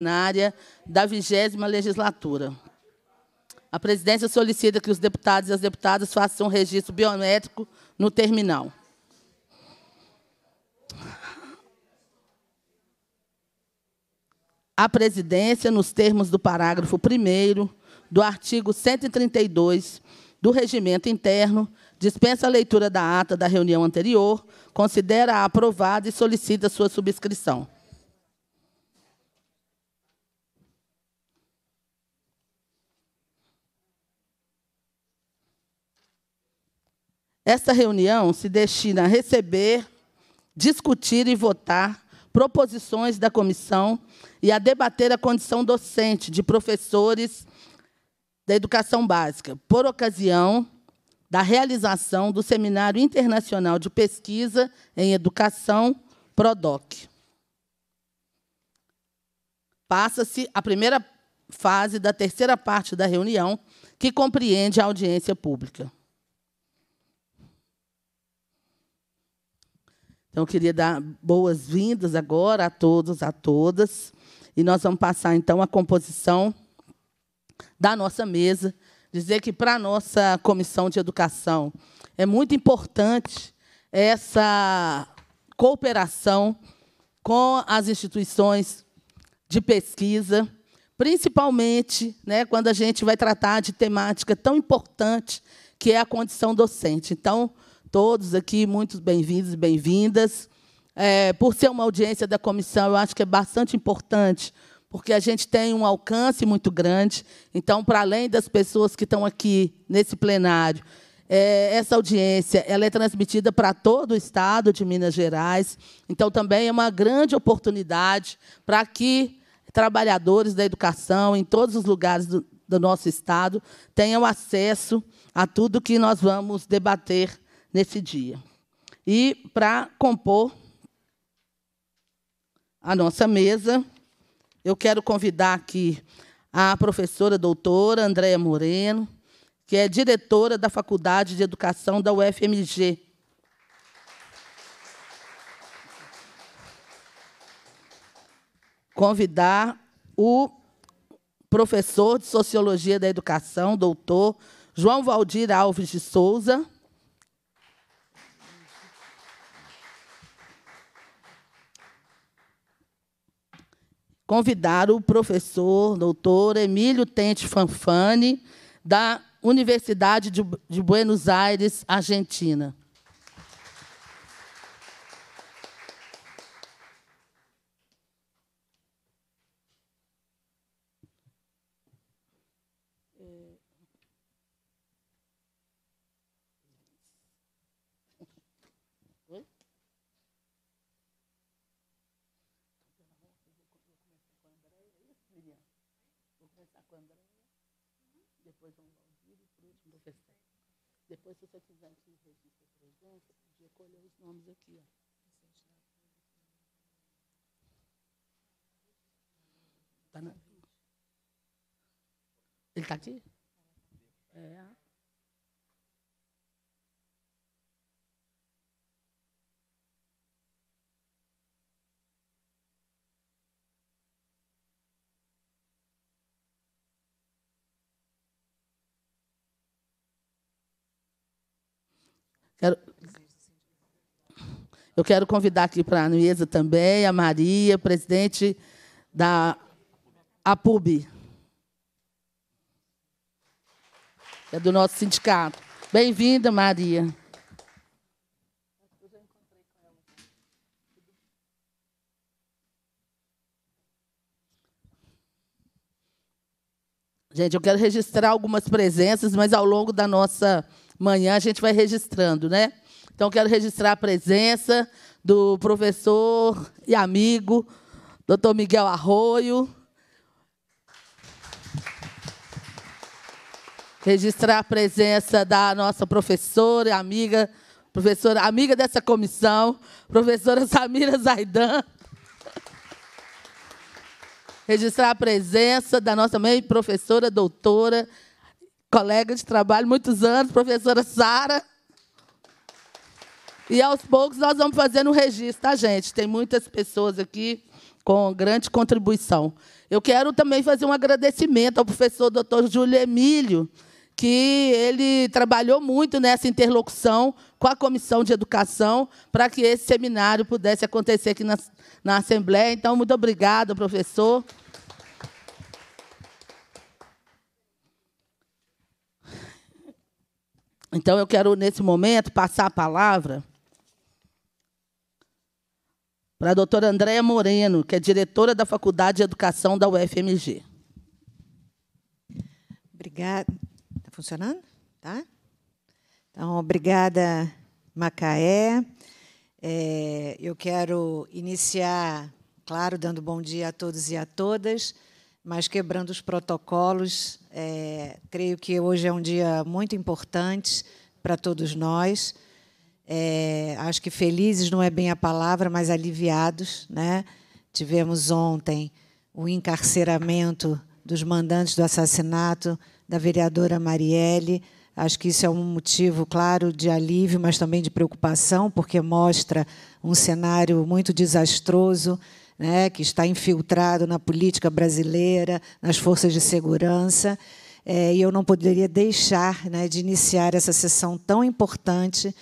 ordinária da vigésima legislatura. A presidência solicita que os deputados e as deputadas façam um registro biométrico no terminal. A presidência, nos termos do parágrafo 1 do artigo 132 do regimento interno, dispensa a leitura da ata da reunião anterior, considera-a aprovada e solicita sua subscrição. Esta reunião se destina a receber, discutir e votar proposições da comissão e a debater a condição docente de professores da educação básica, por ocasião da realização do Seminário Internacional de Pesquisa em Educação, PRODOC. Passa-se a primeira fase da terceira parte da reunião, que compreende a audiência pública. Então, eu queria dar boas-vindas agora a todos, a todas. E nós vamos passar, então, a composição da nossa mesa. Dizer que, para a nossa comissão de educação, é muito importante essa cooperação com as instituições de pesquisa, principalmente né, quando a gente vai tratar de temática tão importante que é a condição docente. Então, todos aqui, muito bem-vindos e bem-vindas. É, por ser uma audiência da comissão, eu acho que é bastante importante, porque a gente tem um alcance muito grande. Então, para além das pessoas que estão aqui nesse plenário, é, essa audiência ela é transmitida para todo o Estado de Minas Gerais. Então, também é uma grande oportunidade para que trabalhadores da educação em todos os lugares do, do nosso Estado tenham acesso a tudo que nós vamos debater nesse dia. E para compor a nossa mesa, eu quero convidar aqui a professora doutora Andréia Moreno, que é diretora da Faculdade de Educação da UFMG. Convidar o professor de Sociologia da Educação, doutor João Valdir Alves de Souza, Convidar o professor, doutor Emílio Tente Fanfani, da Universidade de Buenos Aires, Argentina. depois João Valdir e por último professor. Depois, se você quiser que registre a presença, podia colher os nomes aqui. Ó. Tá na... Ele está aqui? É. Ah. Quero... Eu quero convidar aqui para a Nuiesa também, a Maria, presidente da APUB, é do nosso sindicato. Bem-vinda, Maria. Gente, eu quero registrar algumas presenças, mas ao longo da nossa manhã a gente vai registrando, né? Então, quero registrar a presença do professor e amigo, doutor Miguel Arroio. Registrar a presença da nossa professora e amiga, professora, amiga dessa comissão, professora Samira Zaidan. Registrar a presença da nossa mãe, professora, doutora colega de trabalho, muitos anos, professora Sara. E aos poucos nós vamos fazendo o um registro, tá, gente? Tem muitas pessoas aqui com grande contribuição. Eu quero também fazer um agradecimento ao professor Dr. Júlio Emílio, que ele trabalhou muito nessa interlocução com a Comissão de Educação para que esse seminário pudesse acontecer aqui na, na Assembleia. Então, muito obrigada, professor. Então eu quero, nesse momento, passar a palavra para a doutora Andréa Moreno, que é diretora da Faculdade de Educação da UFMG. Obrigada. Está funcionando? Tá? Então, obrigada, Macaé. É, eu quero iniciar, claro, dando bom dia a todos e a todas, mas quebrando os protocolos é, creio que hoje é um dia muito importante para todos nós. É, acho que felizes não é bem a palavra, mas aliviados. Né? Tivemos ontem o encarceramento dos mandantes do assassinato da vereadora Marielle. Acho que isso é um motivo, claro, de alívio, mas também de preocupação, porque mostra um cenário muito desastroso né, que está infiltrado na política brasileira, nas forças de segurança. É, e eu não poderia deixar né, de iniciar essa sessão tão importante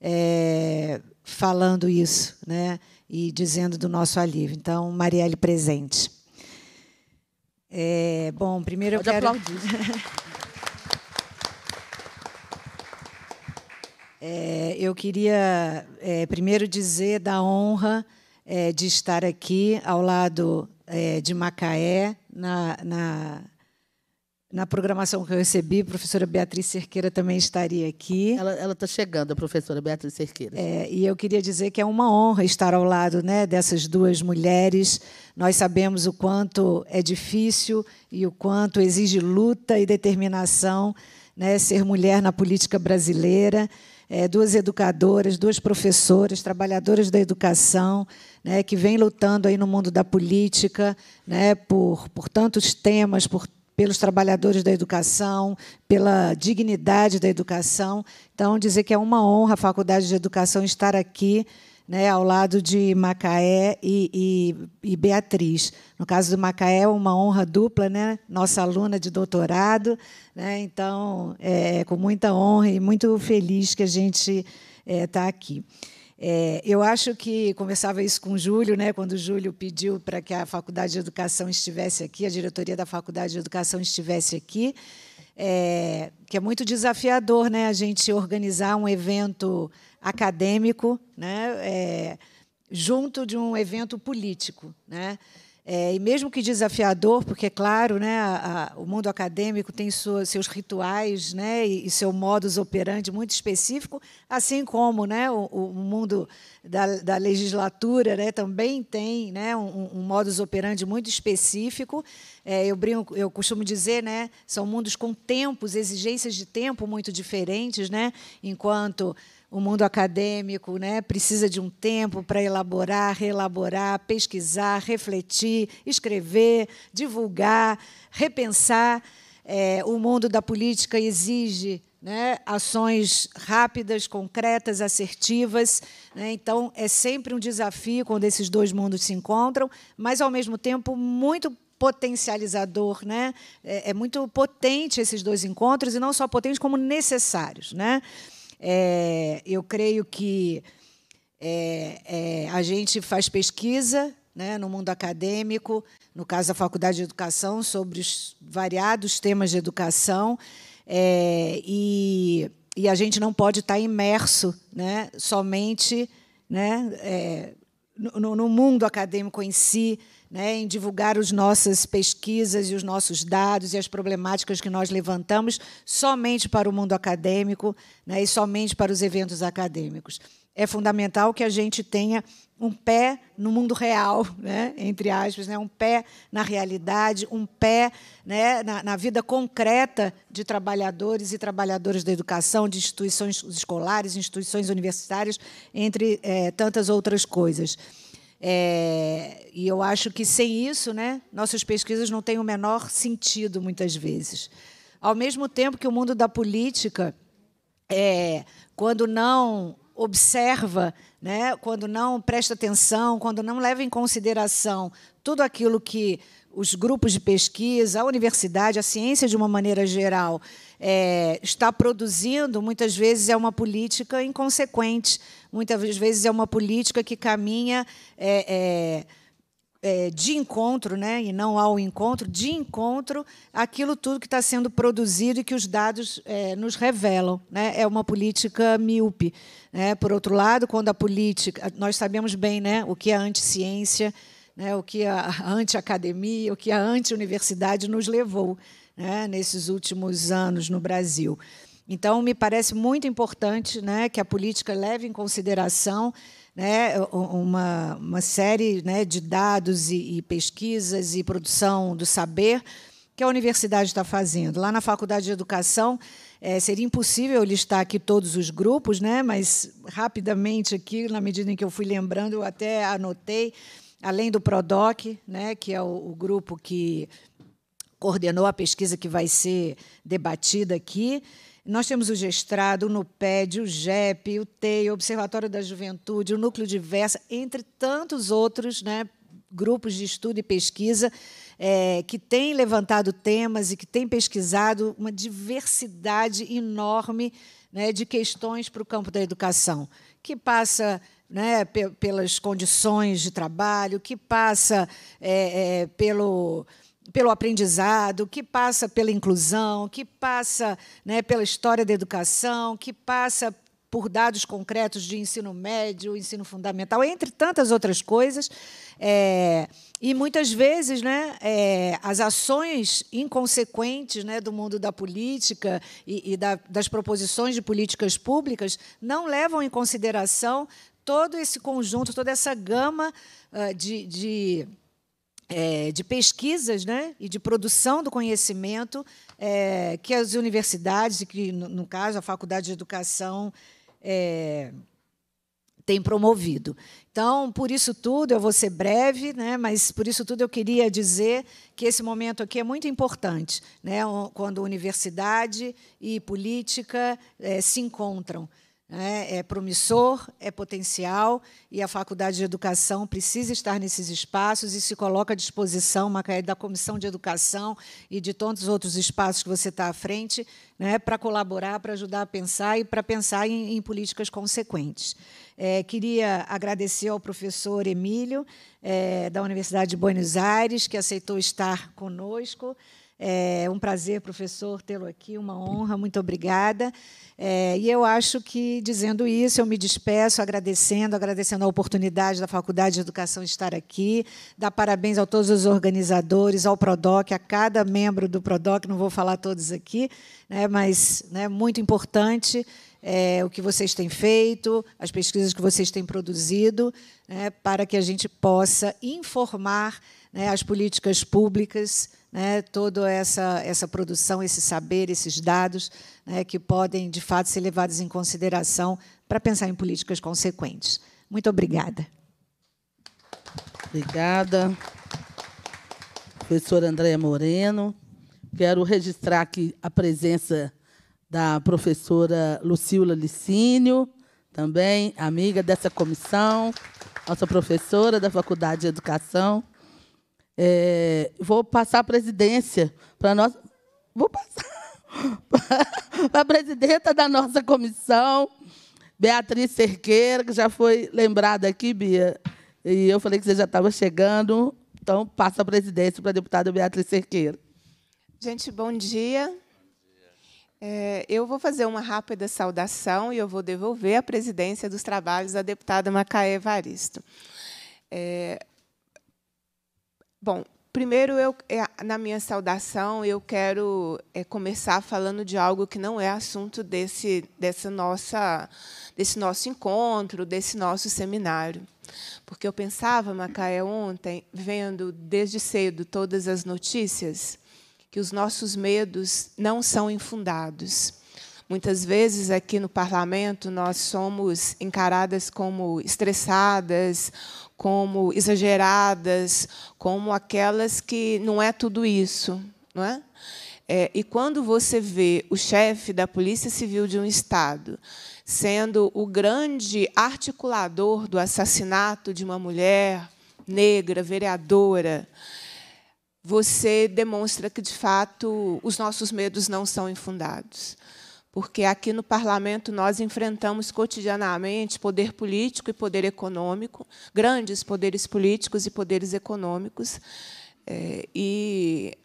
é, falando isso né, e dizendo do nosso alívio. Então, Marielle presente. É, bom, primeiro Pode eu quero. Aplaudir. É, eu queria é, primeiro dizer da honra é, de estar aqui ao lado é, de Macaé, na, na, na, programação que eu recebi. A professora Beatriz Cerqueira também estaria aqui. Ela está chegando, a professora Beatriz Cerqueira. É, e eu queria dizer que é uma honra estar ao lado né, dessas duas mulheres. Nós sabemos o quanto é difícil e o quanto exige luta e determinação né, ser mulher na política brasileira é, duas educadoras, duas professoras, trabalhadoras da educação, né, que vem lutando aí no mundo da política né, por, por tantos temas, por pelos trabalhadores da educação, pela dignidade da educação. Então, dizer que é uma honra a Faculdade de Educação estar aqui né, ao lado de Macaé e, e, e, Beatriz. No caso do Macaé, é uma honra dupla, né, nossa aluna de doutorado. Né, então, é com muita honra e muito feliz que a gente está é, tá aqui. É, eu acho que conversava isso com o Júlio, né, quando o Júlio pediu para que a Faculdade de Educação estivesse aqui, a diretoria da Faculdade de Educação estivesse aqui, é, que é muito desafiador né, a gente organizar um evento acadêmico, né, é, junto de um evento político, né? É, e mesmo que desafiador, porque é claro, né, a, a, o mundo acadêmico tem sua, seus rituais, né, e, e, seu modus operandi muito específico, assim como, né, o, o mundo da, da, legislatura, né, também tem, né, um, um modus operandi muito específico. É, eu brinco, eu costumo dizer, né, são mundos com tempos, exigências de tempo muito diferentes, né, enquanto o mundo acadêmico né, precisa de um tempo para elaborar, reelaborar, pesquisar, refletir, escrever, divulgar, repensar. É, o mundo da política exige né, ações rápidas, concretas, assertivas. Né? Então, é sempre um desafio quando esses dois mundos se encontram, mas, ao mesmo tempo, muito potencializador, né? É, é muito potente esses dois encontros e não só potentes como necessários, né? É, eu creio que é, é, a gente faz pesquisa né, no mundo acadêmico, no caso da Faculdade de Educação, sobre os variados temas de educação. É, e, e a gente não pode estar imerso né, somente né, é, no, no mundo acadêmico em si, né, em divulgar as nossas pesquisas e os nossos dados e as problemáticas que nós levantamos somente para o mundo acadêmico né, e somente para os eventos acadêmicos. É fundamental que a gente tenha um pé no mundo real, né, entre aspas, né, um pé na realidade, um pé né, na, na vida concreta de trabalhadores e trabalhadoras da educação, de instituições escolares, instituições universitárias, entre é, tantas outras coisas. É, e eu acho que sem isso, né, nossas pesquisas não têm o menor sentido, muitas vezes. Ao mesmo tempo que o mundo da política, é, quando não observa, né, quando não presta atenção, quando não leva em consideração tudo aquilo que os grupos de pesquisa, a universidade, a ciência de uma maneira geral é, está produzindo, muitas vezes é uma política inconsequente Muitas vezes é uma política que caminha é, é, é, de encontro, né, e não ao encontro, de encontro aquilo tudo que está sendo produzido e que os dados é, nos revelam. Né? É uma política míope. Né? Por outro lado, quando a política. Nós sabemos bem né, o que é anticiência. Né, o que é a anti-academia, o que é a anti-universidade nos levou né, nesses últimos anos no Brasil. Então, me parece muito importante né, que a política leve em consideração né, uma, uma série né, de dados e, e pesquisas e produção do saber que a universidade está fazendo. Lá na Faculdade de Educação, é, seria impossível listar aqui todos os grupos, né? mas rapidamente aqui, na medida em que eu fui lembrando, eu até anotei, além do PRODOC, né, que é o, o grupo que coordenou a pesquisa que vai ser debatida aqui, nós temos o Gestrado, o NUPED, o GEP, o TEI, o Observatório da Juventude, o Núcleo Diversa, entre tantos outros né, grupos de estudo e pesquisa é, que têm levantado temas e que têm pesquisado uma diversidade enorme né, de questões para o campo da educação, que passa né, pelas condições de trabalho, que passa é, é, pelo pelo aprendizado, que passa pela inclusão, que passa né, pela história da educação, que passa por dados concretos de ensino médio, ensino fundamental, entre tantas outras coisas. É, e muitas vezes né, é, as ações inconsequentes né, do mundo da política e, e da, das proposições de políticas públicas não levam em consideração todo esse conjunto, toda essa gama uh, de, de é, de pesquisas né, e de produção do conhecimento é, que as universidades, que, no, no, caso, a Faculdade de Educação é, tem promovido. Então, por isso tudo, eu vou ser breve, né, mas por isso tudo eu queria dizer que esse momento aqui é muito importante, né, quando universidade e política é, se encontram. Né? é promissor, é potencial e a Faculdade de Educação precisa estar nesses espaços e se coloca à disposição, Macaé, da Comissão de Educação e de tantos outros espaços que você está à frente, né, para colaborar, para ajudar a pensar e para pensar em, em políticas consequentes. É, queria agradecer ao professor Emílio, é, da Universidade de Buenos Aires, que aceitou estar conosco. É um prazer, professor, tê-lo aqui, uma honra, muito obrigada. É, e eu acho que, dizendo isso, eu me despeço agradecendo, agradecendo a oportunidade da Faculdade de Educação estar aqui, dar parabéns a todos os organizadores, ao PRODOC, a cada membro do PRODOC, não vou falar todos aqui, né, mas né, muito importante. É, o que vocês têm feito, as pesquisas que vocês têm produzido, né, para que a gente possa informar né, as políticas públicas, né, toda essa, essa produção, esse saber, esses dados, né, que podem, de fato, ser levados em consideração para pensar em políticas consequentes. Muito obrigada. Obrigada. Professora Andréa Moreno. Quero registrar aqui a presença da professora Lucila Licínio, também amiga dessa comissão, nossa professora da Faculdade de Educação. É, vou passar a presidência para nós. Vou passar para a presidenta da nossa comissão, Beatriz Cerqueira, que já foi lembrada aqui, Bia. E eu falei que você já estava chegando, então passa a presidência para a deputada Beatriz Cerqueira. Gente, bom dia. É, eu vou fazer uma rápida saudação e eu vou devolver a presidência dos trabalhos à deputada Macaé Evaristo. É, Bom, primeiro, eu, é, na minha saudação, eu quero é, começar falando de algo que não é assunto desse, dessa nossa, desse nosso encontro, desse nosso seminário. Porque eu pensava, Macaé, ontem, vendo desde cedo todas as notícias, que os nossos medos não são infundados. Muitas vezes aqui no parlamento nós somos encaradas como estressadas, como exageradas, como aquelas que não é tudo isso, não é? é e quando você vê o chefe da Polícia Civil de um estado sendo o grande articulador do assassinato de uma mulher negra, vereadora, você demonstra que de fato os nossos medos não são infundados porque aqui no parlamento nós enfrentamos cotidianamente poder político e poder econômico, grandes poderes políticos e poderes econômicos. É, e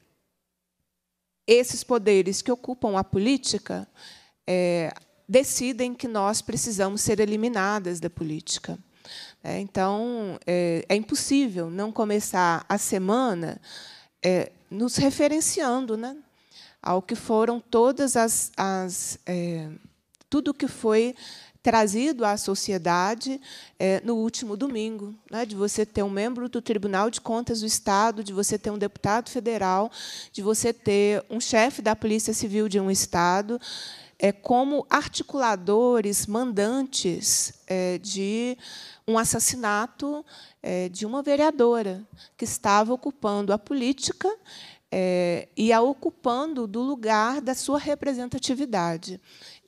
esses poderes que ocupam a política é, decidem que nós precisamos ser eliminadas da política. É, então, é, é, impossível não começar a semana é, nos referenciando, né? ao que foram todas as, as é, tudo que foi trazido à sociedade é, no último domingo, né, de você ter um membro do Tribunal de Contas do Estado, de você ter um deputado federal, de você ter um chefe da Polícia Civil de um estado, é, como articuladores, mandantes é, de um assassinato é, de uma vereadora que estava ocupando a política é, e a ocupando do lugar da sua representatividade.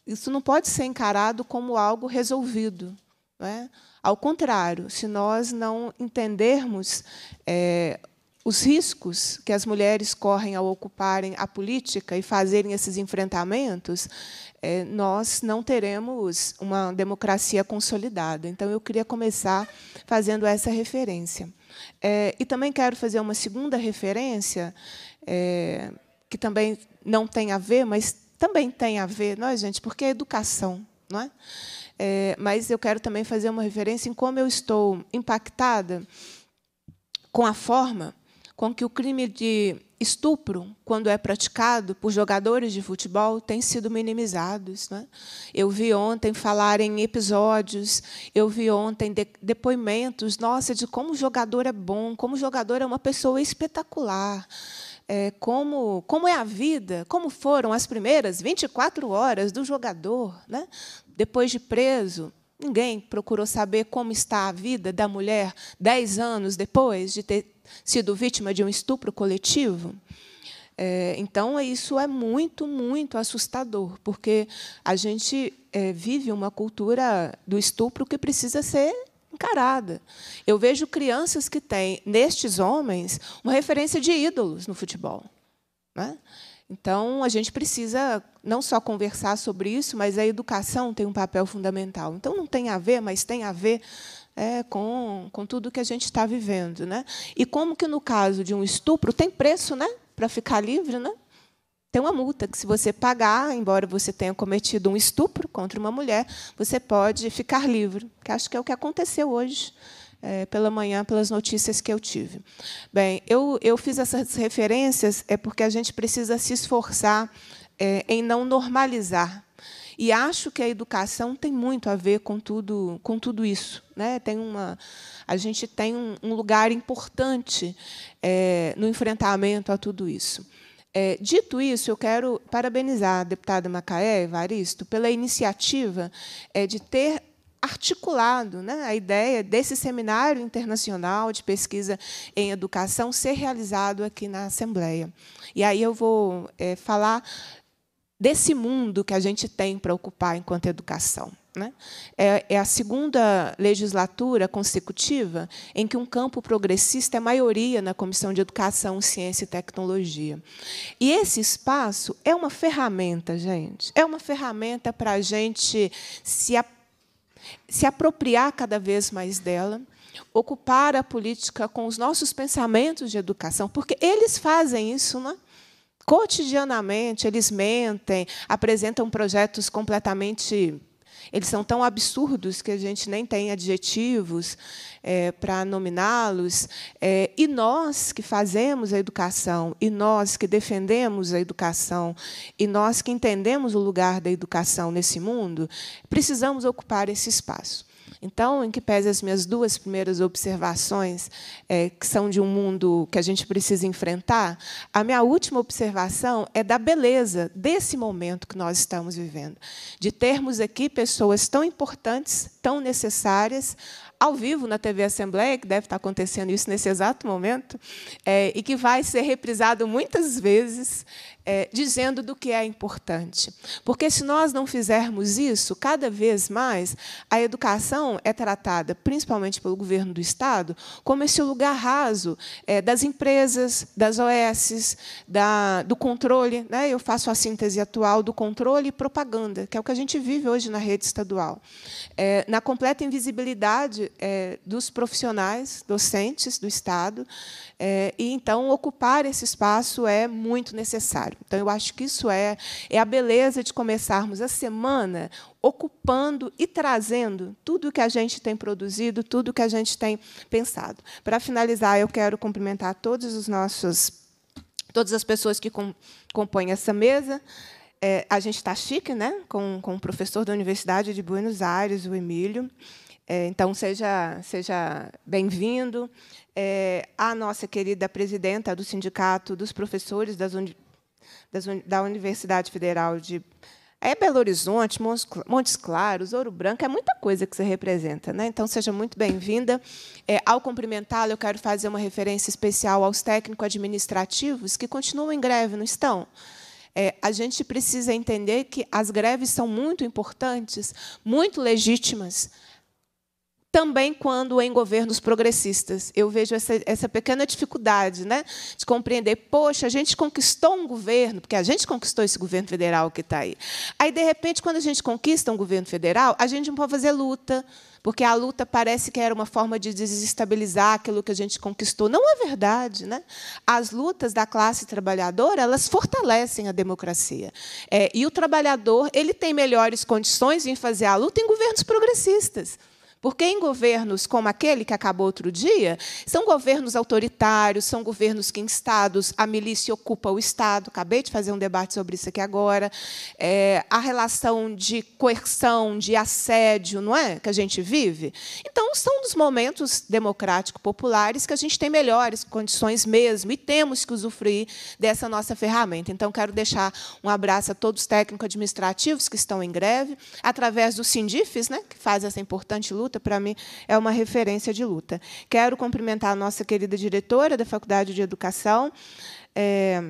Isso não pode ser encarado como algo resolvido. Né? Ao contrário, se nós não entendermos é, os riscos que as mulheres correm ao ocuparem a política e fazerem esses enfrentamentos, é, nós não teremos uma democracia consolidada. Então, eu queria começar fazendo essa referência. É, e também quero fazer uma segunda referência é, que também não tem a ver, mas também tem a ver, não é, gente? Porque é educação, não é? é mas eu quero também fazer uma referência em como eu estou impactada com a forma com que o crime de estupro, quando é praticado por jogadores de futebol, tem sido minimizado. É? Eu vi ontem falar em episódios, eu vi ontem de depoimentos, nossa, de como o jogador é bom, como o jogador é uma pessoa espetacular é, como, como é a vida, como foram as primeiras 24 horas do jogador, né? depois de preso. Ninguém procurou saber como está a vida da mulher dez anos depois de ter sido vítima de um estupro coletivo. É, então, isso é muito, muito assustador, porque a gente é, vive uma cultura do estupro que precisa ser encarada. Eu vejo crianças que têm, nestes homens, uma referência de ídolos no futebol. Né? Então, a gente precisa não só conversar sobre isso, mas a educação tem um papel fundamental. Então, não tem a ver, mas tem a ver é, com, com tudo que a gente está vivendo. Né? E como que, no caso de um estupro, tem preço né? para ficar livre, né? tem uma multa que, se você pagar, embora você tenha cometido um estupro contra uma mulher, você pode ficar livre, que acho que é o que aconteceu hoje. É, pela manhã, pelas notícias que eu tive. Bem, eu, eu fiz essas referências é porque a gente precisa se esforçar é, em não normalizar e acho que a educação tem muito a ver com tudo, com tudo isso. Né? Tem uma, a gente tem um, um lugar importante é, no enfrentamento a tudo isso. É, dito isso, eu quero parabenizar a deputada Macaé Evaristo pela iniciativa é, de ter articulado né, a ideia desse seminário internacional de pesquisa em educação ser realizado aqui na Assembleia. E aí eu vou é, falar desse mundo que a gente tem para ocupar enquanto educação. Né? É, é, a segunda legislatura consecutiva em que um campo progressista é maioria na Comissão de Educação, Ciência e Tecnologia. E esse espaço é uma ferramenta, gente. É uma ferramenta para a gente se, se apropriar cada vez mais dela ocupar a política com os nossos pensamentos de educação, porque eles fazem isso, né? Cotidianamente, eles mentem, apresentam projetos completamente. Eles são tão absurdos que a gente nem tem adjetivos é, para nominá-los. É, e nós que fazemos a educação, e nós que defendemos a educação, e nós que entendemos o lugar da educação nesse mundo, precisamos ocupar esse espaço. Então, em que pese as minhas duas primeiras observações, é, que são de um mundo que a gente precisa enfrentar, a minha última observação é da beleza desse momento que nós estamos vivendo, de termos aqui pessoas tão importantes, tão necessárias, ao vivo na TV Assembleia, que deve estar acontecendo isso nesse exato momento, é, e que vai ser reprisado muitas vezes é, dizendo do que é importante. Porque se nós não fizermos isso, cada vez mais a educação é tratada, principalmente pelo governo do Estado, como esse lugar raso é, das empresas, das OS, da, do controle. Né? Eu faço a síntese atual do controle e propaganda, que é o que a gente vive hoje na rede estadual. É, na completa invisibilidade é, dos profissionais, docentes do Estado, é, e então ocupar esse espaço é muito necessário. Então, eu acho que isso é, é a beleza de começarmos a semana ocupando e trazendo tudo o que a gente tem produzido, tudo o que a gente tem pensado. Para finalizar, eu quero cumprimentar todos os nossos, todas as pessoas que com, compõem essa mesa. É, a gente está chique, né? Com, com o professor da Universidade de Buenos Aires, o Emílio. É, então, seja, seja bem-vindo. É, a nossa querida presidenta do Sindicato dos Professores das Universidades da Universidade Federal de é Belo Horizonte, Montes Claros, Ouro Branco, é muita coisa que você representa. Né? Então, seja muito bem-vinda. É, ao cumprimentá-la, eu quero fazer uma referência especial aos técnicos administrativos que continuam em greve, não estão? É, a gente precisa entender que as greves são muito importantes, muito legítimas, também quando em governos progressistas. Eu vejo essa, essa, pequena dificuldade né, de compreender, poxa, a gente conquistou um governo, porque a gente conquistou esse governo federal que está aí. Aí, de repente, quando a gente conquista um governo federal, a gente não pode fazer luta, porque a luta parece que era uma forma de desestabilizar aquilo que a gente conquistou. Não é verdade, né? As lutas da classe trabalhadora elas fortalecem a democracia é, e o trabalhador ele tem melhores condições em fazer a luta em governos progressistas. Porque em governos como aquele que acabou outro dia, são governos autoritários, são governos que em estados a milícia ocupa o Estado. Acabei de fazer um debate sobre isso aqui agora. É, a relação de coerção, de assédio, não é? Que a gente vive. Então, são dos momentos democráticos populares que a gente tem melhores condições mesmo e temos que usufruir dessa nossa ferramenta. Então, quero deixar um abraço a todos os técnicos administrativos que estão em greve, através dos Sindifes, né, que faz essa importante luta luta, para mim, é uma referência de luta. Quero cumprimentar a nossa querida diretora da Faculdade de Educação. É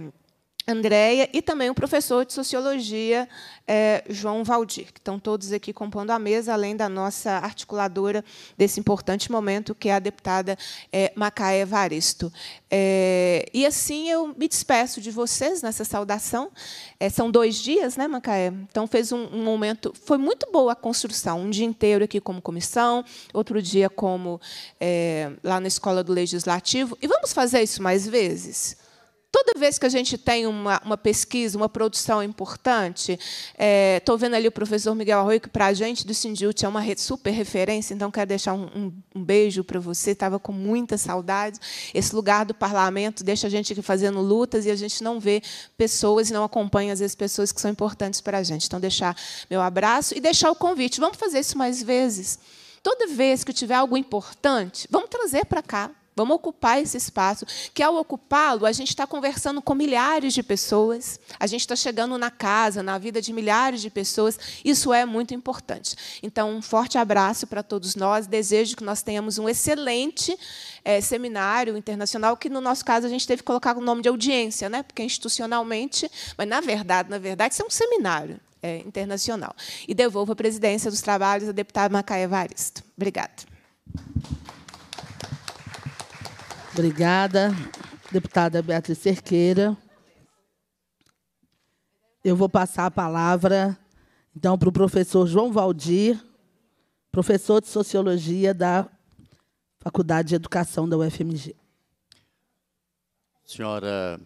Andréia e também o professor de Sociologia, é, João Valdir, que estão todos aqui compondo a mesa, além da nossa articuladora desse importante momento, que é a deputada é, Macaé Evaristo. É, e assim eu me despeço de vocês nessa saudação. É, são dois dias, né, Macaé? Então fez um, um, momento. Foi muito boa a construção, um dia inteiro aqui como comissão, outro dia como é, lá na Escola do Legislativo. E vamos fazer isso mais vezes? Toda vez que a gente tem uma, uma pesquisa, uma produção importante, estou é, vendo ali o professor Miguel Arroio, que para a gente do Sindilt é uma super referência, então quero deixar um, um, um beijo para você, estava com muita saudade. Esse lugar do parlamento deixa a gente aqui fazendo lutas e a gente não vê pessoas e não acompanha, às vezes, pessoas que são importantes para a gente. Então, deixar meu abraço e deixar o convite. Vamos fazer isso mais vezes toda vez que tiver algo importante, vamos trazer para cá. Vamos ocupar esse espaço, que ao ocupá-lo, a gente está conversando com milhares de pessoas, a gente está chegando na casa, na vida de milhares de pessoas, isso é muito importante. Então, um forte abraço para todos nós, desejo que nós tenhamos um excelente é, seminário internacional, que no nosso caso a gente teve que colocar o nome de audiência, né? porque é institucionalmente, mas na verdade, na verdade, isso é um seminário é, internacional. E devolvo a presidência dos trabalhos à deputada Macaia Varisto. Obrigada. Obrigada, deputada Beatriz Cerqueira. Eu vou passar a palavra, então, para o professor João Valdir, professor de Sociologia da Faculdade de Educação da UFMG. Senhora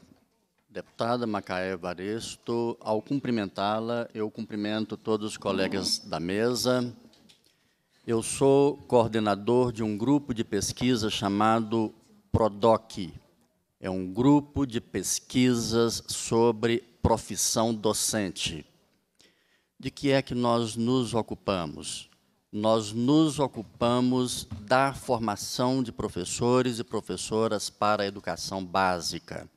deputada Macaé Varesto, ao cumprimentá-la, eu cumprimento todos os colegas da mesa. Eu sou coordenador de um grupo de pesquisa chamado PRODOC é um grupo de pesquisas sobre profissão docente. De que é que nós nos ocupamos? Nós nos ocupamos da formação de professores e professoras para a educação básica.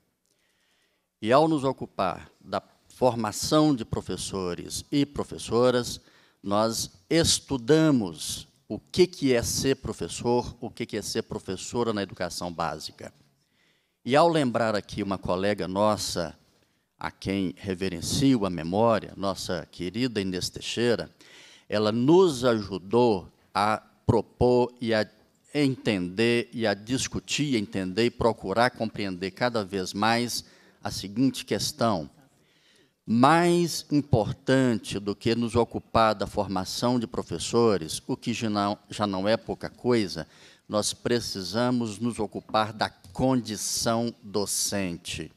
E ao nos ocupar da formação de professores e professoras, nós estudamos o que, que é ser professor, o que, que é ser professora na educação básica. E ao lembrar aqui uma colega nossa, a quem reverencio a memória, nossa querida Inês Teixeira, ela nos ajudou a propor e a entender e a discutir, entender e procurar compreender cada vez mais a seguinte questão: mais importante do que nos ocupar da formação de professores, o que já não, já não é pouca coisa, nós precisamos nos ocupar da condição docente.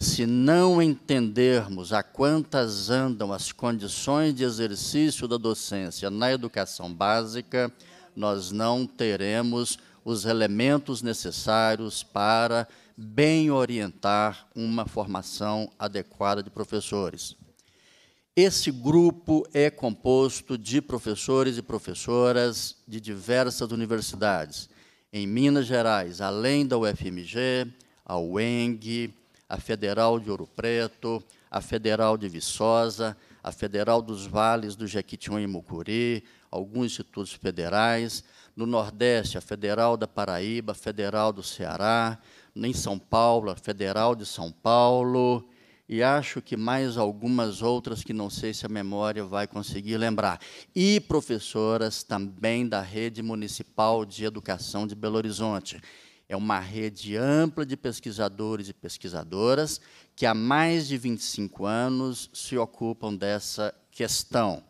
Se não entendermos a quantas andam as condições de exercício da docência na educação básica, nós não teremos os elementos necessários para bem orientar uma formação adequada de professores. Esse grupo é composto de professores e professoras de diversas universidades, em Minas Gerais, além da UFMG, a UENG, a Federal de Ouro Preto, a Federal de Viçosa, a Federal dos Vales do Jequitinhonha e Mucuri, alguns institutos federais, no Nordeste, a Federal da Paraíba, a Federal do Ceará, em São Paulo, a Federal de São Paulo, e acho que mais algumas outras que não sei se a memória vai conseguir lembrar. E professoras também da Rede Municipal de Educação de Belo Horizonte. É uma rede ampla de pesquisadores e pesquisadoras que há mais de 25 anos se ocupam dessa questão.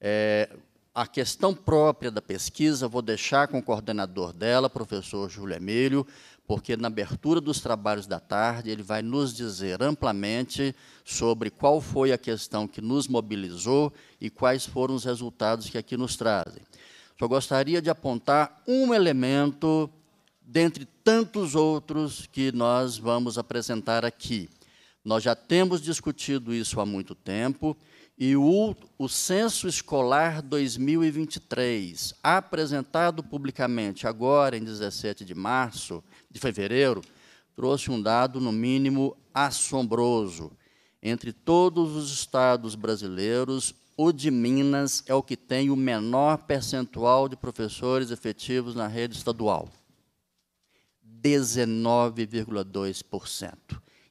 É, a questão própria da pesquisa, vou deixar com o coordenador dela, professor Júlio Emílio, porque na abertura dos trabalhos da tarde ele vai nos dizer amplamente sobre qual foi a questão que nos mobilizou e quais foram os resultados que aqui nos trazem. Só gostaria de apontar um elemento dentre tantos outros que nós vamos apresentar aqui. Nós já temos discutido isso há muito tempo e o, o, Censo Escolar 2023, apresentado publicamente agora em 17 de março, de fevereiro, trouxe um dado no mínimo assombroso. Entre todos os estados brasileiros, o de Minas é o que tem o menor percentual de professores efetivos na rede estadual. 19,2%.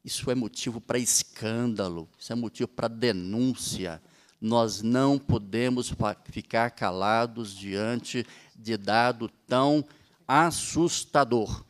Isso é motivo para escândalo, isso é motivo para denúncia. Nós não podemos ficar calados diante de dado tão assustador,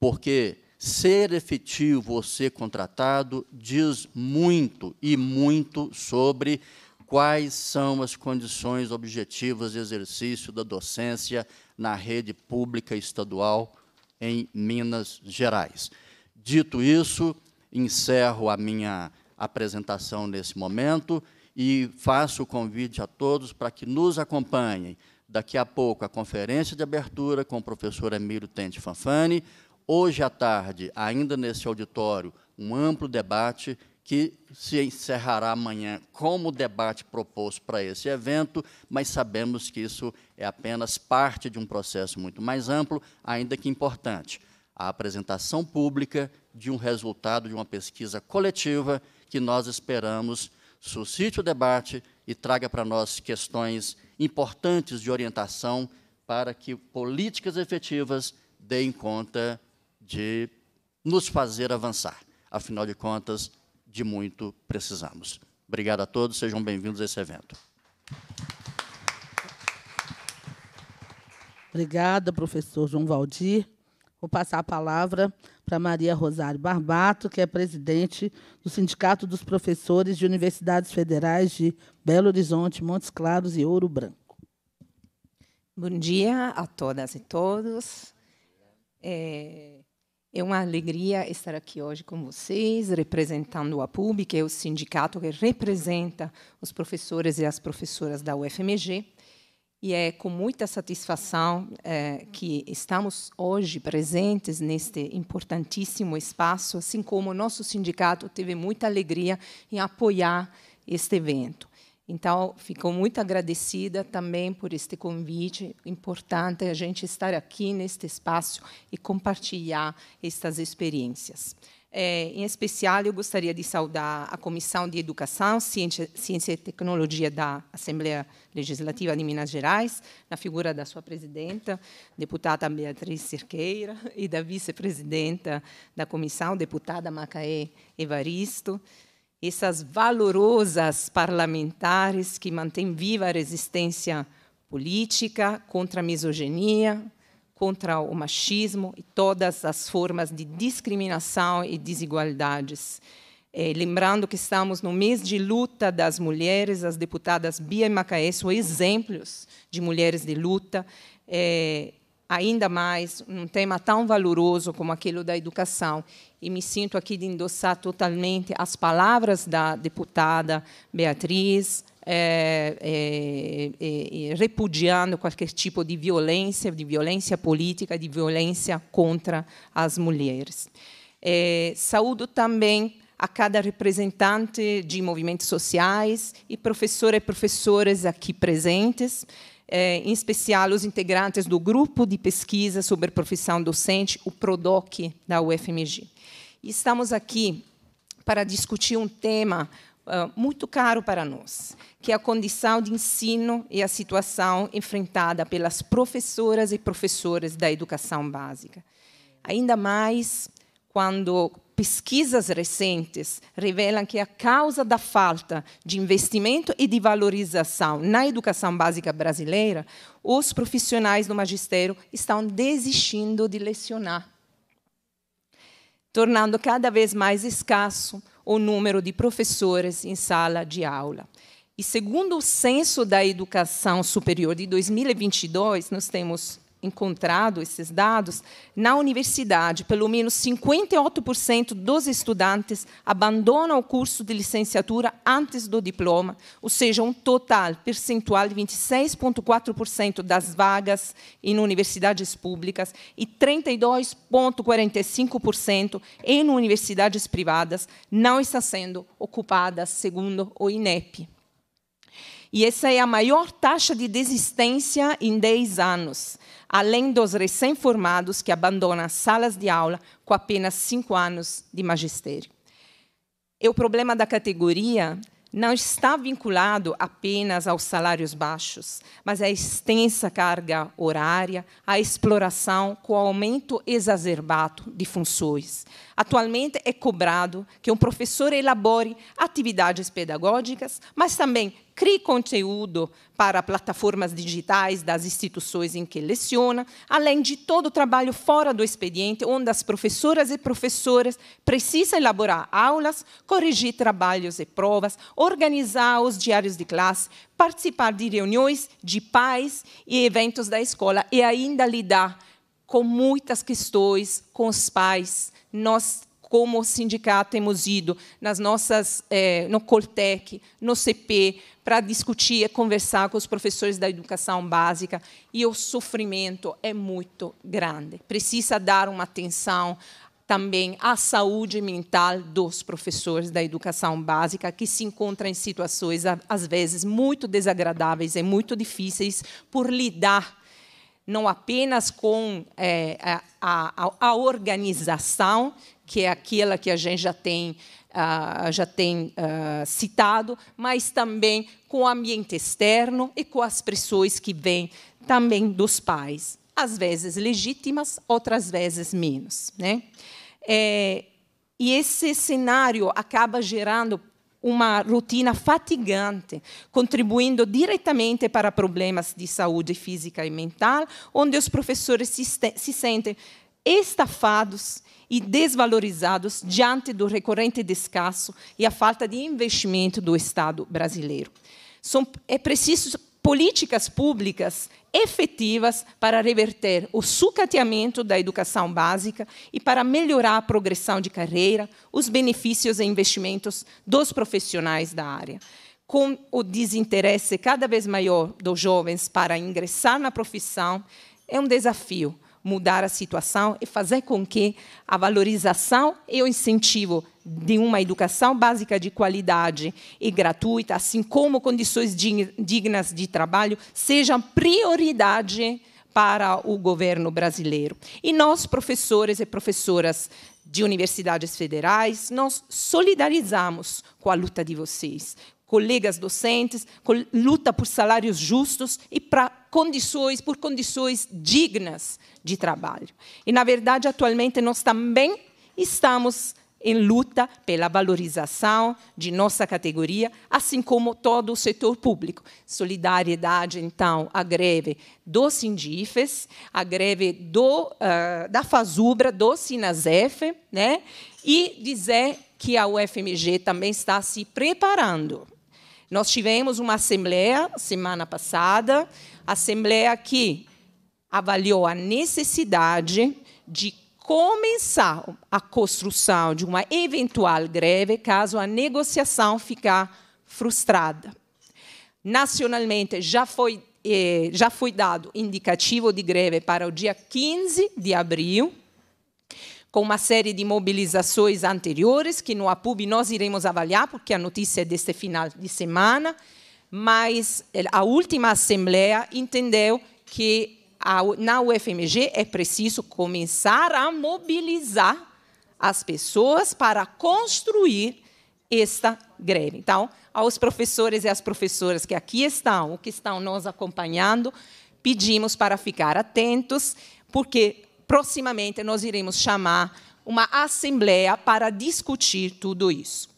porque ser efetivo ou ser contratado diz muito e muito sobre quais são as condições objetivas de exercício da docência na rede pública estadual em Minas Gerais. Dito isso, encerro a minha apresentação nesse momento e faço o convite a todos para que nos acompanhem. Daqui a pouco, a conferência de abertura com o professor Emílio Tente Fanfani. Hoje à tarde, ainda nesse auditório, um amplo debate que se encerrará amanhã como debate proposto para esse evento, mas sabemos que isso é apenas parte de um processo muito mais amplo, ainda que importante a apresentação pública de um resultado de uma pesquisa coletiva que nós esperamos suscite o debate e traga para nós questões importantes de orientação para que políticas efetivas deem conta de nos fazer avançar. Afinal de contas, de muito precisamos. Obrigado a todos, sejam bem-vindos a esse evento. Obrigada, professor João Valdir. Vou passar a palavra para Maria Rosário Barbato, que é presidente do Sindicato dos Professores de Universidades Federais de Belo Horizonte, Montes Claros e Ouro Branco. Bom dia a todas e todos. É, é uma alegria estar aqui hoje com vocês, representando a PUB, que é o sindicato que representa os professores e as professoras da UFMG. E é com muita satisfação é, que estamos hoje presentes neste importantíssimo espaço, assim como o nosso sindicato teve muita alegria em apoiar este evento. Então, fico muito agradecida também por este convite. Importante a gente estar aqui neste espaço e compartilhar estas experiências. É, em especial, eu gostaria de saudar a Comissão de Educação, Ciência, Ciência e Tecnologia da Assembleia Legislativa de Minas Gerais, na figura da sua presidenta, deputada Beatriz Cerqueira, e da vice-presidenta da comissão, deputada Macaé Evaristo. Essas valorosas parlamentares que mantêm viva a resistência política contra a misoginia, contra o machismo e todas as formas de discriminação e desigualdades. É, lembrando que estamos no mês de luta das mulheres, as deputadas Bia e Macaé são exemplos de mulheres de luta. É, ainda mais num tema tão valoroso como aquele da educação. E me sinto aqui de endossar totalmente as palavras da deputada Beatriz, é é, é, é, repudiando qualquer tipo de violência, de violência política, de violência contra as mulheres. É, saúdo também a cada representante de movimentos sociais e professora e professores aqui presentes, em especial os integrantes do grupo de pesquisa sobre profissão docente, o PRODOC da UFMG. Estamos aqui para discutir um tema ah, muito caro para nós, que é a condição de ensino e a situação enfrentada pelas professoras e professores da educação básica. Ainda mais quando pesquisas recentes revelam que a causa da falta de investimento e de valorização na educação básica brasileira, os profissionais do magistério estão desistindo de lecionar, tornando cada vez mais escasso o número de professores em sala de aula. E segundo o censo da educação superior de 2022, nós temos encontrado esses dados, na universidade, pelo menos 58% dos estudantes abandonam o curso de licenciatura antes do diploma, ou seja, um total percentual de 26,4% das vagas em universidades públicas e 32,45% em universidades privadas não está sendo ocupadas, segundo o INEP. E essa é a maior taxa de desistência em 10 anos, além dos recém-formados que abandonam salas de aula com apenas 5 anos de magistério. E o problema da categoria não está vinculado apenas aos salários baixos, mas à extensa carga horária, à exploração com o aumento exacerbado de funções. Atualmente é cobrado que um professor elabore atividades pedagógicas, mas também crie conteúdo para plataformas digitais das instituições em que leciona, além de todo o trabalho fora do expediente, onde as professoras e professores precisam elaborar aulas, corrigir trabalhos e provas, organizar os diários de classe, participar de reuniões de pais e eventos da escola e ainda lidar com muitas questões com os pais. Nós como sindicato temos ido nas nossas é, no Coltec, no CP, para discutir e conversar com os professores da educação básica e o sofrimento é muito grande. Precisa dar uma atenção também à saúde mental dos professores da educação básica que se encontram em situações às vezes muito desagradáveis e muito difíceis por lidar não apenas com é, a, a, a organização que é aquela que a gente já tem, ah, já tem ah, citado, mas também com o ambiente externo e com as pressões que vêm também dos pais, às vezes legítimas, outras vezes menos. Né? É, e esse cenário acaba gerando uma rotina fatigante, contribuindo diretamente para problemas de saúde física e mental, onde os professores se, se sentem estafados e desvalorizados diante do recorrente descasso e a falta de investimento do Estado brasileiro. São, é preciso políticas públicas efetivas para reverter o sucateamento da educação básica e para melhorar a progressão de carreira, os benefícios e investimentos dos profissionais da área. Com o desinteresse cada vez maior dos jovens para ingressar na profissão, é um desafio mudar a situação e fazer com que a valorização e o incentivo de uma educação básica de qualidade e gratuita, assim como condições dignas de trabalho, sejam prioridade para o governo brasileiro. E nós, professores e professoras de universidades federais, nós solidarizamos com a luta de vocês, colegas docentes, luta por salários justos e para condições, por condições dignas de trabalho. E, na verdade, atualmente nós também estamos em luta pela valorização de nossa categoria, assim como todo o setor público. Solidariedade, então, à greve do Sindifes, à greve do, uh, ah, da Fazubra, do Sinasef, né? e dizer que a UFMG também está se preparando nós tivemos uma assembleia semana passada, assembleia que avaliou a necessidade de começar a construção de uma eventual greve caso a negociação ficar frustrada. Nacionalmente já foi eh, já foi dado indicativo de greve para o dia 15 de abril, com uma série de mobilizações anteriores, que no APUB nós iremos avaliar, porque a notícia é deste final de semana, mas eh, a última Assembleia entendeu que a, na UFMG é preciso começar a mobilizar as pessoas para construir esta greve. Então, aos professores e às professoras que aqui estão, que estão nos acompanhando, pedimos para ficar atentos, porque proximamente nós iremos chamar uma assembleia para discutir tudo isso.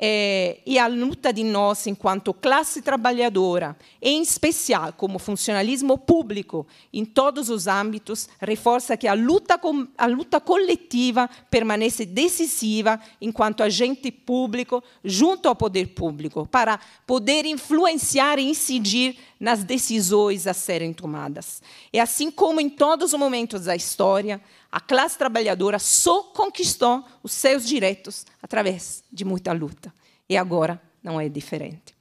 É, e a luta de nós, enquanto classe trabalhadora, em especial como funcionalismo público, em todos os âmbitos, reforça que a luta, a luta coletiva permanece decisiva enquanto agente público, junto ao poder público, para poder influenciar e incidir nas decisões a serem tomadas. E é assim como em todos os momentos da história, a classe trabalhadora só conquistou os seus direitos através de muita luta. E agora não é diferente.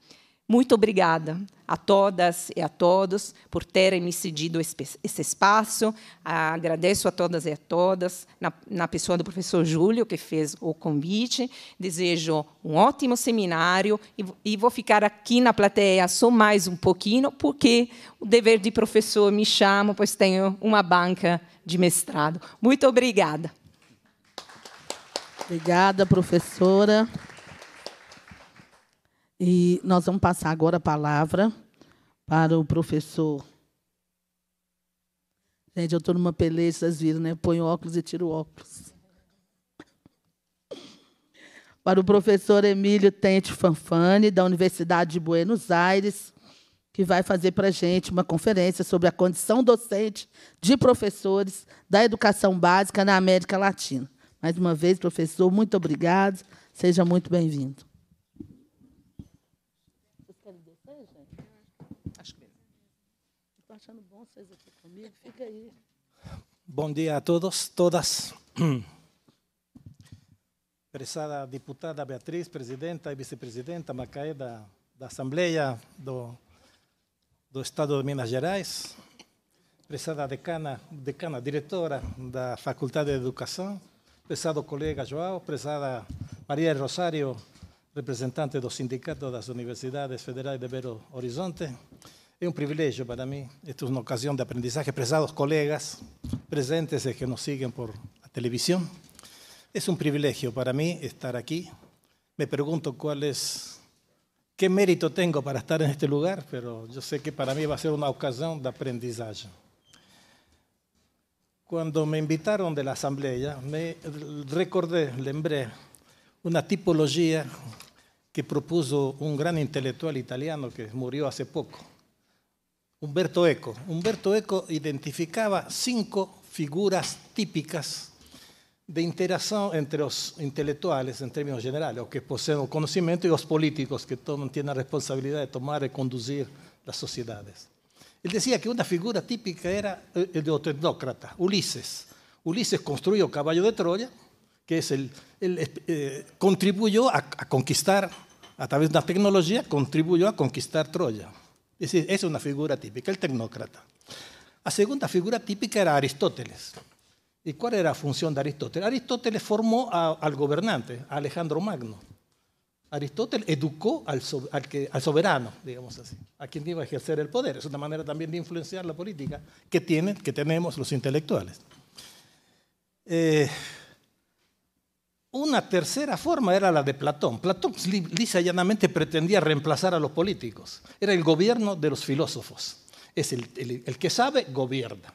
Muito obrigada a todas e a todos por terem me cedido esse espaço. Agradeço a todas e a todas, na, na pessoa do professor Júlio, que fez o convite. Desejo um ótimo seminário e, e vou ficar aqui na plateia só mais um pouquinho, porque o dever de professor me chama, pois tenho uma banca de mestrado. Muito obrigada. Obrigada, professora. E nós vamos passar agora a palavra para o professor. Gente, eu estou numa peleja, vocês viram, né? Põe óculos e tiro óculos. Para o professor Emílio Tente Fanfani, da Universidade de Buenos Aires, que vai fazer para a gente uma conferência sobre a condição docente de professores da educação básica na América Latina. Mais uma vez, professor, muito obrigado. Seja muito bem-vindo. fica aí. Bom dia a todos, todas. Prezada deputada Beatriz, presidenta e vice-presidenta Macaé da, da Assembleia do, do Estado de Minas Gerais. Prezada decana, decana, diretora da Faculdade de Educação. Prezado colega João. Prezada Maria Rosário, representante do Sindicato das Universidades Federais de Belo Horizonte. Es un privilegio para mí, esto es una ocasión de aprendizaje, presados colegas presentes eh, que nos siguen por la televisión. Es un privilegio para mí estar aquí. Me pregunto cuál es, qué mérito tengo para estar en este lugar, pero yo sé que para mí va a ser una ocasión de aprendizaje. Cuando me invitaron de la asamblea, me recordé, lembré, una tipología que propuso un gran intelectual italiano que murió hace poco Humberto Eco. Humberto Eco identificaba cinco figuras típicas de interacción entre los intelectuales, en términos generales, los que poseen el conocimiento, y los políticos, que tienen la responsabilidad de tomar y conducir las sociedades. Él decía que una figura típica era eh, el de Ulises. Ulises construyó el caballo de Troya, que es el, eh, contribuyó a, a conquistar, a través de la tecnología, contribuyó a conquistar Troya. Es decir, es una figura típica, el tecnócrata. La segunda figura típica era Aristóteles. ¿Y cuál era la función de Aristóteles? Aristóteles formó al gobernante, a Alejandro Magno. Aristóteles educó al, soberano, digamos así, a quien iba a ejercer el poder. Es una manera también de influenciar la política que, tienen, que tenemos los intelectuales. Eh, una tercera forma era la de Platón. Platón pues, lisa y llanamente pretendía reemplazar a los políticos. Era el gobierno de los filósofos. Es el, que sabe, gobierna.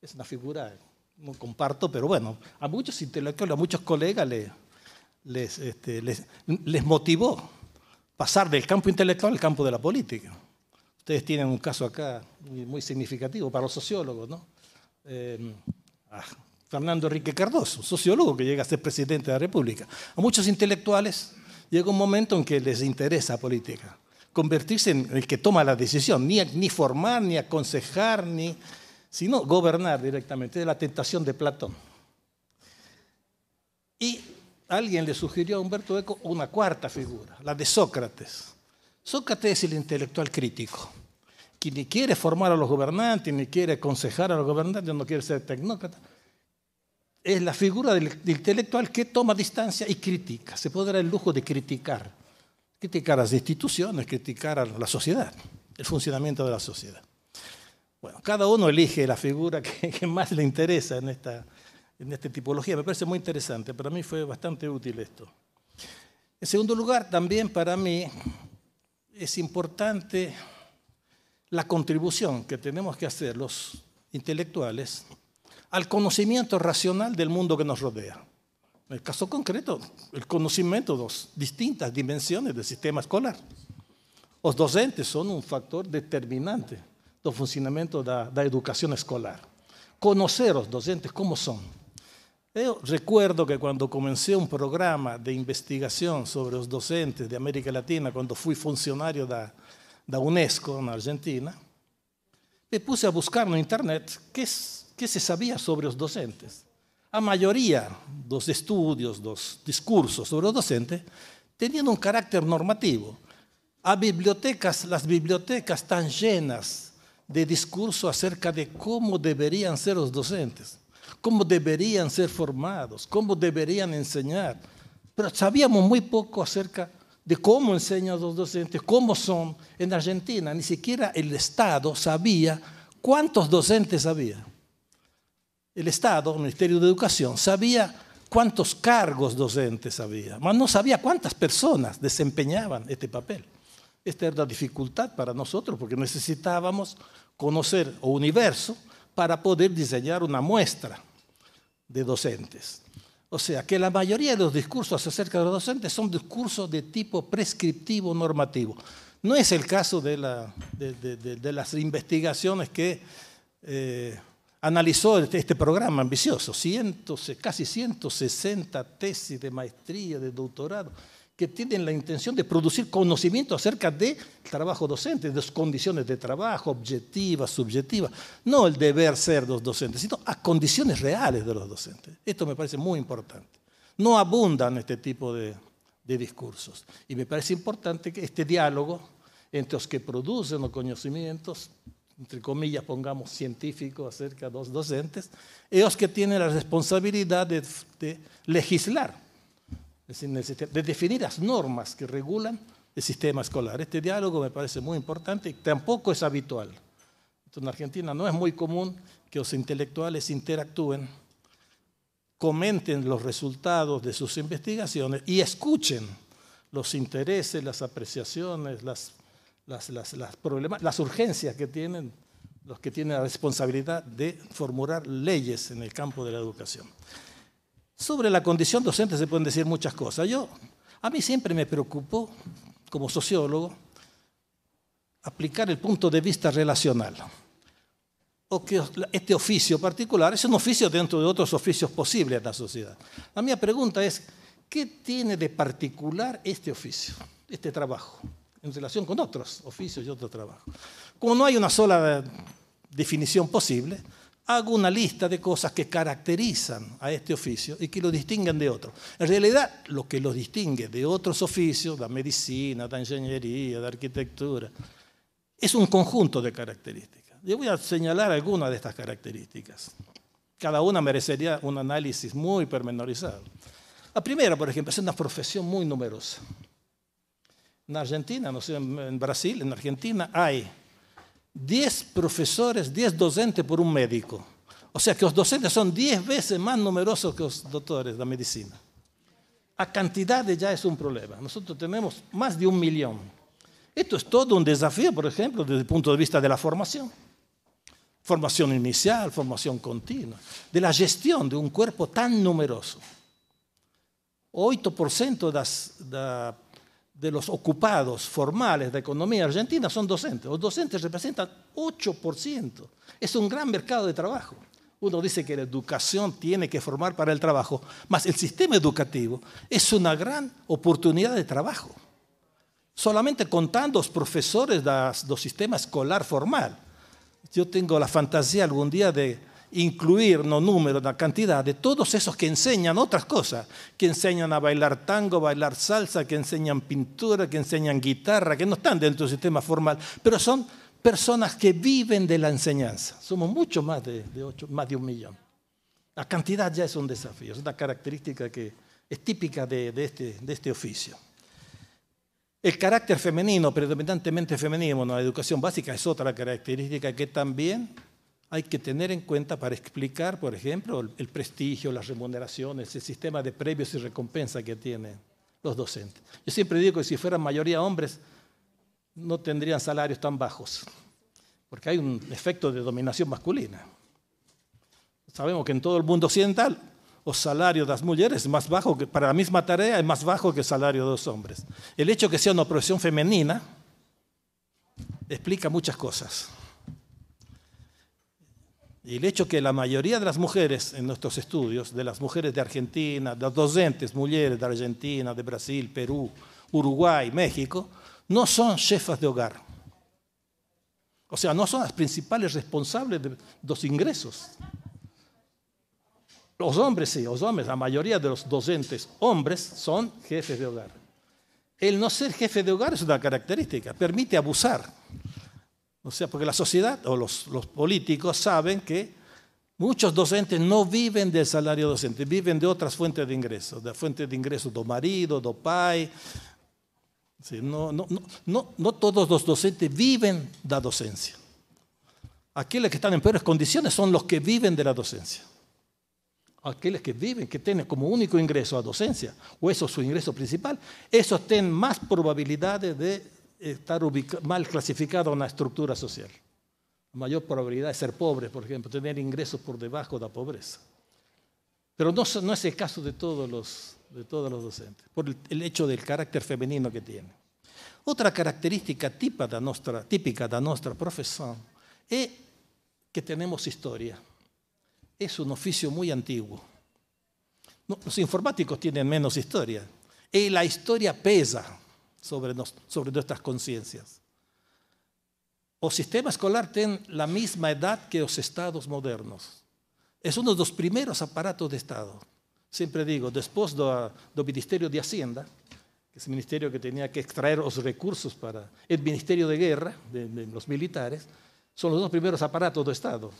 Es una figura, no comparto, pero bueno, a muchos intelectuales, a muchos colegas este, les, motivó pasar del campo intelectual al campo de la política. Ustedes tienen un caso acá muy, significativo para los sociólogos, ¿no? Eh, ah, Fernando Enrique Cardoso, sociólogo que llega a ser presidente de la República. A muchos intelectuales llega un momento en que les interesa política, convertirse en el que toma la decisión, ni, formar, ni aconsejar, ni, sino gobernar directamente, de la tentación de Platón. Y alguien le sugirió a Humberto Eco una cuarta figura, la de Sócrates. Sócrates es el intelectual crítico, que ni quiere formar a los gobernantes, ni quiere aconsejar a los gobernantes, no quiere ser tecnócrata, es la figura del, intelectual que toma distancia y critica. Se puede dar el lujo de criticar. Criticar las instituciones, criticar a la sociedad, el funcionamiento de la sociedad. Bueno, cada uno elige la figura que, más le interesa en esta, en esta tipología. Me parece muy interesante. Para mí fue bastante útil esto. En segundo lugar, también para mí es importante la contribución que tenemos que hacer los intelectuales al conocimiento racional del mundo que nos rodea. En el caso concreto, el conocimiento de distintas dimensiones del sistema escolar. Los docentes son un factor determinante del funcionamiento de la educación escolar. Conocer a los docentes cómo son. Yo recuerdo que cuando comencé un programa de investigación sobre los docentes de América Latina, cuando fui funcionario de la UNESCO en Argentina, me puse a buscar en Internet qué ¿Qué se sabía sobre los docentes. A mayoría los estudios, los discursos sobre los docentes, tenían un carácter normativo. Las bibliotecas, las bibliotecas llenas de discursos acerca de cómo deberían ser los docentes, cómo deberían ser formados, cómo deberían enseñar. Pero sabíamos muy poco acerca de cómo enseñan los docentes, cómo son. En Argentina ni siquiera el Estado sabía cuántos docentes había el Estado, el Ministerio de Educación, sabía cuántos cargos docentes había, mas no sabía cuántas personas desempeñaban este papel. Esta era la dificultad para nosotros porque necesitábamos conocer o universo para poder diseñar una muestra de docentes. O sea, que la mayoría de los discursos acerca de los docentes son discursos de tipo prescriptivo normativo. No es el caso de, las investigaciones que eh, analizó este, este programa ambicioso, casi 160 tesis de maestría, de doctorado, que tienen la intención de producir conocimiento acerca del trabajo docente, de sus condiciones de trabajo, objetivas, subjetivas, no el deber ser de los docentes, sino a condiciones reales de los docentes. Esto me parece muy importante. No abundan este tipo de discursos. Y me parece importante que este diálogo entre los que producen los conocimientos entre comillas, pongamos científicos acerca de los docentes, ellos que tienen la responsabilidad de, legislar, de definir las normas que regulan el sistema escolar. Este diálogo me parece muy importante y tampoco es habitual. en Argentina no es muy común que los intelectuales interactúen, comenten los resultados de sus investigaciones y escuchen los intereses, las apreciaciones, las las, las, urgencias que tienen los que tienen la responsabilidad de formular leyes en el campo de la educación. Sobre la condición docente se pueden decir muchas cosas. Yo, a mí siempre me preocupó, como sociólogo, aplicar el punto de vista relacional. O que este oficio particular es un oficio dentro de otros oficios posibles en la sociedad. La mía pregunta es, ¿qué tiene de particular este oficio, este trabajo? en relación con otros oficios y otros trabajos. Como no hay una sola eh, definición posible, hago una lista de cosas que caracterizan a este oficio y que lo distinguen de otros. En realidad, lo que los distingue de otros oficios, la medicina, la ingeniería, de arquitectura, es un conjunto de características. Yo voy a señalar algunas de estas características. Cada una merecería un análisis muy pormenorizado. La primera, por ejemplo, es una profesión muy numerosa en Argentina, no sé, en Brasil, en Argentina, hay 10 profesores, 10 docentes por un médico. O sea que los docentes son 10 veces más numerosos que los doctores de medicina. A cantidad ya es un problema. Nosotros tenemos más de un millón. Esto es todo un desafío, por ejemplo, desde el punto de vista de la formación. Formación inicial, formación continua, de la gestión de un cuerpo tan numeroso. 8% de las de los ocupados formales de economía argentina son docentes. Los docentes representan 8%. Es un gran mercado de trabajo. Uno dice que la educación tiene que formar para el trabajo, más el sistema educativo es una gran oportunidad de trabajo. Solamente contando los profesores del sistema escolar formal. Yo tengo la fantasía algún día de incluir no número, la cantidad de todos esos que enseñan otras cosas, que enseñan a bailar tango, bailar salsa, que enseñan pintura, que enseñan guitarra, que no están dentro del sistema formal, pero son personas que viven de la enseñanza. Somos mucho más de, más de un millón. La cantidad ya es un desafío, es una característica que es típica de, este, de este oficio. El carácter femenino, predominantemente femenino en la educación básica, es otra característica que también hay que tener en cuenta para explicar, por ejemplo, el, prestigio, las remuneraciones, el sistema de premios y recompensa que tienen los docentes. Yo siempre digo que si fueran mayoría hombres, no tendrían salarios tan bajos, porque hay un efecto de dominación masculina. Sabemos que en todo el mundo occidental, el salario de las mujeres es más bajo que para la misma tarea es más bajo que el salario de los hombres. El hecho de que sea una profesión femenina explica muchas cosas. Y el hecho que la mayoría de las mujeres en nuestros estudios, de las mujeres de Argentina, de docentes, mujeres de Argentina, de Brasil, Perú, Uruguay, México, no son jefas de hogar. O sea, no son las principales responsables de los ingresos. Los hombres, sí, los hombres, la mayoría de los docentes hombres son jefes de hogar. El no ser jefe de hogar es una característica, permite abusar. O sea, porque la sociedad o los, políticos saben que muchos docentes no viven del salario docente, viven de otras fuentes de ingresos, de fuentes de ingresos do marido, do pai. no, no, no, no, todos los docentes viven de la docencia. Aquellos que están en peores condiciones son los que viven de la docencia. Aquellos que viven, que tienen como único ingreso a docencia, o eso es su ingreso principal, esos tienen más probabilidades de estar mal clasificada una estructura social. La mayor probabilidad es ser pobre, por ejemplo, tener ingresos por debajo de la pobreza. Pero no, es el caso de todos los, de todos los docentes, por el, hecho del carácter femenino que tiene. Otra característica típica de nuestra típica de profesión es que tenemos historia. Es un oficio muy antiguo. Los informáticos tienen menos historia. Y la historia pesa sobre, nuestras conciencias. O sistema escolar tiene la misma edad que los estados modernos. Es uno de los primeros aparatos de Estado. Siempre digo, después do, Ministerio de Hacienda, que es el ministerio que tenía que extraer los recursos para el Ministerio de Guerra, de, los militares, son los dos primeros aparatos de Estado.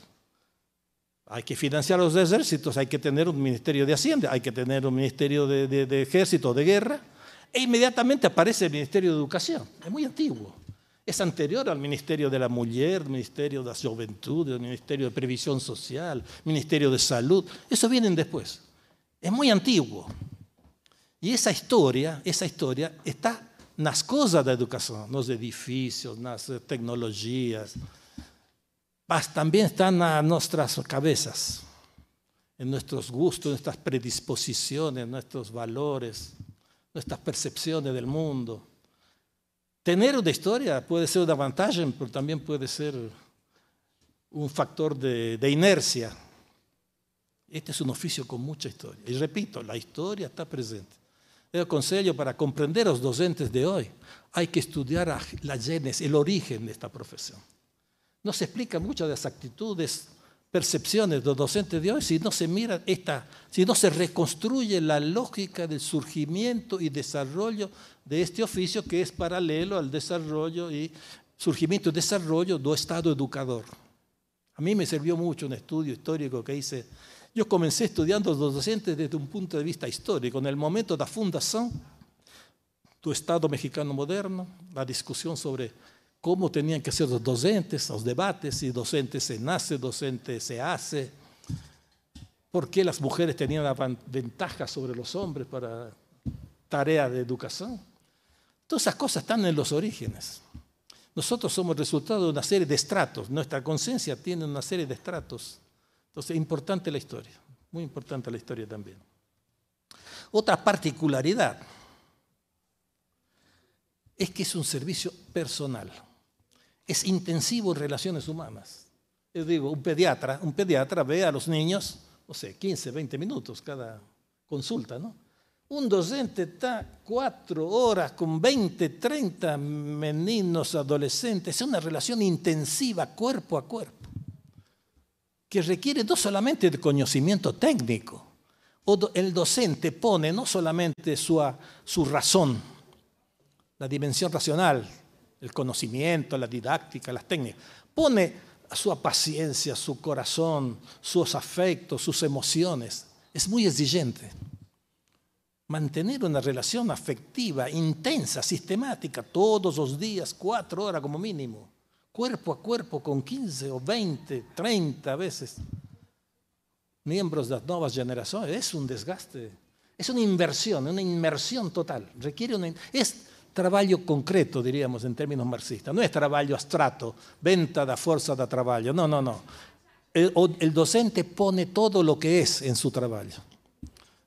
Hay que financiar los ejércitos, hay que tener un Ministerio de Hacienda, hay que tener un Ministerio de, de Ejército de Guerra, e inmediatamente aparece el Ministerio de Educación. Es muy antiguo. Es anterior al Ministerio de la Mujer, Ministerio de la Juventud, Ministerio de Previsión Social, Ministerio de Salud. Eso vienen después. Es muy antiguo. Y esa historia, esa historia está en las cosas de la educación, en los edificios, en las eh, tecnologías. también están en nuestras cabezas, en nuestros gustos, en nuestras predisposiciones, en nuestros valores nuestras percepciones del mundo. Tener una historia puede ser una ventaja, pero también puede ser un factor de, inercia. Este es un oficio con mucha historia. Y repito, la historia está presente. El consejo para comprender a los docentes de hoy, hay que estudiar la genes, el origen de esta profesión. Nos explica muchas de las actitudes percepciones de los docentes de hoy si no se mira esta, si no se reconstruye la lógica del surgimiento y desarrollo de este oficio que es paralelo al desarrollo y surgimiento y desarrollo del Estado educador. A mí me sirvió mucho un estudio histórico que hice. Yo comencé estudiando los docentes desde un punto de vista histórico, en el momento de la fundación tu Estado mexicano moderno, la discusión sobre cómo tenían que ser los docentes, los debates, si docente se nace, docente se hace, por qué las mujeres tenían la ventaja sobre los hombres para tarea de educación. Todas esas cosas están en los orígenes. Nosotros somos resultado de una serie de estratos, nuestra conciencia tiene una serie de estratos. Entonces, importante la historia, muy importante la historia también. Otra particularidad es que es un servicio personal es intensivo en relaciones humanas. Yo digo, un pediatra, un pediatra ve a los niños, no sé, 15, 20 minutos cada consulta, ¿no? Un docente está cuatro horas con 20, 30 meninos, adolescentes. Es una relación intensiva, cuerpo a cuerpo, que requiere no solamente de conocimiento técnico. El docente pone no solamente su, su razón, la dimensión racional, el conocimiento, la didáctica, las técnicas. Pone su paciencia, su corazón, sus afectos, sus emociones. Es muy exigente. Mantener una relación afectiva, intensa, sistemática, todos los días, cuatro horas como mínimo, cuerpo a cuerpo con 15 o 20, 30 veces, miembros de las nuevas generaciones, es un desgaste, es una inversión, una inmersión total. Requiere una, Trabajo concreto, diríamos en términos marxistas. no es trabajo abstrato, venta da fuerza da trabajo, no, no, no. El docente pone todo lo que es en su trabajo.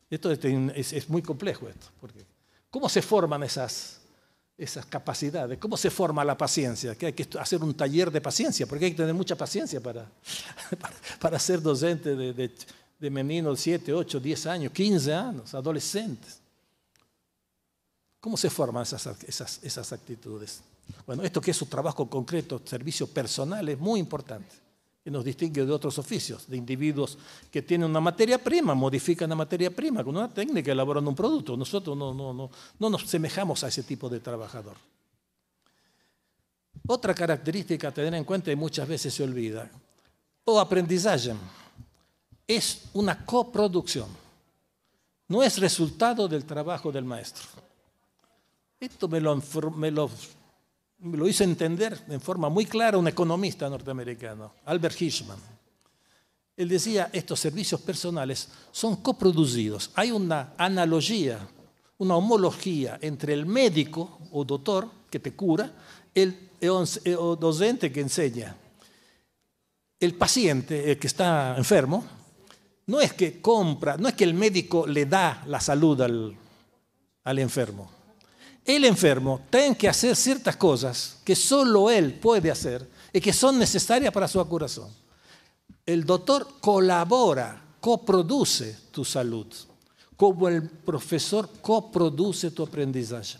Esto es, muy complejo esto. Porque ¿Cómo se forman esas, capacidades? ¿Cómo se forma la paciencia? Que hay que hacer un taller de paciencia, porque hay que tener mucha paciencia para, para, ser docente de, de, de meninos 7, 8, 10 años, 15 años, adolescentes. ¿Cómo se forman esas, actitudes? Bueno, esto que es un trabajo concreto, servicio personal, es muy importante que nos distingue de otros oficios, de individuos que tienen una materia prima, modifican la materia prima, con una técnica elaborando un producto. Nosotros no, no, no, no nos semejamos a ese tipo de trabajador. Otra característica a tener en cuenta y muchas veces se olvida, o aprendizaje, es una coproducción, no es resultado del trabajo del maestro. Esto me lo, hizo entender en forma muy clara un economista norteamericano, Albert Hirschman. Él decía, estos servicios personales son coproducidos. Hay una analogía, una homología entre el médico o doctor que te cura, el, el eh, eh, docente que enseña. El paciente, que está enfermo, no es que compra, no es que el médico le da la salud al enfermo el enfermo tiene que hacer ciertas cosas que solo él puede hacer y que son necesarias para su curación. El doctor colabora, coproduce tu salud, como el profesor coproduce tu aprendizaje.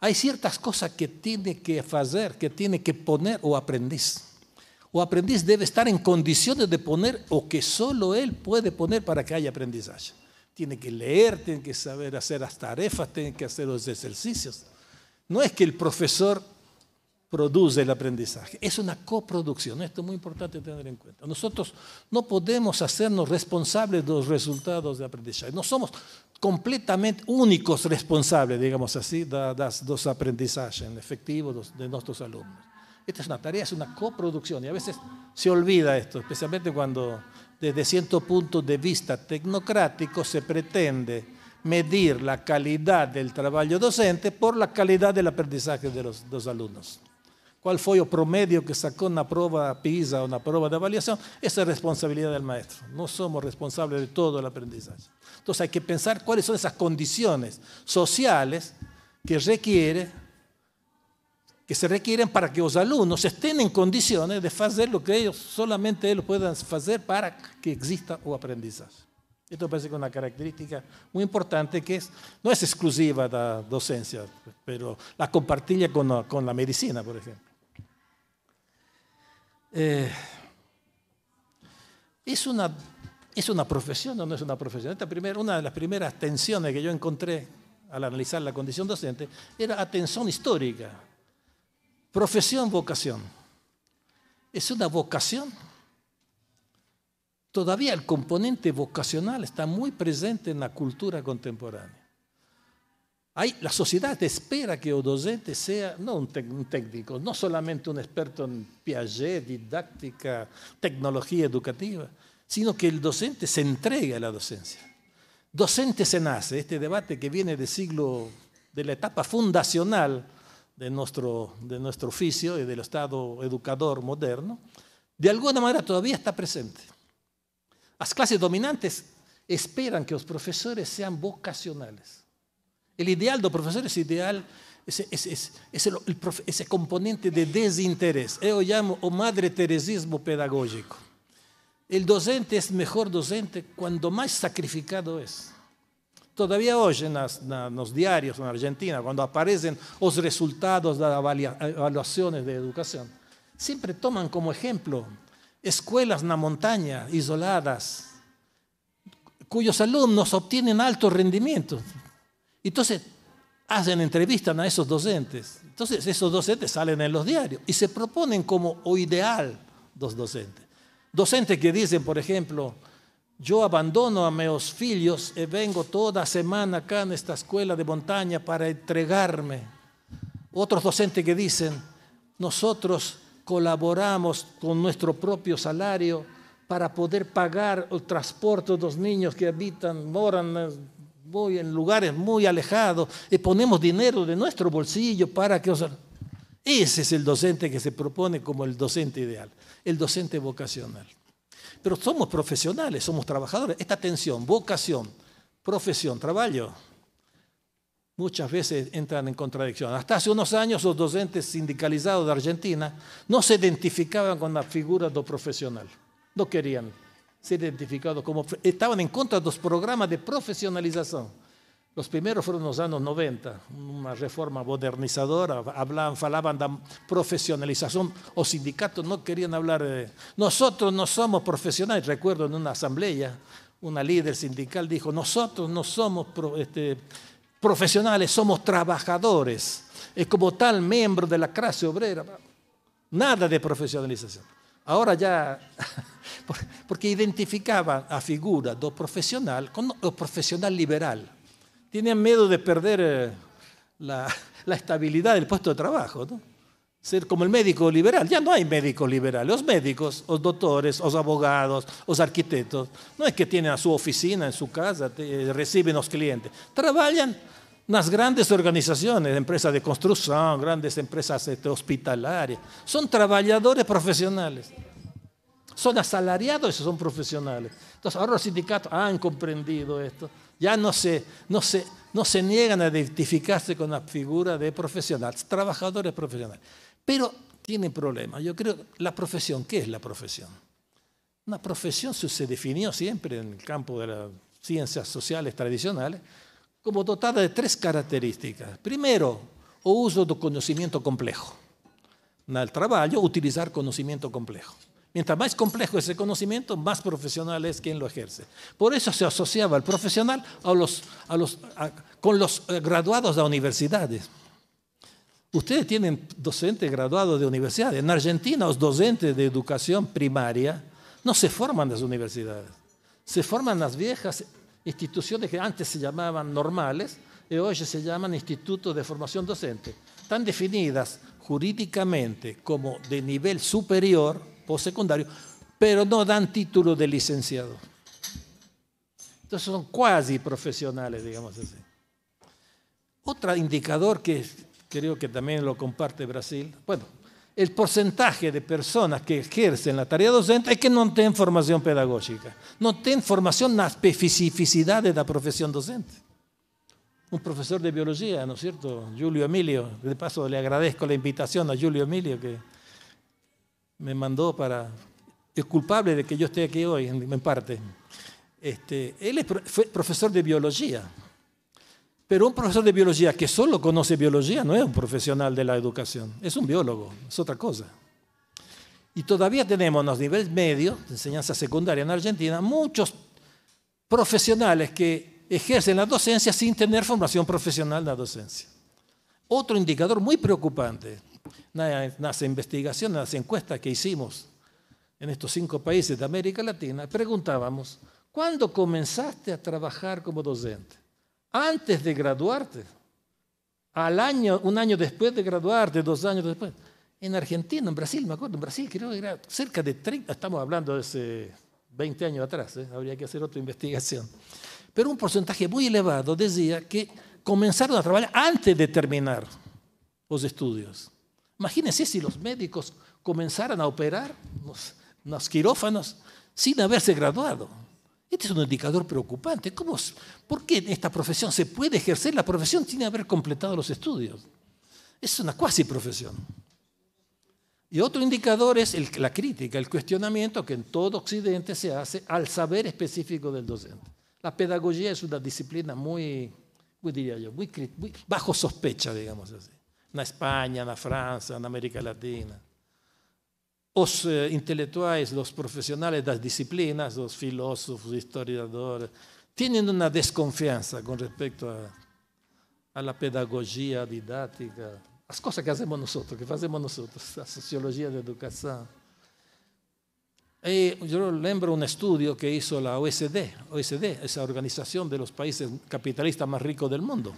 Hay ciertas cosas que tiene que hacer, que tiene que poner o aprendiz. O aprendiz debe estar en condiciones de poner o que solo él puede poner para que haya aprendizaje tiene que leer, tiene que saber hacer las tarefas, tiene que hacer los ejercicios. No es que el profesor produce el aprendizaje, es una coproducción. Esto es muy importante tener en cuenta. Nosotros no podemos hacernos responsables de los resultados de aprendizaje. No somos completamente únicos responsables, digamos así, de, los aprendizajes efectivos de nuestros alumnos. Esta es una tarea, es una coproducción y a veces se olvida esto, especialmente cuando desde cierto punto de vista tecnocrático se pretende medir la calidad del trabajo docente por la calidad del aprendizaje de los, alumnos. ¿Cuál fue el promedio que sacó una prueba PISA o una prueba de avaliación? Esa es responsabilidad del maestro. No somos responsables de todo el aprendizaje. Entonces hay que pensar cuáles son esas condiciones sociales que requiere se requieren para que los alumnos estén en condiciones de hacer lo que ellos solamente ellos puedan hacer para que exista o aprendizaje. Esto parece que es una característica muy importante que es, no es exclusiva de la docencia, pero la compartilla con la, medicina, por ejemplo. Eh, es, una, ¿Es una profesión o no es una profesión? Esta primera, una de las primeras tensiones que yo encontré al analizar la condición docente era atención histórica Profesión, vocación. Es una vocación. Todavía el componente vocacional está muy presente en la cultura contemporánea. Hay, la sociedad espera que el docente sea, no un, un, técnico, no solamente un experto en Piaget, didáctica, tecnología educativa, sino que el docente se entregue a la docencia. Docente se nace, este debate que viene del siglo, de la etapa fundacional de nuestro, de nuestro oficio y del Estado educador moderno, de alguna manera todavía está presente. Las clases dominantes esperan que los profesores sean vocacionales. El ideal de profesor profesores es ideal, el, ese componente de desinterés. Yo llamo o madre teresismo pedagógico. El docente es mejor docente cuando más sacrificado es. Todavía hoy en, los diarios en Argentina, cuando aparecen los resultados de las evaluaciones de educación, siempre toman como ejemplo escuelas en la montaña, isoladas, cuyos alumnos obtienen altos rendimientos. Entonces, hacen entrevistas a esos docentes. Entonces, esos docentes salen en los diarios y se proponen como o ideal los docentes. Docentes que dicen, por ejemplo, yo abandono a mis hijos y e vengo toda semana acá en esta escuela de montaña para entregarme. Otros docentes que dicen, nosotros colaboramos con nuestro propio salario para poder pagar el transporte de los niños que habitan, moran voy en lugares muy alejados y ponemos dinero de nuestro bolsillo para que... Ese es el docente que se propone como el docente ideal, el docente vocacional. Pero somos profesionales, somos trabajadores. Esta tensión, vocación, profesión, trabajo, muchas veces entran en contradicción. Hasta hace unos años los docentes sindicalizados de Argentina no se identificaban con la figura de profesional. No querían ser identificados como... Estaban en contra de los programas de profesionalización. Los primeros fueron los años 90, una reforma modernizadora, hablaban, falaban de profesionalización, o sindicatos no querían hablar de... Nosotros no somos profesionales, recuerdo en una asamblea, una líder sindical dijo, nosotros no somos este, profesionales, somos trabajadores, es como tal miembro de la clase obrera, nada de profesionalización. Ahora ya, porque identificaban a figura do profesional con profesional liberal. Tienen miedo de perder eh, la, estabilidad del puesto de trabajo. ¿no? Ser como el médico liberal. Ya no hay médico liberal. Los médicos, los doctores, los abogados, los arquitectos, no es que tienen a su oficina en su casa, eh, reciben los clientes. Trabajan las grandes organizaciones, empresas de construcción, grandes empresas este, hospitalarias, son trabajadores profesionales. Son asalariados y son profesionales. Entonces ahora los sindicatos han comprendido esto. Ya no se, no niegan a identificarse con la figura de profesionales, trabajadores profesionales. Pero tienen problemas. Yo creo, la profesión, ¿qué es la profesión? Una profesión se definió siempre en el campo de las ciencias sociales tradicionales como dotada de tres características. Primero, o uso de conocimiento complejo. En el trabajo, utilizar conocimiento complejo. Mientras más complejo es el conocimiento, más profesional es quien lo ejerce. Por eso se asociaba al profesional con los eh, graduados de universidades. Ustedes tienen docentes graduados de universidades. En Argentina los docentes de educación primaria no se forman en las universidades. Se forman las viejas instituciones que antes se llamaban normales y hoy se llaman institutos de formación docente. Están definidas jurídicamente como de nivel superior postsecundario, pero no dan título de licenciado. Entonces son cuasi profesionales, digamos así. Otro indicador que creo que también lo comparte Brasil, bueno, el porcentaje de personas que ejercen la tarea docente es que no tienen formación pedagógica, no tienen formación en la especificidad de la profesión docente. Un profesor de biología, ¿no es cierto? Julio Emilio, de paso le agradezco la invitación a Julio Emilio que me mandó para... Es culpable de que yo esté aquí hoy, en, parte. Este, él es, fue profesor de biología, pero un profesor de biología que solo conoce biología no es un profesional de la educación, es un biólogo, es otra cosa. Y todavía tenemos en los niveles medios de enseñanza secundaria en Argentina muchos profesionales que ejercen la docencia sin tener formación profesional de la docencia. Otro indicador muy preocupante, las investigaciones, las encuestas que hicimos en estos cinco países de América Latina, preguntábamos, ¿cuándo comenzaste a trabajar como docente? Antes de graduarte, al año, un año después de graduarte, dos años después. En Argentina, en Brasil, me acuerdo, en Brasil creo que era cerca de 30, estamos hablando de ese 20 años atrás, ¿eh? habría que hacer otra investigación. Pero un porcentaje muy elevado decía que comenzaron a trabajar antes de terminar los estudios. Imagínense si los médicos comenzaran a operar los, los quirófanos sin haberse graduado. Este es un indicador preocupante. ¿Cómo, ¿Por qué en esta profesión se puede ejercer la profesión sin haber completado los estudios? Es una cuasi profesión. Y otro indicador es la crítica, el cuestionamiento que en todo Occidente se hace al saber específico del docente. La pedagogía es una disciplina muy, diría yo, muy bajo sospecha, digamos así en España, en Francia, en América Latina. Los eh, intelectuales, los profesionales de las disciplinas, los filósofos, historiadores, una desconfianza con respecto a à pedagogia didática, as coisas que hacemos nosotros, que hacemos nosotros, la sociología de educación. Eh, yo lembro un estudio que hizo la OSD, OSD, esa organización de los países capitalistas más ricos del mundo,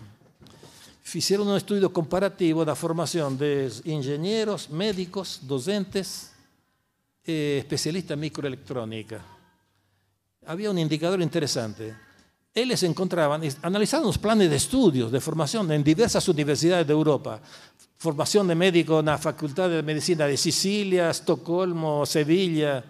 hicieron un estudio comparativo de la formación de ingenieros, médicos, docentes, eh, especialistas en microelectrónica. Había un indicador interesante. Ellos encontraban, analizaban los planes de estudios de formación en diversas universidades de Europa. Formación de médicos en la Facultad de Medicina de Sicilia, Estocolmo, Sevilla.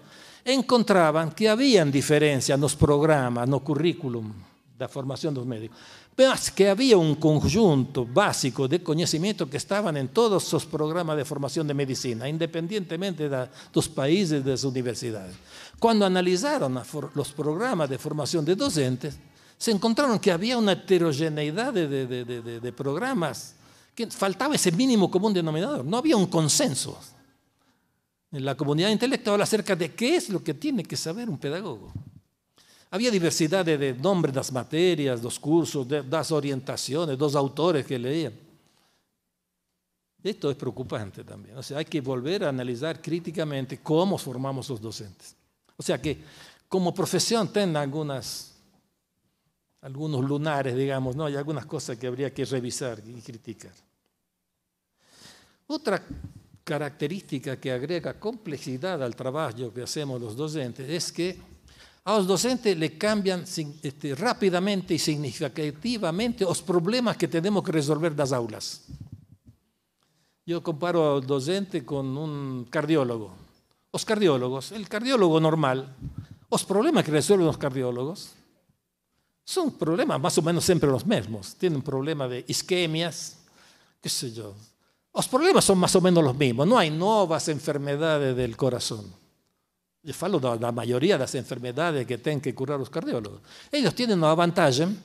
Encontraban que habían diferencias en los programas, en los currículum de formación de los médicos más que había un conjunto básico de conocimientos que estaban en todos los programas de formación de medicina, independientemente de los países de las universidades. Cuando analizaron los programas de formación de docentes, se encontraron que había una heterogeneidad de, de programas, que faltaba ese mínimo común denominador, no había un consenso en la comunidad intelectual acerca de qué es lo que tiene que saber un pedagogo. Había diversidad de nombres las materias, los cursos, de las orientaciones, dos autores que leían. Esto es preocupante también. O sea, hay que volver a analizar críticamente cómo formamos los docentes. O sea, que como profesión tenga algunas, algunos lunares, digamos, ¿no? Hay algunas cosas que habría que revisar y criticar. Otra característica que agrega complejidad al trabajo que hacemos los docentes es que a los docentes le cambian este, rápidamente y significativamente los problemas que tenemos que resolver en las aulas. Yo comparo al docente con un cardiólogo. Los cardiólogos, el cardiólogo normal, los problemas que resuelven los cardiólogos son problemas más o menos siempre los mismos. Tienen problema de isquemias, qué sé yo. Los problemas son más o menos los mismos. No hay nuevas enfermedades del corazón hablo falo la mayoría de las enfermedades que tienen que curar los cardiólogos. Ellos tienen una vantagem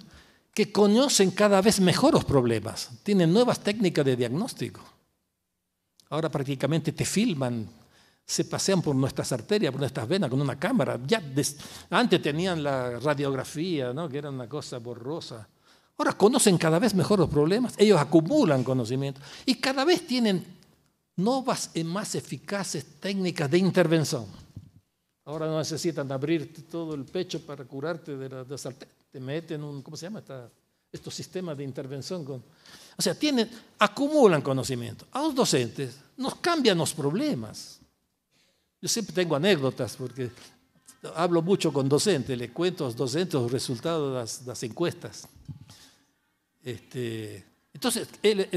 que conocen cada vez mejor los problemas, tienen nuevas técnicas de diagnóstico. Ahora prácticamente te filman, se pasean por nuestras arterias, por nuestras venas con una cámara. antes tenían la radiografía, que era una cosa borrosa. Ahora conocen cada vez mejor los problemas, ellos acumulan conocimiento y cada vez tienen nuevas y más eficaces técnicas de intervención. Ahora no necesitan abrir todo el pecho para curarte de la de Te meten un, ¿cómo se llama? estos sistemas de intervención. o sea, tienen, acumulan conocimiento. A los docentes nos cambian los problemas. Yo siempre tengo anécdotas porque hablo mucho con docentes, les cuento a los docentes los resultados de las, encuestas. Este, entonces,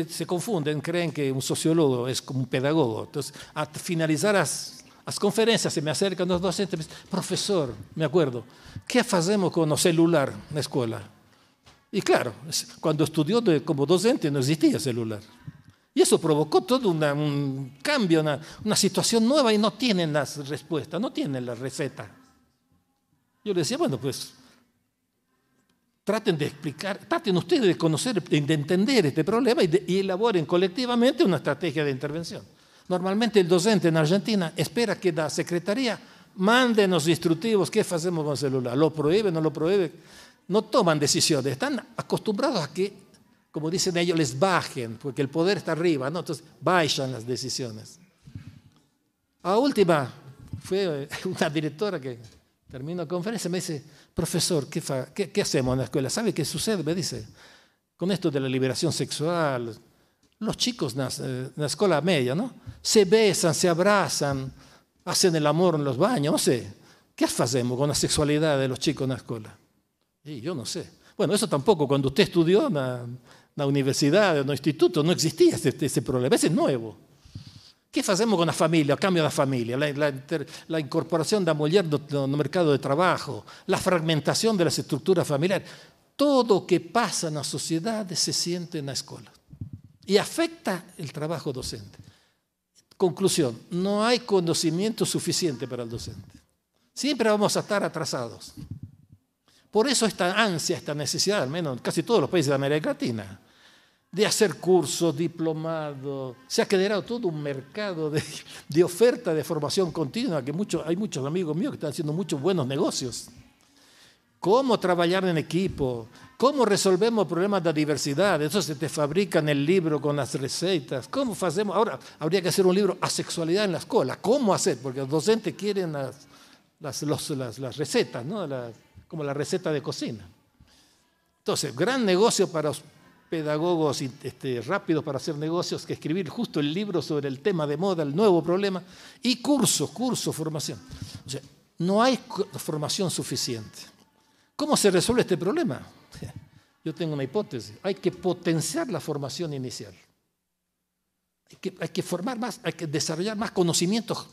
se confunden, creen que un sociólogo es como un pedagogo. Entonces, al finalizar las, las conferencias se me acercan los docentes, profesor, me acuerdo, ¿qué hacemos con el celular la escuela? Y claro, cuando estudió como docente no existía celular. Y eso provocó todo un cambio, una situación nueva y no tienen las respuestas, no tienen la receta. Yo les decía, bueno, pues traten de explicar, traten ustedes de conocer, de entender este problema y elaboren colectivamente una estrategia de intervención. Normalmente el docente en Argentina espera que la secretaría mande los instructivos, ¿qué hacemos con el celular? ¿Lo prohíbe, no lo prohíbe? No toman decisiones, están acostumbrados a que, como dicen ellos, les bajen, porque el poder está arriba, ¿no? Entonces, bajan las decisiones. A última, fue eh, una directora que terminó la conferencia, me dice, profesor, qué, ¿qué hacemos en la escuela? ¿Sabe qué sucede? Me dice, con esto de la liberación sexual, los chicos en la eh, escuela media, ¿no? Se besan, se abrazan, hacen el amor en los baños, no sé. ¿Qué hacemos con la sexualidad de los chicos en la escuela? yo no sé. Bueno, eso tampoco, cuando usted estudió en la, universidad, en un instituto, no existía ese, problema, ese es nuevo. ¿Qué hacemos con la familia, el cambio de la familia, la, la incorporación de la mujer en el mercado de trabajo, la fragmentación de las estructuras familiares? Todo lo que pasa en la sociedad se siente en la escuela y afecta el trabajo docente. Conclusión, no hay conocimiento suficiente para el docente. Siempre vamos a estar atrasados. Por eso esta ansia, esta necesidad, al menos en casi todos los países de América Latina, de hacer cursos, diplomados. Se ha generado todo un mercado de, oferta de formación continua, que hay muchos amigos míos que están haciendo muchos buenos negocios cómo trabajar en equipo, cómo resolvemos problemas de diversidad. Eso se te fabrica en el libro con las recetas. ¿Cómo hacemos? Ahora, habría que hacer un libro a sexualidad en la escuela. ¿Cómo hacer? Porque los docentes quieren las, recetas, como la receta de cocina. Entonces, gran negocio para los pedagogos este, rápidos para hacer negocios que escribir justo el libro sobre el tema de moda, el nuevo problema, y curso, curso, formación. no hay formación suficiente. ¿Cómo se resuelve este problema? Yo tengo una hipótesis. Hay que potenciar la formación inicial. Hay que, formar más, hay que desarrollar más conocimientos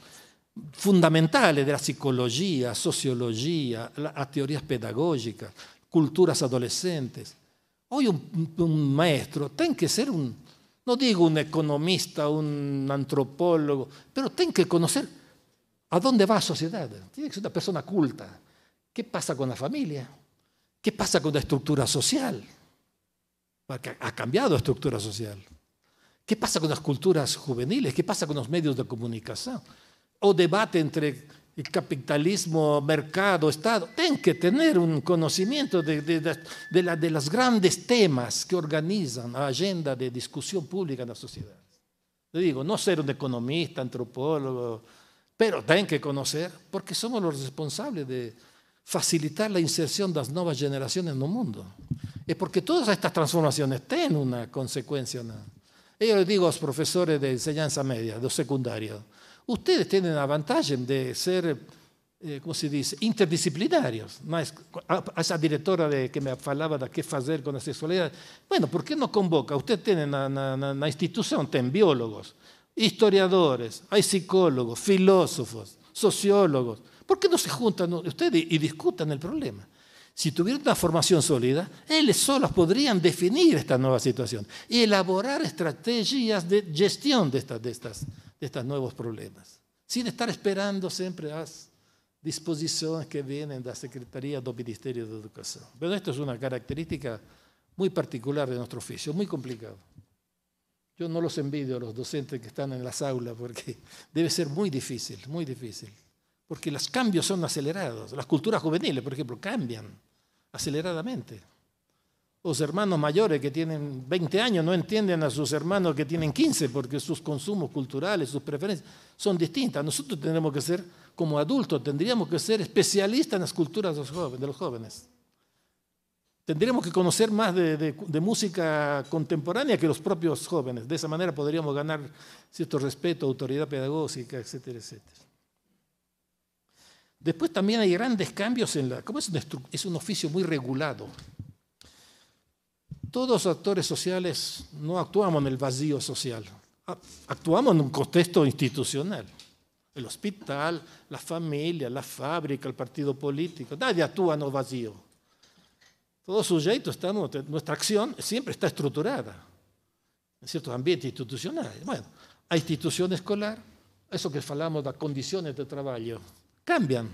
fundamentales de la psicología, sociología, teorías pedagógicas, culturas adolescentes. Hoy un, maestro tiene que ser un, no digo un economista, un antropólogo, pero tiene que conocer a dónde va la sociedad. Tiene que ser una persona culta ¿Qué pasa con la familia? ¿Qué pasa con la estructura social? Porque ha cambiado la estructura social. ¿Qué pasa con las culturas juveniles? ¿Qué pasa con los medios de comunicación? O debate entre el capitalismo, mercado, Estado. Tienen que tener un conocimiento de, de, de, los grandes temas que organizan la agenda de discusión pública en la sociedad. Le digo, no ser un economista, antropólogo, pero tienen que conocer porque somos los responsables de, facilitar la inserción de las nuevas generaciones en el mundo. Es porque todas estas transformaciones tienen una consecuencia. Yo les digo a los profesores de enseñanza media, de secundaria, ustedes tienen la ventaja de ser, eh, como se dice?, interdisciplinarios. esa directora de, que me hablaba de qué hacer con la sexualidad. bueno, ¿por qué no convoca? Usted tiene una la institución, tienen biólogos, historiadores, hay psicólogos, filósofos, sociólogos, ¿Por qué no se juntan ustedes y discutan el problema? Si tuvieran una formación sólida, ellos solos podrían definir esta nueva situación y elaborar estrategias de gestión de, estas, estos nuevos problemas, sin estar esperando siempre las disposiciones que vienen de la Secretaría del Ministerio de Educación. Pero esto es una característica muy particular de nuestro oficio, muy complicado. Yo no los envidio a los docentes que están en las aulas porque debe ser muy difícil, muy difícil porque los cambios son acelerados. Las culturas juveniles, por ejemplo, cambian aceleradamente. Los hermanos mayores que tienen 20 años no entienden a sus hermanos que tienen 15 porque sus consumos culturales, sus preferencias son distintas. Nosotros tendremos que ser, como adultos, tendríamos que ser especialistas en las culturas de los jóvenes. Tendríamos que conocer más de, de música contemporánea que los propios jóvenes. De esa manera podríamos ganar cierto respeto, autoridad pedagógica, etcétera, etcétera. Después también hay grandes cambios en la... ¿Cómo es un, es un oficio muy regulado, todos los actores sociales no actuamos en el vacío social, actuamos en un contexto institucional. El hospital, la familia, la fábrica, el partido político, nadie actúa en el vacío. Todo sujeto, está, nuestra acción siempre está estructurada en ciertos ambientes institucionales. Bueno, a institución escolar, eso que hablamos de condiciones de trabajo, cambian.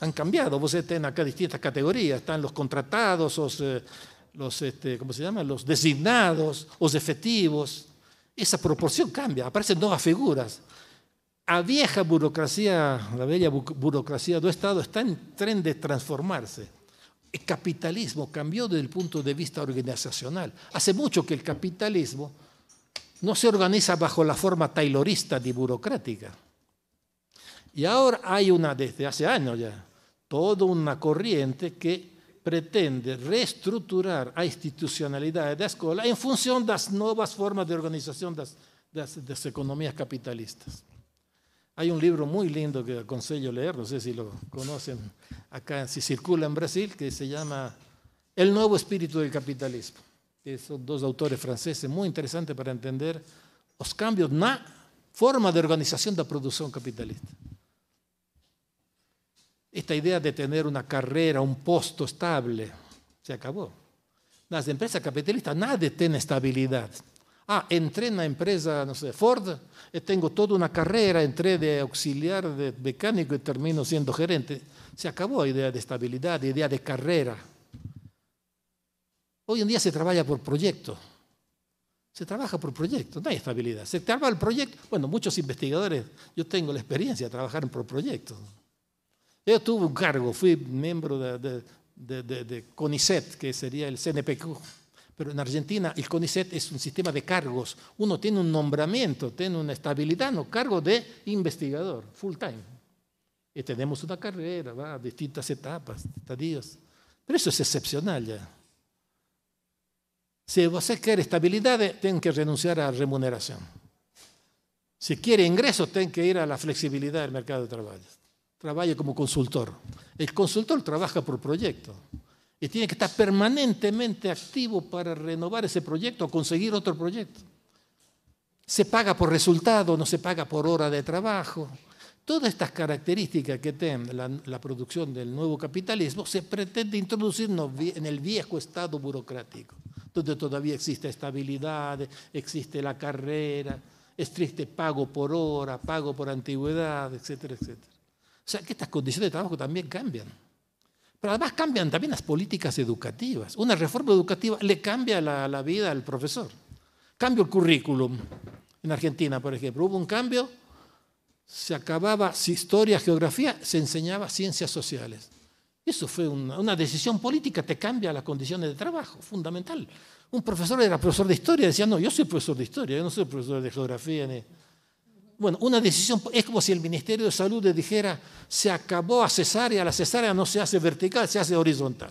Han cambiado. Vos tenés este, acá distintas categorías. Están los contratados, eh, los, este, se Los designados, los efectivos. Esa proporción cambia. Aparecen nuevas figuras. La vieja burocracia, la bella burocracia del Estado está en tren de transformarse. El capitalismo cambió desde el punto de vista organizacional. Hace mucho que el capitalismo no se organiza bajo la forma taylorista ni burocrática. Y ahora hay una, desde hace años ya, toda una corriente que pretende institucionalidad a la escuela en función de las nuevas formas de organización de las economías capitalistas. Hay un libro muy lindo que aconsejo leer, no sé si lo conocen, acá si circula en Brasil, que se llama El nuevo espíritu del Capitalismo. Son dos autores franceses muy interesantes para entender los cambios en la forma de organización de la producción capitalista. Esta idea de tener una carrera, un puesto estable, se acabó. Las empresas capitalistas, nadie tiene estabilidad. Ah, entré en la empresa, no sé, Ford, eh, tengo toda una carrera, entré de auxiliar, de mecánico y termino siendo gerente. Se acabó la idea de estabilidad, la idea de carrera. Hoy en día se trabaja por proyecto. Se trabaja por proyecto, no hay estabilidad. Se trabaja el proyecto. Bueno, muchos investigadores, yo tengo la experiencia de trabajar por proyectos. Yo tuve un cargo, fui miembro de, CONICET, que sería el CNPQ, pero en Argentina el CONICET es un sistema de cargos. Uno tiene un nombramiento, tiene una estabilidad, no cargo de investigador, full time. Y tenemos una carrera, ¿va? distintas etapas, estadios. Pero eso es excepcional ya. Si usted quiere estabilidad, tiene que renunciar a remuneración. Si quiere ingresos, tiene que ir a la flexibilidad del mercado de trabajo trabaja como consultor. El consultor trabaja por proyecto y tiene que estar permanentemente activo para renovar ese proyecto o conseguir otro proyecto. Se paga por resultado, no se paga por hora de trabajo. Todas estas características que tiene la, producción del nuevo capitalismo se pretende introducir en el viejo estado burocrático, donde todavía existe estabilidad, existe la carrera, es triste pago por hora, pago por antigüedad, etcétera, etcétera. O sea que estas condiciones de trabajo también cambian. Pero además cambian también las políticas educativas. Una reforma educativa le cambia la, vida al profesor. Cambio el currículum. En Argentina, por ejemplo, hubo un cambio, se acababa historia, geografía, se enseñaba ciencias sociales. Eso fue una, una, decisión política, te cambia las condiciones de trabajo, fundamental. Un profesor era profesor de historia, decía, no, yo soy profesor de historia, yo no soy profesor de geografía. Ni bueno, una decisión es como si el Ministerio de Salud le dijera, se acabó a cesárea, la cesárea no se hace vertical, se hace horizontal.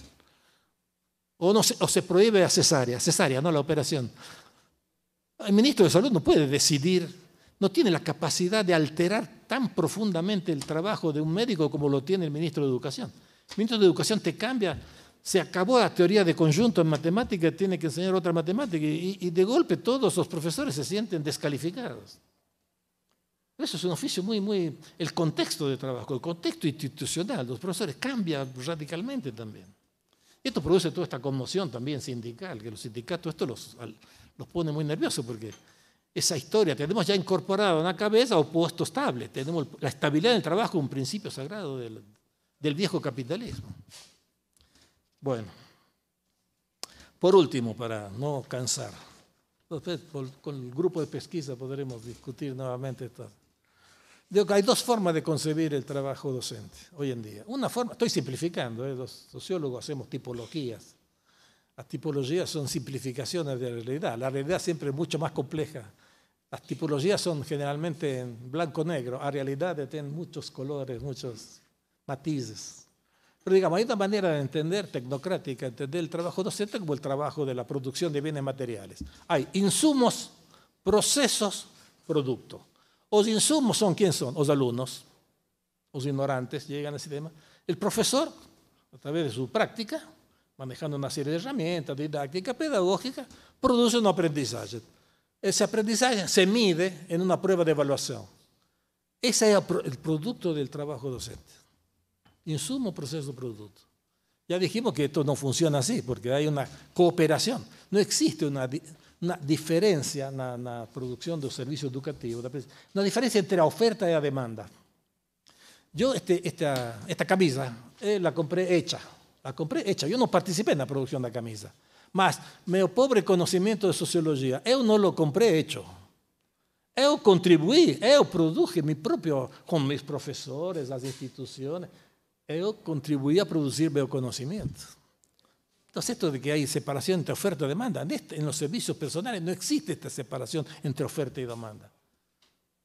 O, no se, prohíbe a cesárea, cesárea, no la operación. El ministro de Salud no puede decidir, no tiene la capacidad de alterar tan profundamente el trabajo de un médico como lo tiene el ministro de Educación. El ministro de Educación te cambia, se acabó la teoría de conjunto en matemática, tiene que enseñar otra matemática y de golpe todos los profesores se sienten descalificados. Eso es un oficio muy, muy... El contexto de trabajo, el contexto institucional, los profesores cambia radicalmente también. esto produce toda esta conmoción también sindical, que los sindicatos, esto los, los pone muy nerviosos porque esa historia tenemos ya incorporada en la cabeza o puesto estable. Tenemos la estabilidad del trabajo, un principio sagrado del, viejo capitalismo. Bueno, por último, para no cansar. con el grupo de pesquisa podremos discutir nuevamente esto que hay dos formas de concebir el trabajo docente hoy en día. Una forma, estoy simplificando, ¿eh? los sociólogos hacemos tipologías. Las tipologías son simplificaciones de la realidad. La realidad siempre es mucho más compleja. Las tipologías son generalmente en blanco-negro. A realidad tienen muchos colores, muchos matices. Pero digamos, hay una manera de entender, tecnocrática, entender el trabajo docente como el trabajo de la producción de bienes materiales. Hay insumos, procesos, producto. ¿Los insumos son quiénes son? Los alumnos, los ignorantes llegan a ese tema. El profesor, a través de su práctica, manejando una serie de herramientas didácticas, pedagógicas, produce un aprendizaje. Ese aprendizaje se mide en una prueba de evaluación. Ese es el producto del trabajo docente. Insumo, proceso, producto. Ya dijimos que esto no funciona así, porque hay una cooperación. No existe una una diferencia en la producción de servicios educativo, una diferencia entre la oferta y la demanda. Yo este, esta, camisa eh, la compré hecha, la compré hecha. Yo no participé en la producción de la camisa, más mi pobre conocimiento de sociología, yo no lo compré hecho. Yo contribuí, yo produje mi propio, con mis profesores, las instituciones, yo contribuí a producir mi conocimiento. Entonces esto de que hay separación entre oferta y demanda, este, en, los servicios personales no existe esta separación entre oferta y demanda.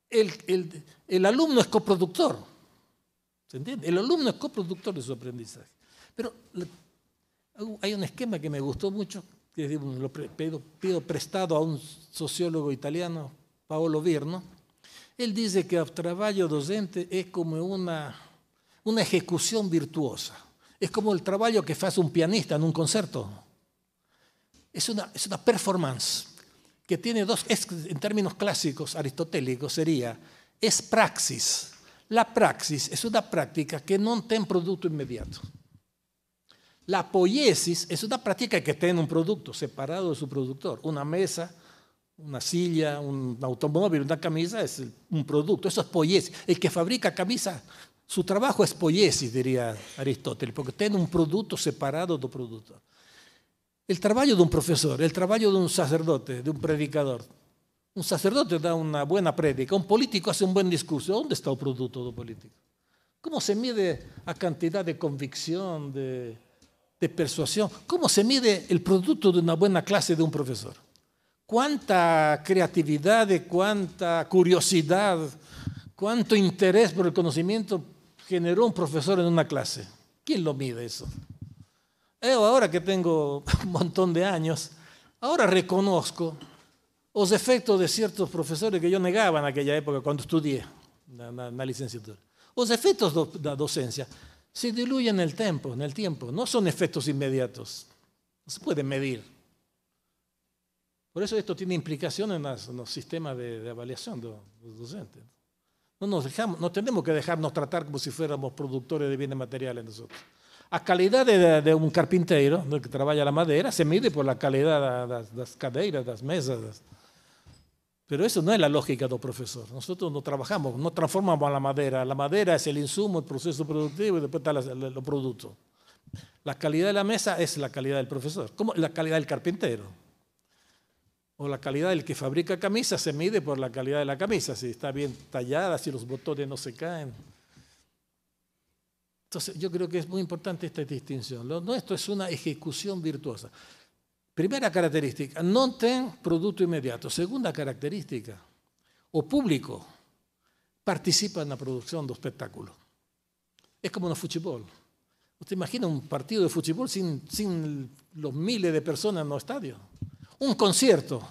El, alumno es coproductor, ¿se entiende? El alumno es coproductor de su aprendizaje. Pero uh, hay un esquema que me gustó mucho, que lo pido, prestado a un sociólogo italiano, Paolo Virno. Él dice que el trabajo docente es como una ejecución virtuosa. Es como el trabajo que hace un pianista en un concierto. Es una, es una performance que tiene dos, en términos clásicos aristotélicos sería, es praxis. La praxis es una práctica que no tiene producto inmediato. La poiesis es una práctica que tiene un producto separado de su productor. Una mesa, una silla, un automóvil, una camisa es un producto. Eso es poiesis. El que fabrica camisa su trabajo es poiesis, diría Aristóteles, porque tiene un producto separado de producto. El trabajo de un profesor, el trabajo de un sacerdote, de un predicador. Un sacerdote da una buena prédica, un político hace un buen discurso. ¿Dónde está el producto del político? ¿Cómo se mide la cantidad de convicción, de, de persuasión? ¿Cómo se mide el producto de una buena clase de un profesor? ¿Cuánta creatividad, cuánta curiosidad, cuánto interés por el conocimiento generó un profesor en una clase. ¿Quién lo mide eso? Eh, ahora que tengo un montón de años, ahora reconozco los efectos de ciertos profesores que yo negaba en aquella época cuando estudié la licenciatura. Los efectos de la docencia se diluyen en el tiempo, en el tiempo. No son efectos inmediatos. No se pueden medir. Por eso esto tiene implicaciones en, los sistemas de, de avaliación de los docentes. No nos dejamos, no tenemos que dejarnos tratar como si fuéramos productores de bienes materiales nosotros. La calidad de, un carpintero que trabaja la madera, se mide por la calidad las las cadeiras, las mesas. Pero eso no es la lógica del profesor. Nosotros no trabajamos, no transformamos la madera. La madera es el insumo, el proceso productivo y después está los productos. La calidad de la mesa es la calidad del profesor, como la calidad del carpintero o la calidad del que fabrica camisas se mide por la calidad de la camisa, si está bien tallada, si los botones no se caen. Entonces yo creo que es muy importante esta distinción. Lo nuestro es una ejecución virtuosa. Primera característica, no ten producto inmediato. Segunda característica, o público participa en la producción de espectáculos. Es como en el fútbol. ¿Usted imagina un partido de fútbol sin, sin los miles de personas en los estadios? un concierto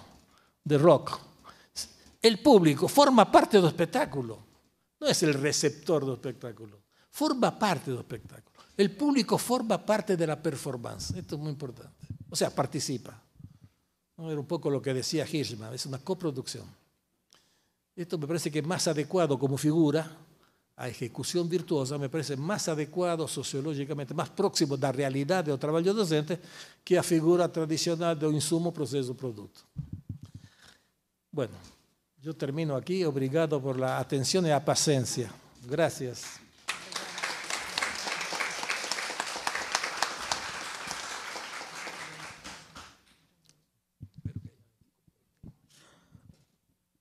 de rock. El público forma parte del espectáculo, no es el receptor del espectáculo, forma parte del espectáculo. El público forma parte de la performance, esto es muy importante, o sea, participa. Era un poco lo que decía Hirschman, es una coproducción. Esto me parece que es más adecuado como figura a ejecución virtuosa me parece más adecuado sociológicamente, más próximo la realidad del trabajo docente que a figura tradicional del insumo, proceso producto. Bueno, yo termino aquí. Obrigado por la atención y la paciencia. Gracias.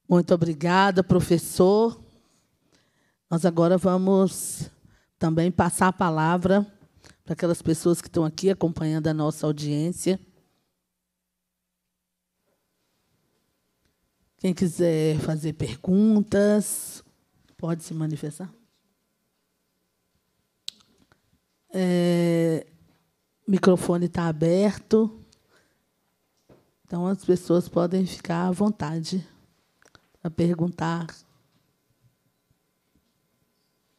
Muito obrigada, professor. Nós agora vamos também passar a palavra para aquelas pessoas que estão aqui acompanhando a nossa audiência. Quem quiser fazer perguntas, pode se manifestar. É, o microfone está aberto, então as pessoas podem ficar à vontade para perguntar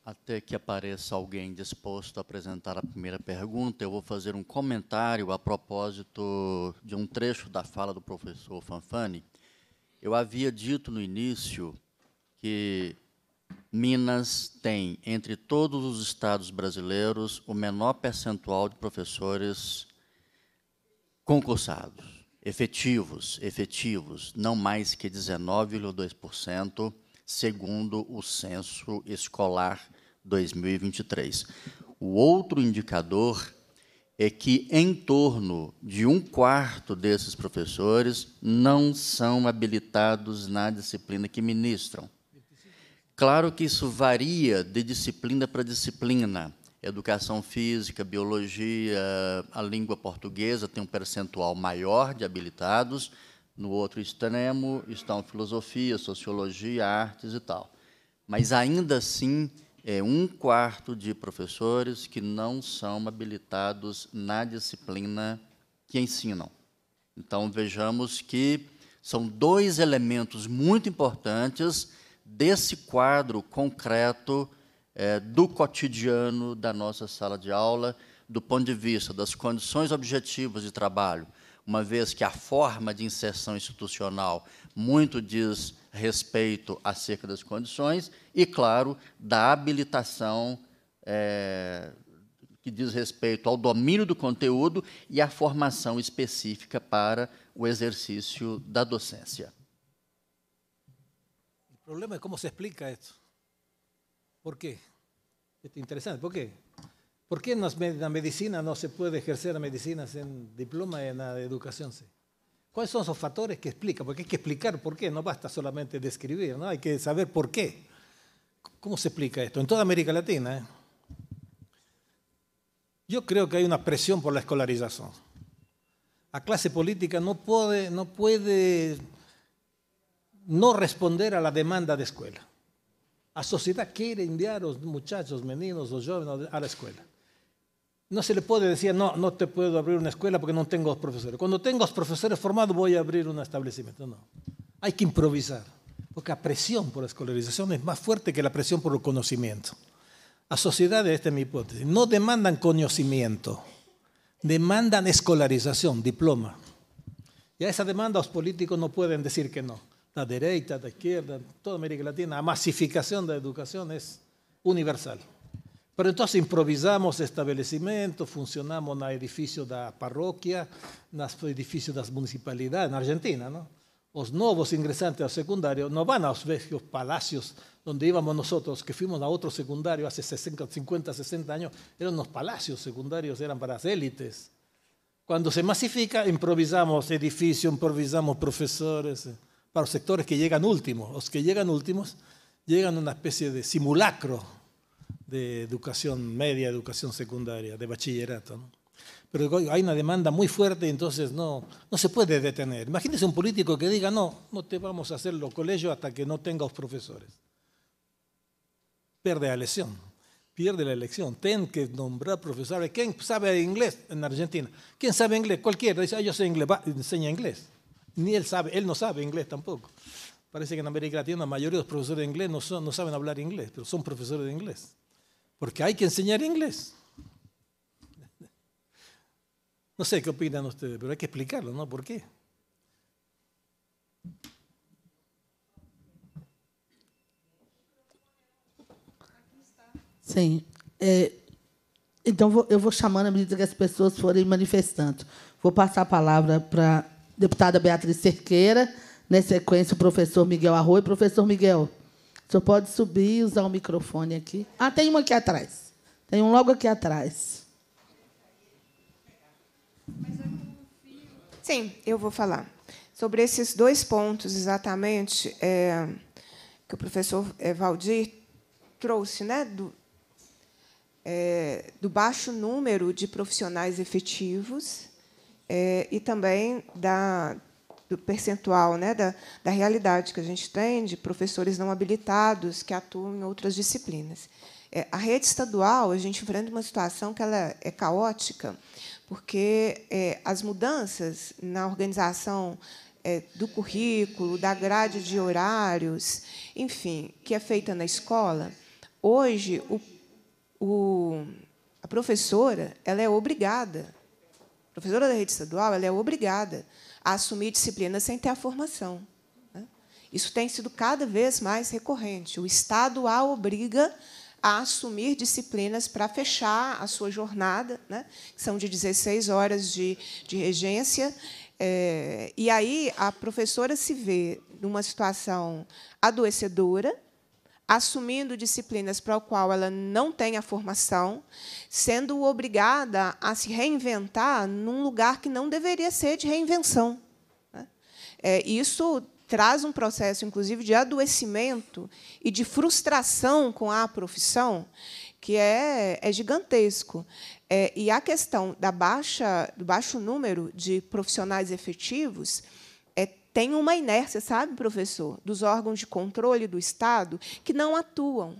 até que apareça alguém disposto a apresentar a primeira pergunta, eu vou fazer um comentário a propósito de um trecho da fala do professor Fanfani. Eu havia dito no início que Minas tem, entre todos os estados brasileiros, o menor percentual de professores concursados, efetivos, efetivos, não mais que 19,2% segundo o censo escolar 2023. O outro indicador é que em torno de um quarto desses professores não são habilitados na disciplina que ministram. Claro que isso varia de disciplina para disciplina. Educação física, biologia, a língua portuguesa tem um percentual maior de habilitados. No outro extremo estão filosofia, sociologia, artes e tal. Mas ainda assim, é um quarto de professores que não são habilitados na disciplina que ensinam. Então, vejamos que são dois elementos muito importantes desse quadro concreto é, do cotidiano da nossa sala de aula, do ponto de vista das condições objetivas de trabalho, uma vez que a forma de inserção institucional muito diz respeito acerca das condições e, claro, da habilitação é, que diz respeito ao domínio do conteúdo e à formação específica para o exercício da docência. O problema é como se explica isso. Por quê? É interessante. Por quê? Por que na medicina não se pode exercer a medicina sem diploma e na educação sim? ¿Cuáles son esos factores que explica? Porque hay que explicar por qué, no basta solamente describir, ¿no? hay que saber por qué. ¿Cómo se explica esto? En toda América Latina. ¿eh? Yo creo que hay una presión por la escolarización. La clase política no puede, no puede no responder a la demanda de escuela. La sociedad quiere enviar a los muchachos, meninos o jóvenes a la escuela. No se le puede decir, no, no te puedo abrir una escuela porque no tengo profesores. Cuando tengo profesores formados voy a abrir un establecimiento. No, hay que improvisar, porque la presión por la escolarización es más fuerte que la presión por el conocimiento. A sociedades, esta es mi hipótesis, no demandan conocimiento, demandan escolarización, diploma. Y a esa demanda los políticos no pueden decir que no. La derecha, la izquierda, toda América Latina, la masificación de la educación es universal. Pero entonces improvisamos establecimientos, funcionamos en edificios edificio de la parroquia, en edificios edificio de las municipalidades, en Argentina, Los nuevos ingresantes al secundario no van a los viejos palacios donde íbamos nosotros, que fuimos a otro secundario hace 50, 60 años, eran los palacios secundarios, eran para las élites. Cuando se masifica, improvisamos edificios, improvisamos profesores, eh, para los sectores que llegan últimos. Los que llegan últimos llegan a una especie de simulacro de educación media, educación secundaria, de bachillerato. Pero hay una demanda muy fuerte entonces no, no se puede detener. Imagínese un político que diga, no, no te vamos a hacer los colegios hasta que no tengas profesores. Pierde la elección, pierde la elección. Ten que nombrar profesores. ¿Quién sabe inglés en Argentina? ¿Quién sabe inglés? Cualquiera. Dice, ah, yo sé inglés, enseña inglés. Ni él sabe, él no sabe inglés tampoco. Parece que en América Latina la mayoría de los profesores de inglés no, son, no saben hablar inglés, pero son profesores de inglés. porque hay que enseñar inglés. No sé qué opinan ustedes, pero hay que explicarlo, ¿no? ¿Por qué? Sim. É, então, eu vou chamando à medida que as pessoas forem manifestando. Vou passar a palavra para a deputada Beatriz Cerqueira, na sequência, o professor Miguel Arroio. Professor Miguel, o pode subir usar o microfone aqui. Ah, tem um aqui atrás. Tem um logo aqui atrás. Sim, eu vou falar. Sobre esses dois pontos exatamente é, que o professor Valdir trouxe, né, do, é, do baixo número de profissionais efetivos é, e também da do percentual né, da, da realidade que a gente tem de professores não habilitados que atuam em outras disciplinas. É, a rede estadual, a gente enfrenta uma situação que ela é caótica, porque é, as mudanças na organização é, do currículo, da grade de horários, enfim, que é feita na escola, hoje o, o, a professora ela é obrigada, a professora da rede estadual ela é obrigada a assumir disciplina sem ter a formação. Né? Isso tem sido cada vez mais recorrente. O Estado a obriga a assumir disciplinas para fechar a sua jornada, né? que são de 16 horas de, de regência. É, e aí a professora se vê numa situação adoecedora, assumindo disciplinas para o qual ela não tem a formação, sendo obrigada a se reinventar num lugar que não deveria ser de reinvenção. Né? É, isso traz um processo, inclusive, de adoecimento e de frustração com a profissão que é, é gigantesco. É, e a questão da baixa, do baixo número de profissionais efetivos tem uma inércia, sabe, professor, dos órgãos de controle do Estado que não atuam.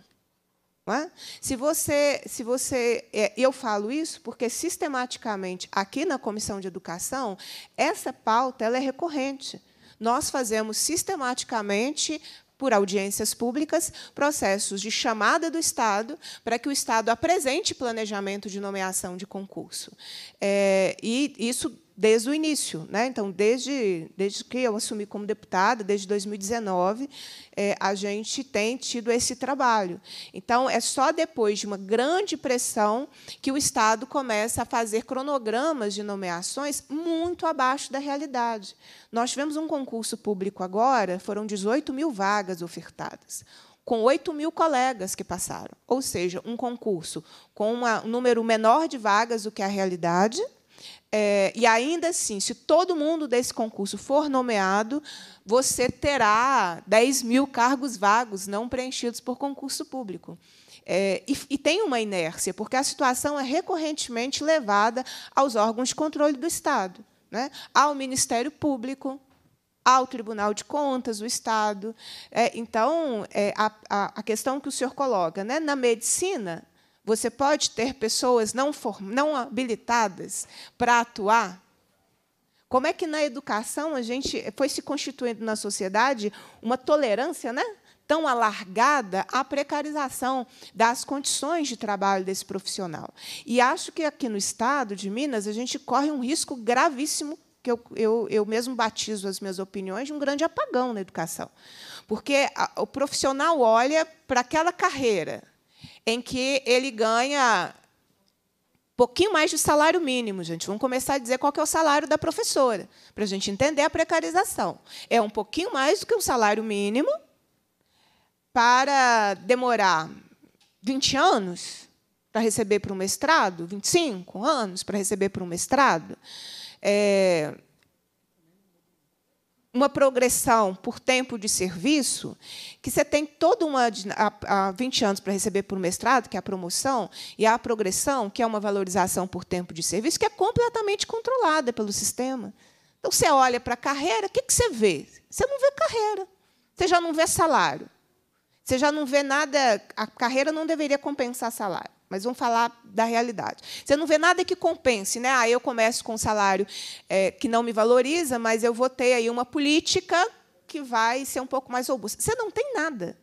Não é? Se você, se você, é, eu falo isso porque sistematicamente aqui na comissão de educação essa pauta ela é recorrente. Nós fazemos sistematicamente por audiências públicas, processos de chamada do Estado para que o Estado apresente planejamento de nomeação de concurso. É, e isso desde o início. Né? Então, desde, desde que eu assumi como deputada, desde 2019, é, a gente tem tido esse trabalho. Então, é só depois de uma grande pressão que o Estado começa a fazer cronogramas de nomeações muito abaixo da realidade. Nós tivemos um concurso público agora, foram 18 mil vagas ofertadas com 8 mil colegas que passaram. Ou seja, um concurso com uma, um número menor de vagas do que a realidade, é, e ainda assim, se todo mundo desse concurso for nomeado, você terá 10 mil cargos vagos não preenchidos por concurso público. É, e, e, tem uma inércia, porque a situação é recorrentemente levada aos órgãos de controle do Estado, né? ao Ministério Público, ao Tribunal de Contas do Estado. É, então, é, a, a, questão que o senhor coloca, né? na medicina, você pode ter pessoas não, não habilitadas para atuar? Como é que na educação a gente foi se constituindo na sociedade uma tolerância, né? tão alargada à precarização das condições de trabalho desse profissional. E acho que aqui no estado de Minas a gente corre um risco gravíssimo, que eu, eu, eu mesmo batizo as minhas opiniões, de um grande apagão na educação. Porque a, o profissional olha para aquela carreira em que ele ganha pouquinho mais de salário mínimo, gente. Vamos começar a dizer qual que é o salário da professora, para a gente entender a precarização. É um pouquinho mais do que o um salário mínimo para demorar 20 anos para receber para um mestrado, 25 anos para receber para um mestrado. É, uma progressão por tempo de serviço, que você tem toda uma há 20 anos para receber por mestrado, que é a promoção, e a progressão, que é uma valorização por tempo de serviço, que é completamente controlada pelo sistema. Então você olha para a carreira, o que, que você vê? Você não vê carreira, você já não vê salário, você já não vê nada, a carreira não deveria compensar salário, mas vamos falar da realidade. Você não vê nada que compense, né? Ah, eu começo com um salário é, que não me valoriza, mas eu vou ter aí uma política que vai ser um pouco mais robusta. Você não tem nada.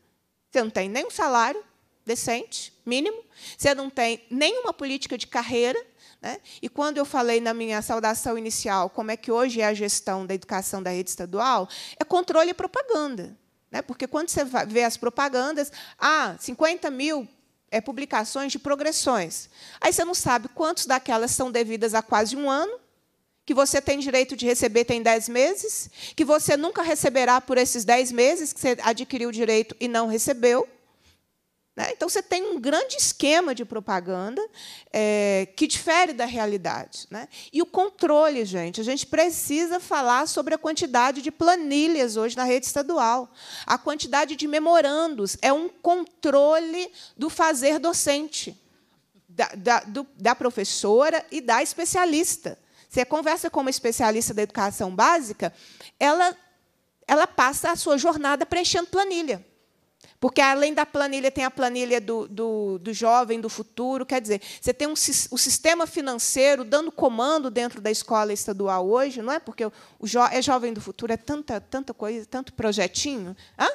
Você não tem nem um salário decente, mínimo. Você não tem nenhuma política de carreira. Né? E quando eu falei na minha saudação inicial como é que hoje é a gestão da educação da rede estadual, é controle e propaganda. Né? Porque quando você vê as propagandas, ah, 50 mil é, publicações de progressões. Aí você não sabe quantos daquelas são devidas a quase um ano, que você tem direito de receber tem 10 meses, que você nunca receberá por esses 10 meses que você adquiriu o direito e não recebeu. Né? Então, você tem um grande esquema de propaganda é, que difere da realidade. Né? E o controle, gente. A gente precisa falar sobre a quantidade de planilhas hoje na rede estadual, a quantidade de memorandos. É um controle do fazer docente, da, da, do, da professora e da especialista. Você conversa com uma especialista da educação básica, ela, ela passa a sua jornada preenchendo planilha. Porque além da planilha, tem a planilha do, do, do jovem, do futuro. Quer dizer, você tem um, o sistema financeiro dando comando dentro da escola estadual hoje, não é? Porque o jo é jovem do futuro, é tanta, tanta coisa, tanto projetinho. Hã?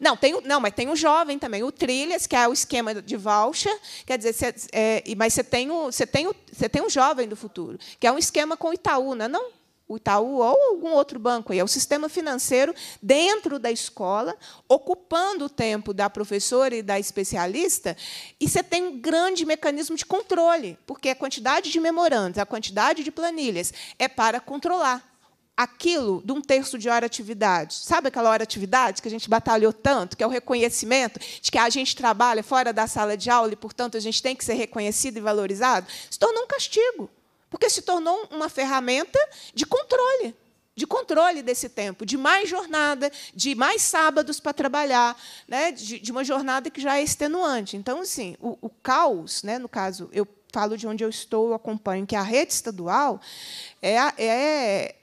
Não, tem, não, mas tem o jovem também, o Trilhas, que é o esquema de voucher, quer dizer, você, é, mas você tem, o, você, tem o, você tem o jovem do futuro, que é um esquema com o Itaú, não é? Não? o Itaú ou algum outro banco, é o sistema financeiro dentro da escola, ocupando o tempo da professora e da especialista, e você tem um grande mecanismo de controle, porque a quantidade de memorandos, a quantidade de planilhas é para controlar aquilo de um terço de hora atividade. Sabe aquela hora atividade que a gente batalhou tanto, que é o reconhecimento de que a gente trabalha fora da sala de aula e, portanto, a gente tem que ser reconhecido e valorizado? Se tornou um castigo porque se tornou uma ferramenta de controle de controle desse tempo, de mais jornada, de mais sábados para trabalhar, né? De, de, uma jornada que já é extenuante. Então, assim, o, o caos, né? no caso, eu falo de onde eu estou, eu acompanho que é a rede estadual é, é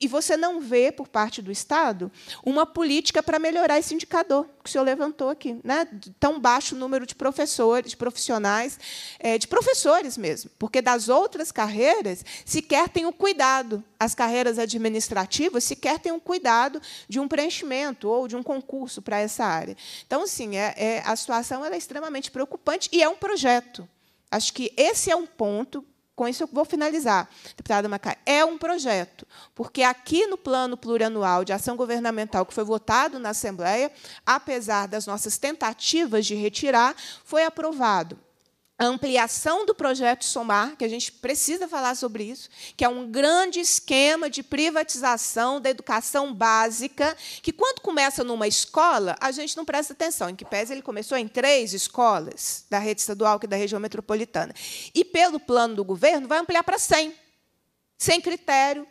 e você não vê, por parte do Estado, uma política para melhorar esse indicador que o senhor levantou aqui. Né? Tão baixo número de professores, de profissionais, eh, de professores mesmo, porque das outras carreiras sequer tem o cuidado, as carreiras administrativas sequer tem o cuidado de um preenchimento ou de um concurso para essa área. Então, sim, é, é, a situação é extremamente preocupante e é um projeto. Acho que esse é um ponto com isso eu vou finalizar, deputada Macari, é um projeto, porque aqui no plano plurianual de ação governamental que foi votado na Assembleia, apesar das nossas tentativas de retirar, foi aprovado a ampliação do projeto Somar, que a gente precisa falar sobre isso, que é um grande esquema de privatização da educação básica, que quando começa numa escola, a gente não presta atenção. Em que pese ele começou em três escolas da rede estadual e da região metropolitana. E pelo plano do governo vai ampliar para 100. Sem critério,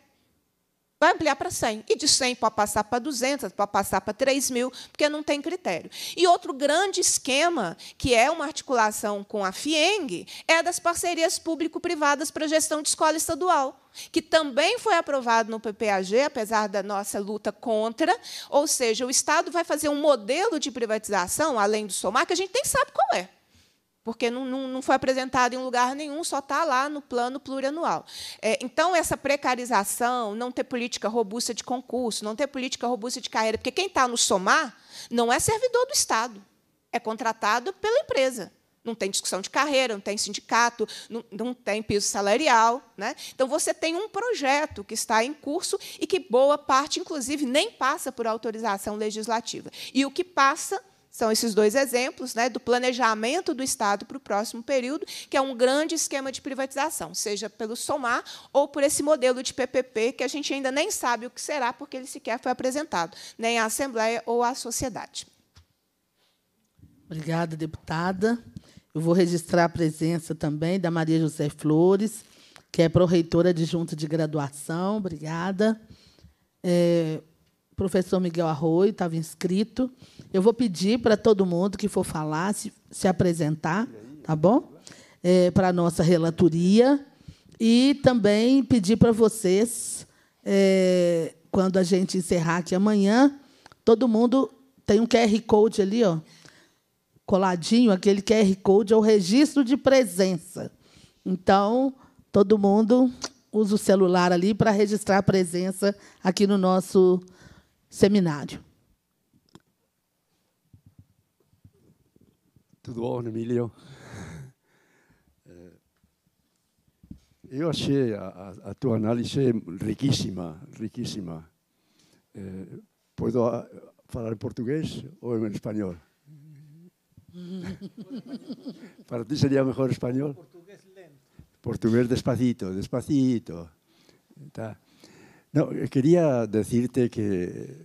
Vai ampliar para 100. E de 100 pode passar para 200, pode passar para 3 mil, porque não tem critério. E outro grande esquema, que é uma articulação com a FIENG, é das parcerias público-privadas para gestão de escola estadual, que também foi aprovado no PPAG, apesar da nossa luta contra. Ou seja, o Estado vai fazer um modelo de privatização, além do SOMAR, que a gente nem sabe qual é porque não, não, não, foi apresentado em lugar nenhum, só está lá no plano plurianual. É, então, essa precarização, não ter política robusta de concurso, não ter política robusta de carreira, porque quem está no somar não é servidor do Estado, é contratado pela empresa. Não tem discussão de carreira, não tem sindicato, não, não tem piso salarial. Né? Então, você tem um projeto que está em curso e que boa parte, inclusive, nem passa por autorização legislativa. E o que passa são esses dois exemplos né, do planejamento do Estado para o próximo período, que é um grande esquema de privatização, seja pelo SOMAR ou por esse modelo de PPP, que a gente ainda nem sabe o que será, porque ele sequer foi apresentado, nem à Assembleia ou à sociedade. Obrigada, deputada. Eu vou registrar a presença também da Maria José Flores, que é Proreitora reitora adjunta de, de graduação. Obrigada. É, professor Miguel Arroio estava inscrito. Eu vou pedir para todo mundo que for falar, se, se apresentar, tá bom? É, para a nossa relatoria. E também pedir para vocês, é, quando a gente encerrar aqui amanhã, todo mundo tem um QR Code ali, ó, coladinho, aquele QR Code é o registro de presença. Então, todo mundo usa o celular ali para registrar a presença aqui no nosso seminário. Tudo bom, Emílio? É, eu achei a, a, tua análise riquíssima, riquíssima. É, posso falar em português ou em espanhol? Para ti seria melhor espanhol? Português lento. Português despacito, despacito. Tá. quería decirte que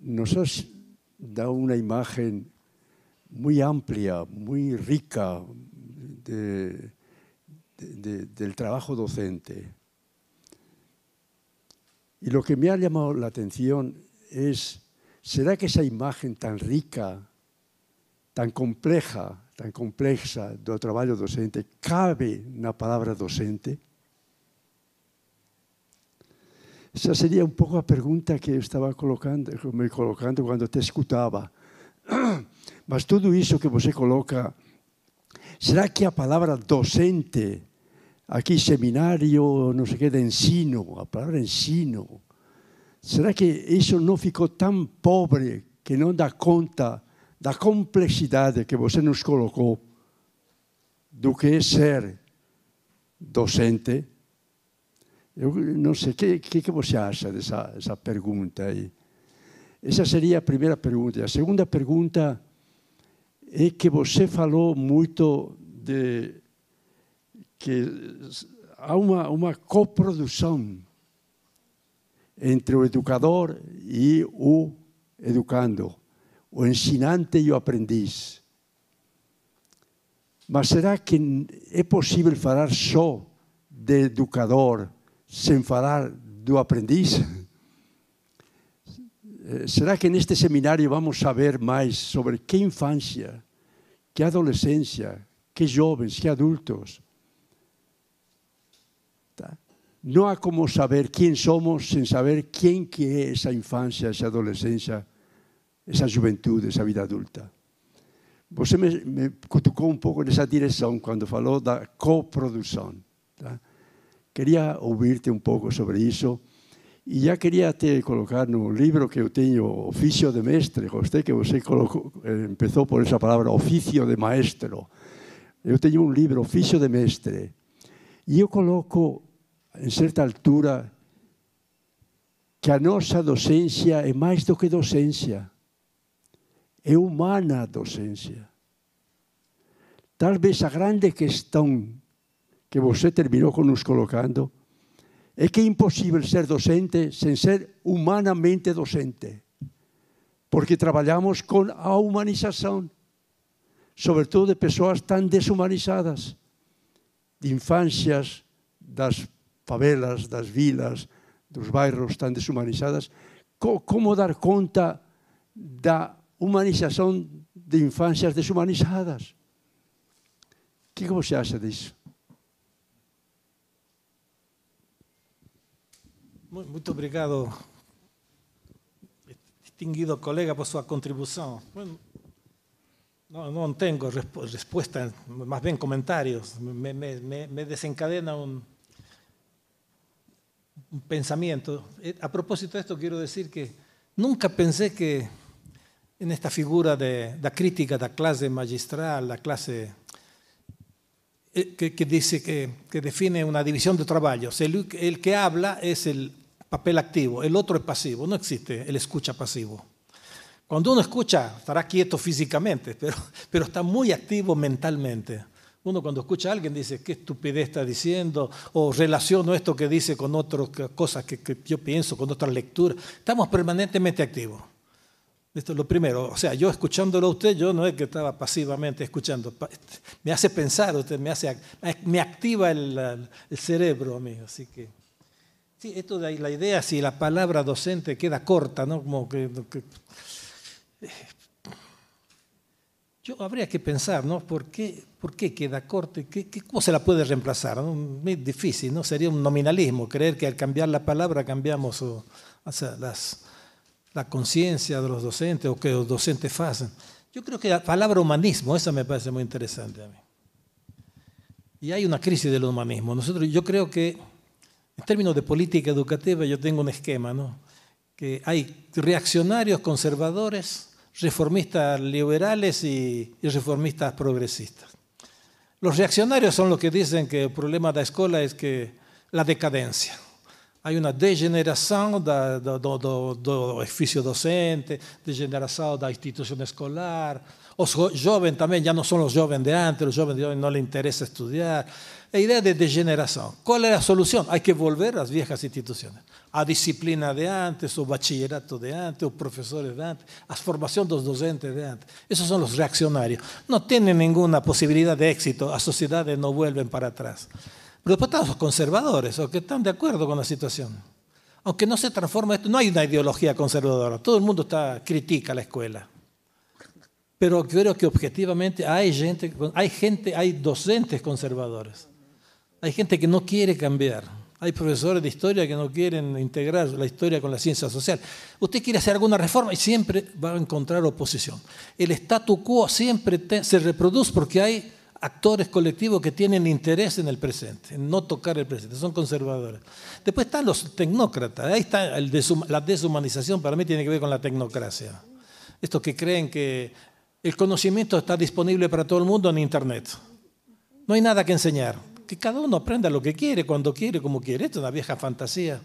nos has dado una imagen muy amplia, muy rica del trabajo docente. Y lo que me ha llamado la atención es, ¿será que esa imagen tan rica, tan compleja, tan compleja del trabajo docente, cabe la palabra docente? Essa seria um pouco a pergunta que eu estava colocando, me colocando quando te escutava. Mas tudo isso que você coloca, será que a palavra docente, aqui seminário, não sei o que, de ensino, a palavra ensino, será que isso não ficou tão pobre que não dá conta da complexidade que você nos colocou do que é ser docente? Eu não sei, o que, que, que, você acha dessa pergunta aí? Essa seria a primeira pergunta. A segunda pergunta é que você falou muito de que há uma, uma coprodução entre o educador e o educando, o ensinante e o aprendiz. Mas será que é possível falar só de educador sem falar do aprendiz. Será que neste seminário vamos saber mais sobre que infância, que adolescência, que jovens, que adultos? Tá? Não há como saber quem somos sem saber quem que é essa infância, essa adolescência, essa juventude, essa vida adulta. Você me, me cutucou um pouco nessa direção quando falou da coprodução. Tá? Queria ouvir-te um pouco sobre isso. E já queria te colocar no livro que eu tenho, Ofício de Mestre. Gostei que você começou por essa palavra, ofício de maestro. Eu tenho um livro, Ofício de Mestre. E eu coloco, em certa altura, que a nossa docência é mais do que docência. É humana docência. Talvez a grande questão que usted terminó con nos colocando, es que es imposible ser docente sin ser humanamente docente, Porque trabajamos con la humanización, sobre todo de personas tan deshumanizadas, de infancias das favelas, das vilas, los bairros tan deshumanizadas, ¿Cómo dar dar de la humanización de infancias deshumanizadas? ¿Qué que, se hace acha disso? Muchas obrigado, distinguido colega, por su contribución. Bueno, no, tengo respuesta, más bien comentarios. Me, desencadena un, un, pensamiento. Eh, a propósito de esto, quiero decir que nunca pensé que en esta figura de la crítica de la clase magistral, la clase eh, que, dice que, define una división de trabajo, el que habla es el papel activo, el otro es pasivo, no existe el escucha pasivo. Cuando uno escucha, estará quieto físicamente, pero, pero está muy activo mentalmente. Uno cuando escucha a alguien dice, qué estupidez está diciendo, o relaciono esto que dice con otras cosas que, yo pienso, con otras lecturas. Estamos permanentemente activos. Esto es lo primero. O sea, yo escuchándolo a usted, yo no es que estaba pasivamente escuchando. Este, me hace pensar usted, me, hace, me activa el, el cerebro a mí. Así que esto de la idea, si la palabra docente queda corta, ¿no? Como que, Yo habría que pensar, ¿no? ¿Por qué, por queda corta? qué, cómo se la puede reemplazar? Es difícil, ¿no? Sería un nominalismo, creer que al cambiar la palabra cambiamos la conciencia de los docentes o que los docentes hacen. Yo creo que la palabra humanismo, esa me parece muy interesante a mí. Y hay una crisis del humanismo. Nosotros, yo creo que en términos de política educativa yo tengo un esquema, ¿no? Que hay reaccionarios conservadores, reformistas liberales y, reformistas progresistas. Los reaccionarios son los que dicen que el problema de la escuela es que la decadencia. Hay una degeneración de do, de, oficio docente, degeneración de la institución escolar. Los jóvenes también ya no son los jóvenes de antes, los jóvenes de hoy no les interesa estudiar la idea de degeneración. ¿Cuál es la solución? Hay que volver a las viejas instituciones, a disciplina de antes, o bachillerato de antes, o profesores de antes, a formación de los docentes de antes. Esos son los reaccionarios. No tienen ninguna posibilidad de éxito, las sociedades no vuelven para atrás. Pero después están los conservadores, o que están de acuerdo con la situación. Aunque no se transforma esto, no hay una ideología conservadora, todo el mundo está, critica la escuela pero creo que objetivamente hay gente, hay gente, hay docentes conservadores. Hay gente que no quiere cambiar. Hay profesores de historia que no quieren integrar la historia con la ciencia social. Usted quiere hacer alguna reforma y siempre va a encontrar oposición. El statu quo siempre se reproduce porque hay actores colectivos que tienen interés en el presente, en no tocar el presente, son conservadores. Después están los tecnócratas, ahí está la deshumanización, para mí tiene que ver con la tecnocracia. Estos que creen que el conocimiento está disponible para todo el mundo en Internet. No hay nada que enseñar que cada uno aprenda lo que quiere, cuando quiere, como quiere. Esto es una vieja fantasía.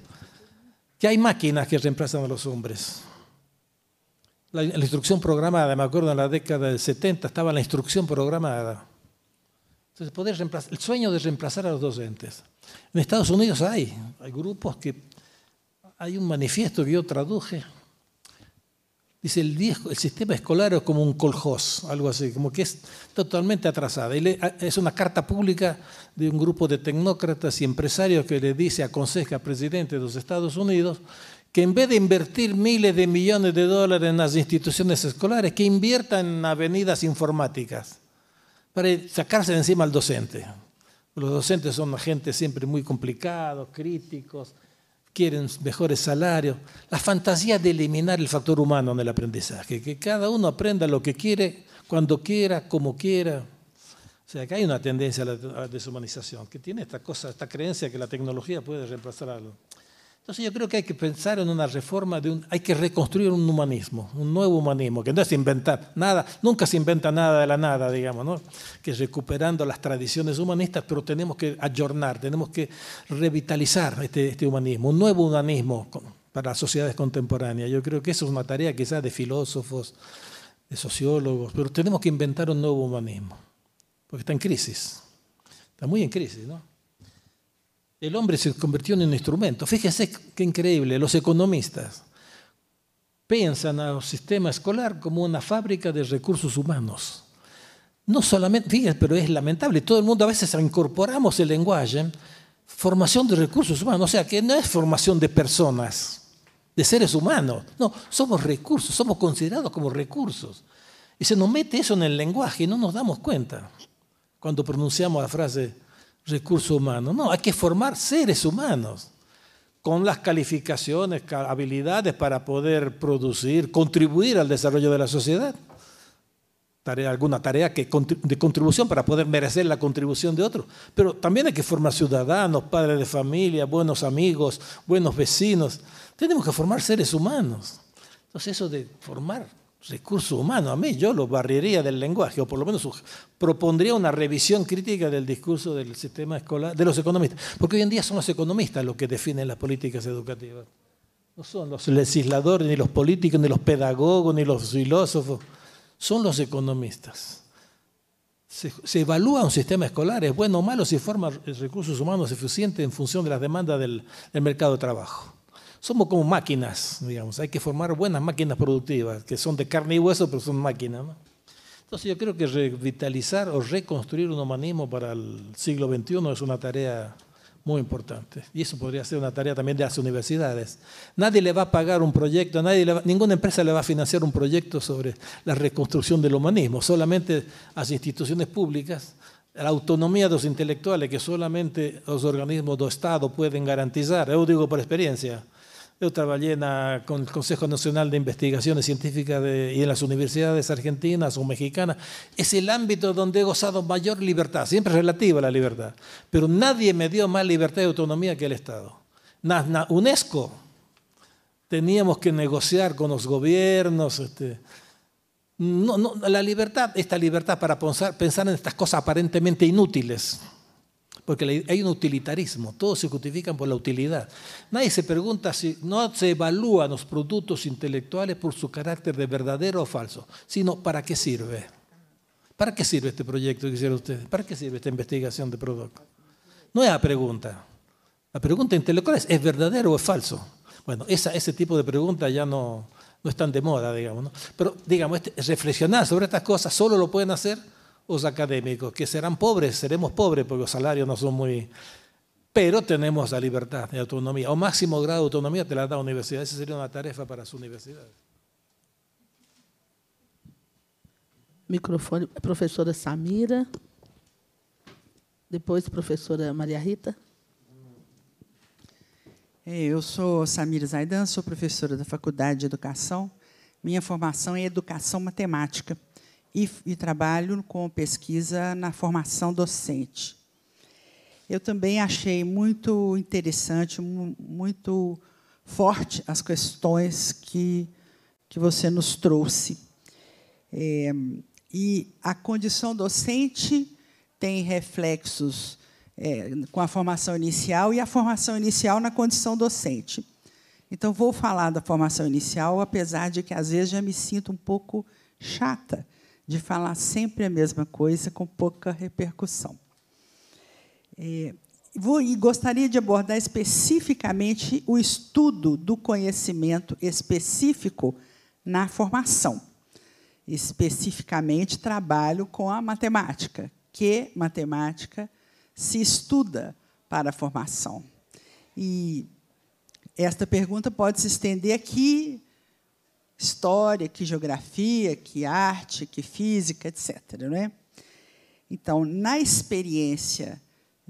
Que hay máquinas que reemplazan a los hombres. La, instrucción programada, me acuerdo en la década del 70 estaba la instrucción programada. Entonces, poder reemplazar, el sueño de reemplazar a los docentes. En Estados Unidos hay, hay grupos que, hay un manifiesto que yo traduje, Dice, el, sistema escolar es como un coljós, algo así, como que es totalmente atrasada. Es una carta pública de un grupo de tecnócratas y empresarios que le dice, aconseja al presidente de los Estados Unidos que en vez de invertir miles de millones de dólares en las instituciones escolares, que inviertan en avenidas informáticas para sacarse de encima al docente. Los docentes son gente siempre muy complicados, críticos, quieren mejores salarios, la fantasía de eliminar el factor humano en el aprendizaje, que cada uno aprenda lo que quiere, cuando quiera, como quiera. O sea, que hay una tendencia a la deshumanización, que tiene esta cosa, esta creencia que la tecnología puede reemplazar algo. Entonces yo creo que hay que pensar en una reforma, de un, hay que reconstruir un humanismo, un nuevo humanismo, que no es inventar nada, nunca se inventa nada de la nada, digamos, ¿no? que recuperando las tradiciones humanistas, pero tenemos que ayornar, tenemos que revitalizar este, este humanismo, un nuevo humanismo para las sociedades contemporáneas. Yo creo que eso es una tarea quizás de filósofos, de sociólogos, pero tenemos que inventar un nuevo humanismo, porque está en crisis, está muy en crisis, ¿no? El hombre se convirtió en un instrumento. Fíjese qué increíble, los economistas piensan al sistema escolar como una fábrica de recursos humanos. No solamente, pero es lamentable, todo el mundo a veces incorporamos el lenguaje, formación de recursos humanos, o sea que no es formación de personas, de seres humanos, no, somos recursos, somos considerados como recursos. Y se nos mete eso en el lenguaje y no nos damos cuenta cuando pronunciamos la frase recurso humano. No, hay que formar seres humanos con las calificaciones, habilidades para poder producir, contribuir al desarrollo de la sociedad. Tarea, alguna tarea que, de contribución para poder merecer la contribución de otros. Pero también hay que formar ciudadanos, padres de familia, buenos amigos, buenos vecinos. Tenemos que formar seres humanos. Entonces eso de formar Recursos humanos, a mí yo lo barrería del lenguaje, o por lo menos propondría una revisión crítica del discurso del sistema escolar, de los economistas, porque hoy en día son los economistas los que definen las políticas educativas. No son los legisladores, ni los políticos, ni los pedagogos, ni los filósofos, son los economistas. Se, evalúa un sistema escolar, es bueno o malo si forma recursos humanos eficientes en función de las demandas del mercado de trabajo somos como máquinas, digamos. Hay que formar buenas máquinas productivas, que son de carne y hueso, pero son máquinas. Entonces yo creo que revitalizar o reconstruir un humanismo para el siglo XXI es una tarea muy importante. Y eso podría ser una tarea también de las universidades. Nadie le va a pagar un proyecto, nadie ninguna empresa le va a financiar un proyecto sobre la reconstrucción del humanismo, solamente las instituciones públicas la autonomía de los intelectuales que solamente los organismos de Estado pueden garantizar, yo digo por experiencia, yo trabajé en con el Consejo Nacional de Investigaciones Científicas y en las universidades argentinas o mexicanas. Es el ámbito donde he gozado mayor libertad, siempre relativa la libertad. Pero nadie me dio más libertad y autonomía que el Estado. Na, UNESCO, teníamos que negociar con los gobiernos. Este. la libertad, esta libertad para pensar en estas cosas aparentemente inútiles porque hay un utilitarismo, todos se justifican por la utilidad. Nadie se pregunta si no se evalúan los productos intelectuales por su carácter de verdadero o falso, sino para qué sirve. ¿Para qué sirve este proyecto que hicieron ustedes? ¿Para qué sirve esta investigación de producto? No es la pregunta. La pregunta intelectual es, ¿es verdadero o es falso? Bueno, esa, ese tipo de preguntas ya no, no están de moda, digamos. Pero, digamos, este, reflexionar sobre estas cosas solo lo pueden hacer los académicos, que serán pobres, seremos pobres porque los salarios no son muy... Pero tenemos la libertad de autonomía, o máximo grado de autonomía te la da la universidad, esa sería una tarea para as universidades. Microfone, professora Samira, depois professora Maria Rita. Eu sou Samira Zaidan, sou professora da Faculdade de Educação. Minha formação é Educação Matemática e, e trabalho com pesquisa na formação docente. Eu também achei muito interessante, muito forte as questões que, que você nos trouxe. É, e a condição docente tem reflexos é, com a formação inicial e a formação inicial na condição docente. Então, vou falar da formação inicial, apesar de que às vezes já me sinto um pouco chata, de falar sempre a mesma coisa com pouca repercussão. É, vou, e gostaria de abordar especificamente o estudo do conhecimento específico na formação. Especificamente, trabalho com a matemática, que matemática se estuda para a formação. E esta pergunta pode se estender aqui história, que geografia, que arte, que física, etc. É? Então, na experiência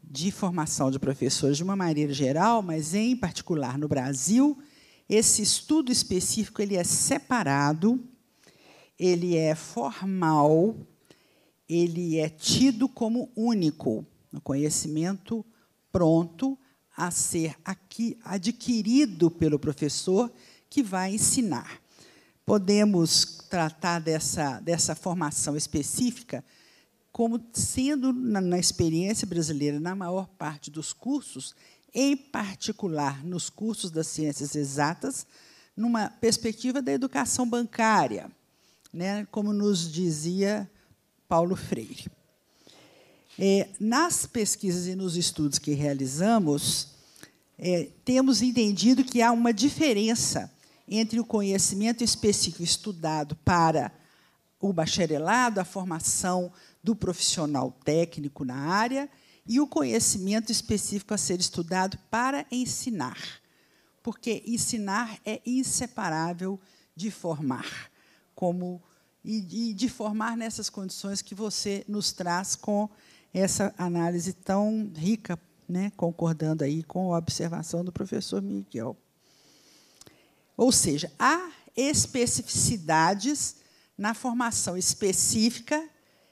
de formação de professores de uma maneira geral, mas em particular no Brasil, esse estudo específico ele é separado, ele é formal, ele é tido como único, um conhecimento pronto a ser aqui adquirido pelo professor que vai ensinar podemos tratar dessa, dessa formação específica como sendo, na, na experiência brasileira, na maior parte dos cursos, em particular nos cursos das ciências exatas, numa perspectiva da educação bancária, né, como nos dizia Paulo Freire. É, nas pesquisas e nos estudos que realizamos, é, temos entendido que há uma diferença entre o conhecimento específico estudado para o bacharelado, a formação do profissional técnico na área, e o conhecimento específico a ser estudado para ensinar. Porque ensinar é inseparável de formar, como e, de formar nessas condições que você nos traz com essa análise tão rica, né, concordando aí com a observação do professor Miguel. Ou seja, há especificidades na formação específica,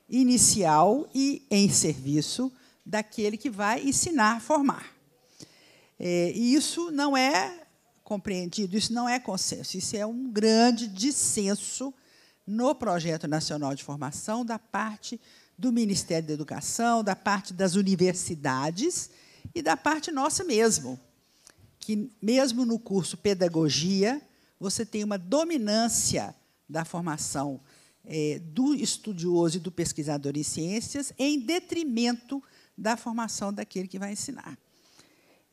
inicial e em serviço daquele que vai ensinar a formar. É, e isso não é compreendido, isso não é consenso, isso é um grande dissenso no Projeto Nacional de Formação da parte do Ministério da Educação, da parte das universidades e da parte nossa mesmo que, mesmo no curso pedagogia, você tem uma dominância da formação é, do estudioso e do pesquisador em ciências, em detrimento da formação daquele que vai ensinar.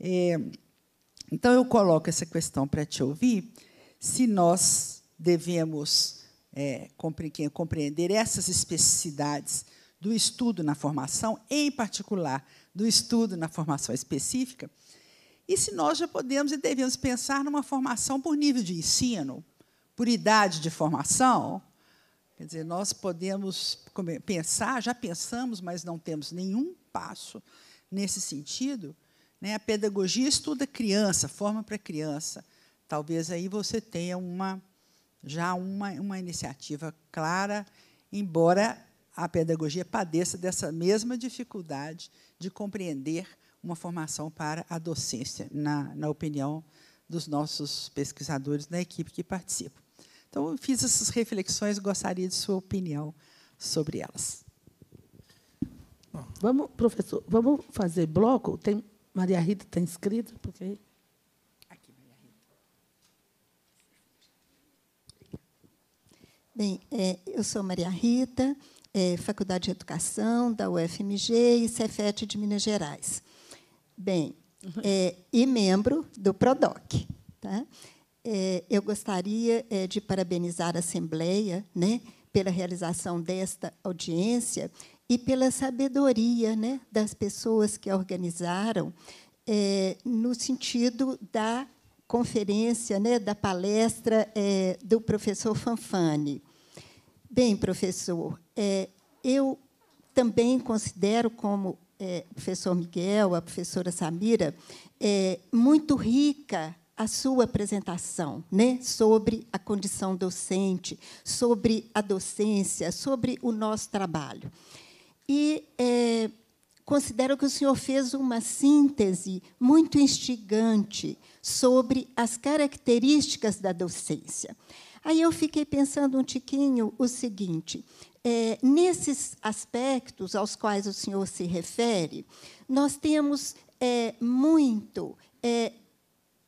É, então, eu coloco essa questão para te ouvir: se nós devemos é, compreender essas especificidades do estudo na formação, em particular do estudo na formação específica, e se nós já podemos e devemos pensar numa formação por nível de ensino, por idade de formação, quer dizer, nós podemos pensar, já pensamos, mas não temos nenhum passo nesse sentido. Né? A pedagogia estuda criança, forma para criança. Talvez aí você tenha uma já uma, uma iniciativa clara, embora a pedagogia padeça dessa mesma dificuldade de compreender uma formação para a docência, na, na opinião dos nossos pesquisadores, da equipe que participa. Então, eu fiz essas reflexões, gostaria de sua opinião sobre elas. Vamos, professor, vamos fazer bloco? Tem, Maria Rita está inscrita? Porque... Aqui, Maria Rita. Bem, é, eu sou Maria Rita, é, Faculdade de Educação da UFMG e Cefet de Minas Gerais. Bem, é, e membro do PRODOC. Tá? É, eu gostaria é, de parabenizar a Assembleia né, pela realização desta audiência e pela sabedoria né, das pessoas que a organizaram é, no sentido da conferência, né, da palestra é, do professor Fanfani. Bem, professor, é, eu também considero como é, professor Miguel, a professora Samira, é muito rica a sua apresentação né, sobre a condição docente, sobre a docência, sobre o nosso trabalho. E é, considero que o senhor fez uma síntese muito instigante sobre as características da docência. Aí eu fiquei pensando um tiquinho o seguinte: é, nesses aspectos aos quais o senhor se refere, nós temos é, muito é,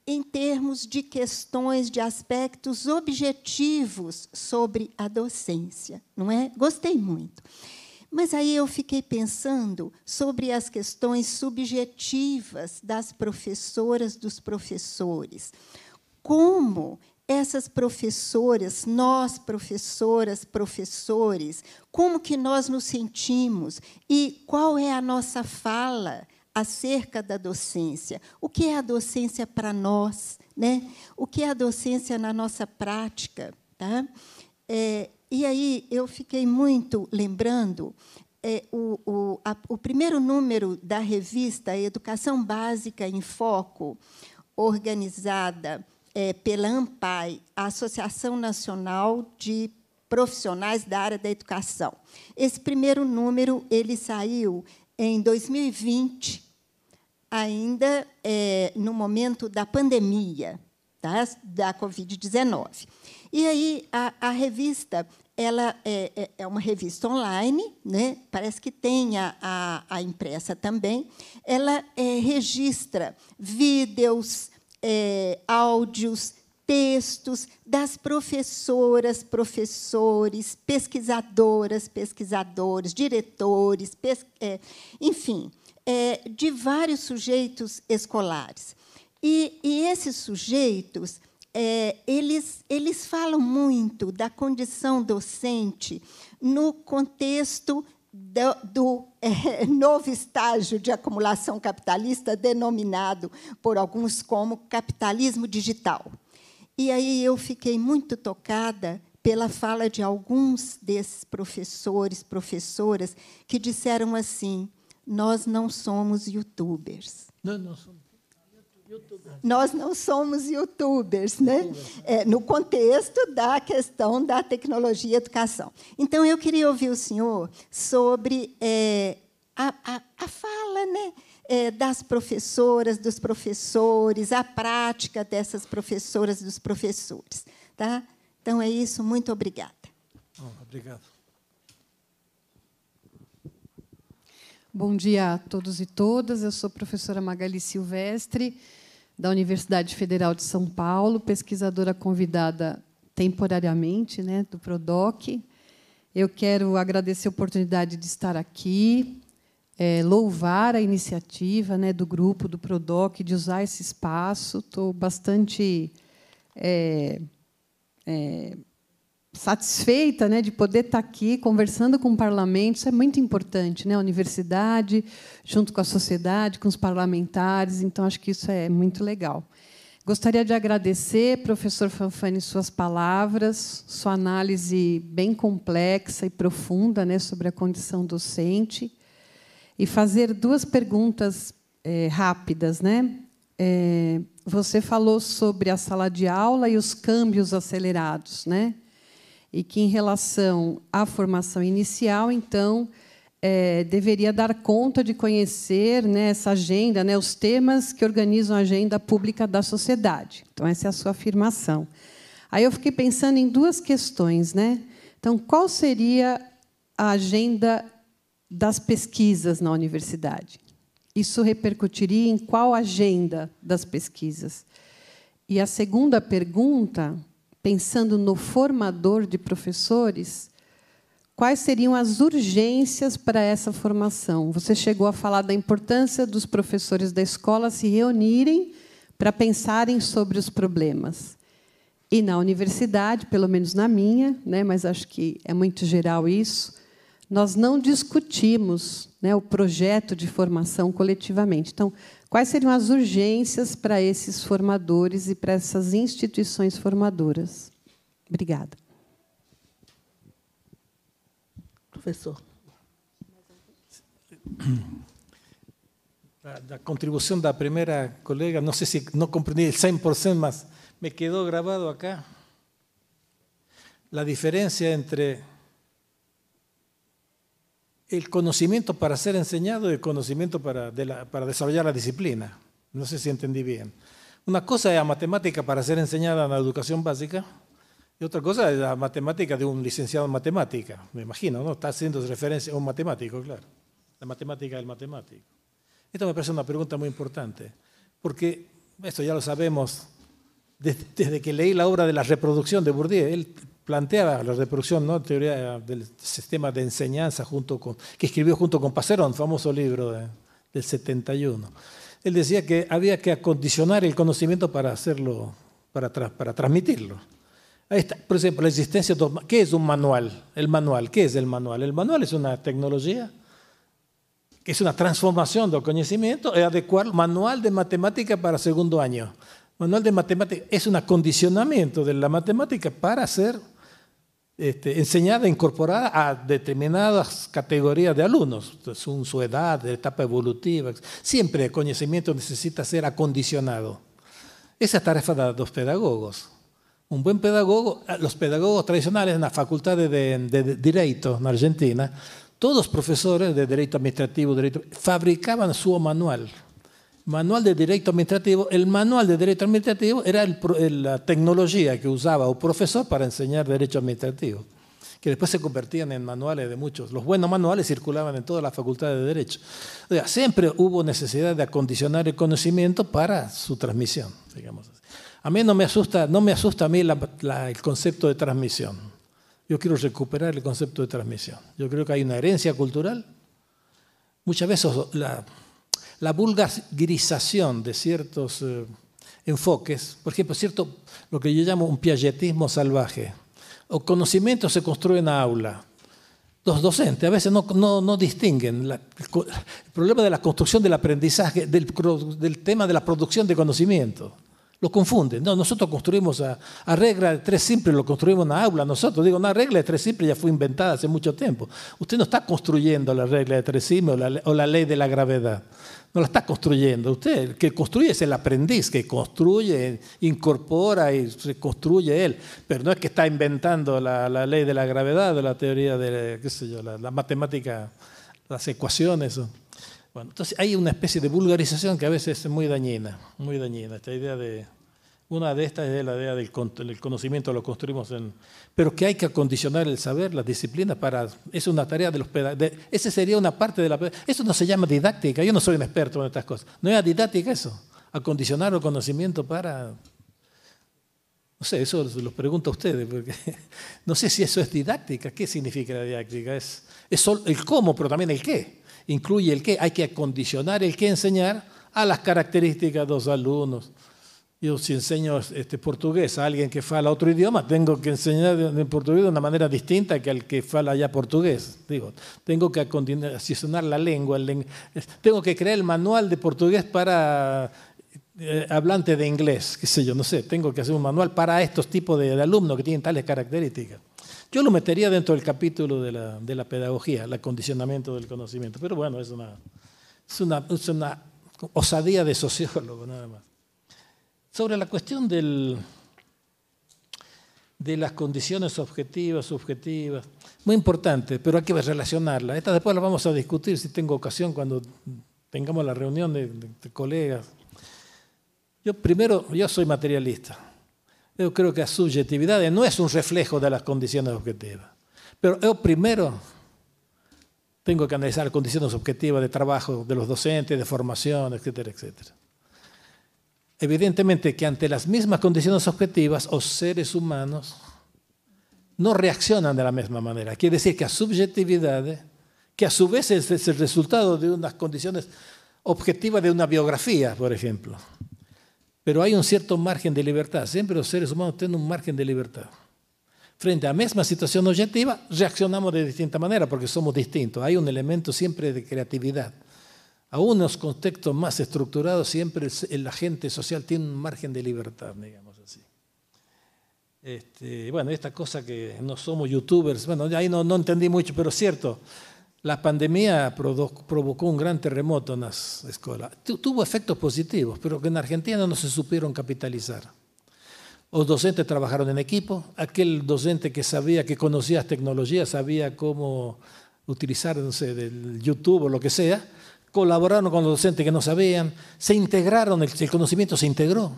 em termos de questões, de aspectos objetivos sobre a docência, não é? Gostei muito. Mas aí eu fiquei pensando sobre as questões subjetivas das professoras, dos professores. Como essas professoras, nós professoras, professores, como que nós nos sentimos e qual é a nossa fala acerca da docência? O que é a docência para nós, né? O que é a docência na nossa prática, tá? É, e aí eu fiquei muito lembrando é, o, o, a, o primeiro número da revista Educação Básica em Foco, organizada é, pela AMPAI, a Associação Nacional de Profissionais da Área da Educação. Esse primeiro número ele saiu em 2020, ainda é, no momento da pandemia tá? da Covid-19. E aí a, a revista ela é, é, é, uma revista online, né? parece que tem a, a, a impressa também. Ela é, registra vídeos, é, áudios, textos das professoras, professores, pesquisadoras, pesquisadores, diretores, pes é, enfim, é, de vários sujeitos escolares. E, e esses sujeitos, é, eles, eles falam muito da condição docente no contexto do, do é, novo estágio de acumulação capitalista, denominado por alguns como capitalismo digital. E aí eu fiquei muito tocada pela fala de alguns desses professores, professoras, que disseram assim: nós não somos youtubers. Não, não somos. Nós não somos youtubers, né? É, no contexto da questão da tecnologia e educação. Então, eu queria ouvir o senhor sobre é, a, a, a, fala, né? É, das professoras, dos professores, a prática dessas professoras, dos professores. Tá? Então, é isso. Muito obrigada. Oh, obrigado. Bom dia a todos e todas. Eu sou a professora Magali Silvestre, da Universidade Federal de São Paulo, pesquisadora convidada temporariamente né, do PRODOC. Eu quero agradecer a oportunidade de estar aqui, é, louvar a iniciativa né, do grupo, do PRODOC, de usar esse espaço. Estou bastante é, é, satisfeita né, de poder estar tá aqui conversando com o parlamento. Isso é muito importante, né? a universidade, junto com a sociedade, com os parlamentares. Então, acho que isso é muito legal. Gostaria de agradecer, professor Fanfani, suas palavras, sua análise bem complexa e profunda né, sobre a condição docente, e fazer duas perguntas é, rápidas. Né? É, você falou sobre a sala de aula e os câmbios acelerados. Né? e que, em relação à formação inicial, então, é, deveria dar conta de conhecer né, essa agenda, né, os temas que organizam a agenda pública da sociedade. Então, essa é a sua afirmação. Aí eu fiquei pensando em duas questões. Né? Então, qual seria a agenda das pesquisas na universidade? Isso repercutiria em qual agenda das pesquisas? E a segunda pergunta pensando no formador de professores, quais seriam as urgências para essa formação? Você chegou a falar da importância dos professores da escola se reunirem para pensarem sobre os problemas. E na universidade, pelo menos na minha, né, mas acho que é muito geral isso, nós não discutimos né, o projeto de formação coletivamente. Então, Quais seriam as urgências para esses formadores e para essas instituições formadoras? Obrigada. Professor. da contribuição da primeira colega, não sei se não compreendi, 100%, mas me quedou gravado acá. a diferença entre el conocimiento para ser enseñado y el conocimiento para, desarrollar la disciplina. No sé si entendí bien. Una cosa es la matemática para ser enseñada en la educación básica y otra cosa es la matemática de un licenciado en matemática, me imagino, ¿no? Está haciendo referencia a un matemático, claro. La matemática del matemático. Esto me parece una pregunta muy importante, porque esto ya lo sabemos desde, que leí la obra de la reproducción de Bourdieu planteaba la reproducción la ¿no? Teoría del sistema de enseñanza junto con, que escribió junto con Pacerón, famoso libro del 71. Él decía que había que acondicionar el conocimiento para hacerlo, para, para transmitirlo. Ahí por ejemplo, la existencia de ¿Qué es un manual? El manual, ¿qué es el manual? El manual es una tecnología es una transformación del conocimiento, es adecuar manual de matemática para segundo año. Manual de matemática es un acondicionamiento de la matemática para hacer enseñada enseñada, incorporada a determinadas categorías de alumnos, su, su edad, etapa evolutiva. Siempre el conocimiento necesita ser acondicionado. Esa es tarea de los pedagogos. Un buen pedagogo, ah, los pedagogos tradicionales en las facultad de, Derecho en Argentina, todos profesores de Derecho Administrativo, Derecho, fabricaban su manual Manual de Derecho Administrativo. El manual de Derecho Administrativo era la tecnología que usaba un profesor para enseñar Derecho Administrativo, que después se convertían en manuales de muchos. Los buenos manuales circulaban en todas las facultades de Derecho. O sea, siempre hubo necesidad de acondicionar el conocimiento para su transmisión, A mí no me asusta, no me asusta a mí el concepto de transmisión. Yo quiero recuperar el concepto de transmisión. Yo creo que hay una herencia cultural. Muchas veces la la vulgarización de ciertos eh, enfoques, por ejemplo, cierto, lo que yo llamo un piagetismo salvaje, o conocimiento se construye en aula. Los docentes a veces no, distinguen el problema de la construcción del aprendizaje, del, tema de la producción de conocimiento. Lo confunden. No, nosotros construimos a, regla de tres simples, lo construimos en la aula. Nosotros, digo, una regla de tres simples ya fue inventada hace mucho tiempo. Usted no está construyendo la regla de tres simples o la ley de la gravedad no la está construyendo usted. El que construye es el aprendiz, que construye, incorpora y se construye él. Pero no es que está inventando la, ley de la gravedad o la teoría de, qué sé yo, la, matemática, las ecuaciones. Bueno, entonces hay una especie de vulgarización que a veces es muy dañina, muy dañina, esta idea de una de estas es la idea del conocimiento, lo construimos en... Pero que hay que acondicionar el saber, las disciplinas, para... Es una tarea de los pedagogos. Esa sería una parte de la... Eso no se llama didáctica, yo no soy un experto en estas cosas. No es didáctica eso, acondicionar el conocimiento para... No sé, eso los pregunto a ustedes, porque no sé si eso es didáctica. ¿Qué significa la didáctica? Es, es el cómo, pero también el qué. Incluye el qué. Hay que acondicionar el qué enseñar a las características de los alumnos. Yo si enseño este, portugués a alguien que fala otro idioma, tengo que enseñar en portugués de una manera distinta que al que fala ya portugués. Digo, tengo que acondicionar la lengua, tengo que crear el manual de portugués para eh, hablante de inglés, qué sé yo, no sé, tengo que hacer un manual para estos tipos de, alumnos que tienen tales características. Yo lo metería dentro del capítulo de la, de la pedagogía, el acondicionamiento del conocimiento, pero bueno, es una, es una osadía de sociólogo nada más. Sobre la cuestión de las condiciones objetivas, subjetivas, muy importante, pero hay que relacionarla. Esta después la vamos a discutir si tengo ocasión cuando tengamos la reunión de, colegas. Yo primero, yo soy materialista. Yo creo que la subjetividad no es un reflejo de las condiciones objetivas. Pero yo primero tengo que analizar condiciones objetivas de trabajo de los docentes, de formación, etcétera, etcétera. Evidentemente que ante las mismas condiciones objetivas, los seres humanos no reaccionan de la misma manera. Quiere decir que a subjetividad, que a su vez es el resultado de unas condiciones objetivas de una biografía, por ejemplo. Pero hay un cierto margen de libertad. Siempre los seres humanos tienen un margen de libertad. Frente a la misma situación objetiva, reaccionamos de distinta manera porque somos distintos. Hay un elemento siempre de creatividad aún en los contextos más estructurados, siempre el, agente social tiene un margen de libertad, digamos así. Este, bueno, esta cosa que no somos youtubers, bueno, ahí no, no entendí mucho, pero es cierto, la pandemia provocó un gran terremoto en las escuelas. Tuvo efectos positivos, pero que en Argentina no se supieron capitalizar. Los docentes trabajaron en equipo, aquel docente que sabía, que conocía las tecnologías, sabía cómo utilizarse del YouTube o lo que sea, colaboraron con los docentes que no sabían, se integraron, el, conocimiento se integró.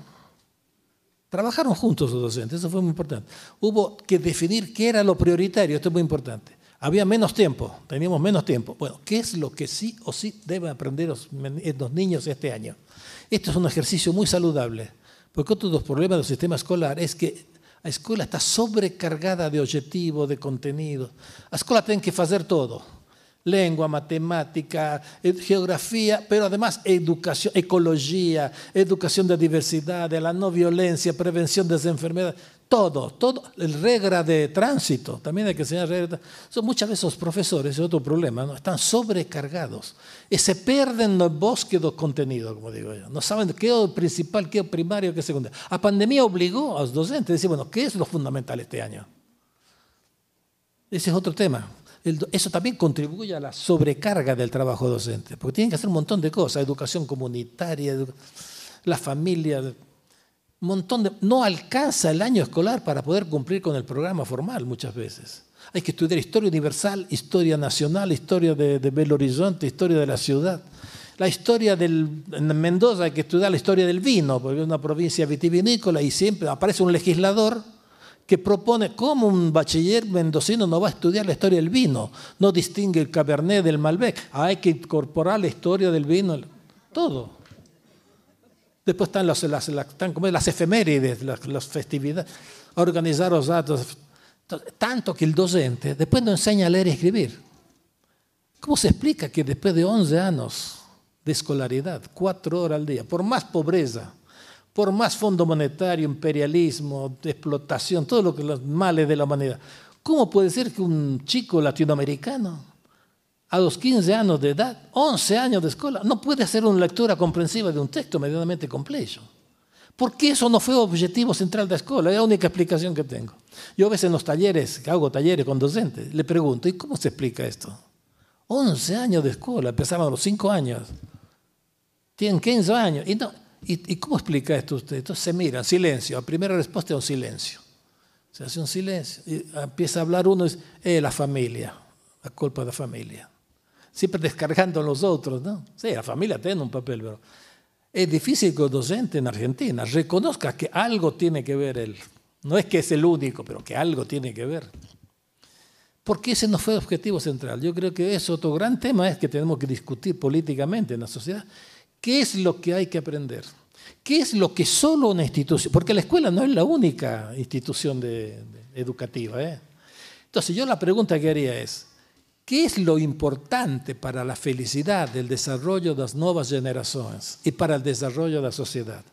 Trabajaron juntos los docentes, eso fue muy importante. Hubo que definir qué era lo prioritario, esto es muy importante. Había menos tiempo, teníamos menos tiempo. Bueno, ¿qué es lo que sí o sí deben aprender los, niños este año? Esto es un ejercicio muy saludable, porque otro de los problemas del sistema escolar es que la escuela está sobrecargada de objetivos, de contenido la escuela tiene que hacer todo lengua, matemática, eh, geografía, pero además educación, ecología, educación de diversidad, de la no violencia, prevención de enfermedades, todo, todo, el regla de tránsito, también hay que enseñar regla de Muchas veces los profesores, es otro problema, están sobrecargados y se pierden los bosques de contenido, como digo yo. No saben qué es lo principal, qué es primario, qué es lo secundario. La pandemia obligó a los docentes a decir, bueno, ¿qué es lo fundamental este año? Ese es otro tema eso también contribuye a la sobrecarga del trabajo docente, porque tienen que hacer un montón de cosas, educación comunitaria, la familia, un montón de... No alcanza el año escolar para poder cumplir con el programa formal muchas veces. Hay que estudiar historia universal, historia nacional, historia de, de Belo Horizonte, historia de la ciudad. La historia del, en Mendoza hay que estudiar la historia del vino, porque es una provincia vitivinícola y siempre aparece un legislador que propone cómo un bachiller mendocino no va a estudiar la historia del vino, no distingue el Cabernet del Malbec, ah, hay que incorporar la historia del vino, todo. Después están, las, como las efemérides, las, festividades, organizar los datos. Tanto que el docente después no enseña a leer y escribir. ¿Cómo se explica que después de 11 años de escolaridad, 4 horas al día, por más pobreza, por más fondo monetario, imperialismo, explotación, todo lo que los males de la humanidad. ¿Cómo puede ser que un chico latinoamericano, a los 15 años de edad, 11 años de escuela, no puede hacer una lectura comprensiva de un texto medianamente complejo? ¿Por qué eso no fue objetivo central de la escuela? Es la única explicación que tengo. Yo a veces en los talleres, que hago talleres con docentes, le pregunto, ¿y cómo se explica esto? 11 años de escuela, empezaban a los 5 años, tienen 15 años, y no, ¿Y, cómo explica esto usted? Entonces se miran, silencio. La primera respuesta es un silencio. Se hace un silencio. Y empieza a hablar uno y dice, eh, la familia, la culpa de la familia. Siempre descargando a los otros, ¿no? Sí, la familia tiene un papel, pero es difícil que un docente en Argentina reconozca que algo tiene que ver él. No es que es el único, pero que algo tiene que ver. Porque ese no fue el objetivo central. Yo creo que es otro gran tema es que tenemos que discutir políticamente en la sociedad ¿Qué es lo que hay que aprender? ¿Qué es lo que solo una institución? Porque la escuela no es la única institución educativa. ¿eh? Entonces, yo la pregunta que haría es: ¿qué es lo importante para la felicidad del desarrollo de las nuevas generaciones y para el desarrollo de la sociedad?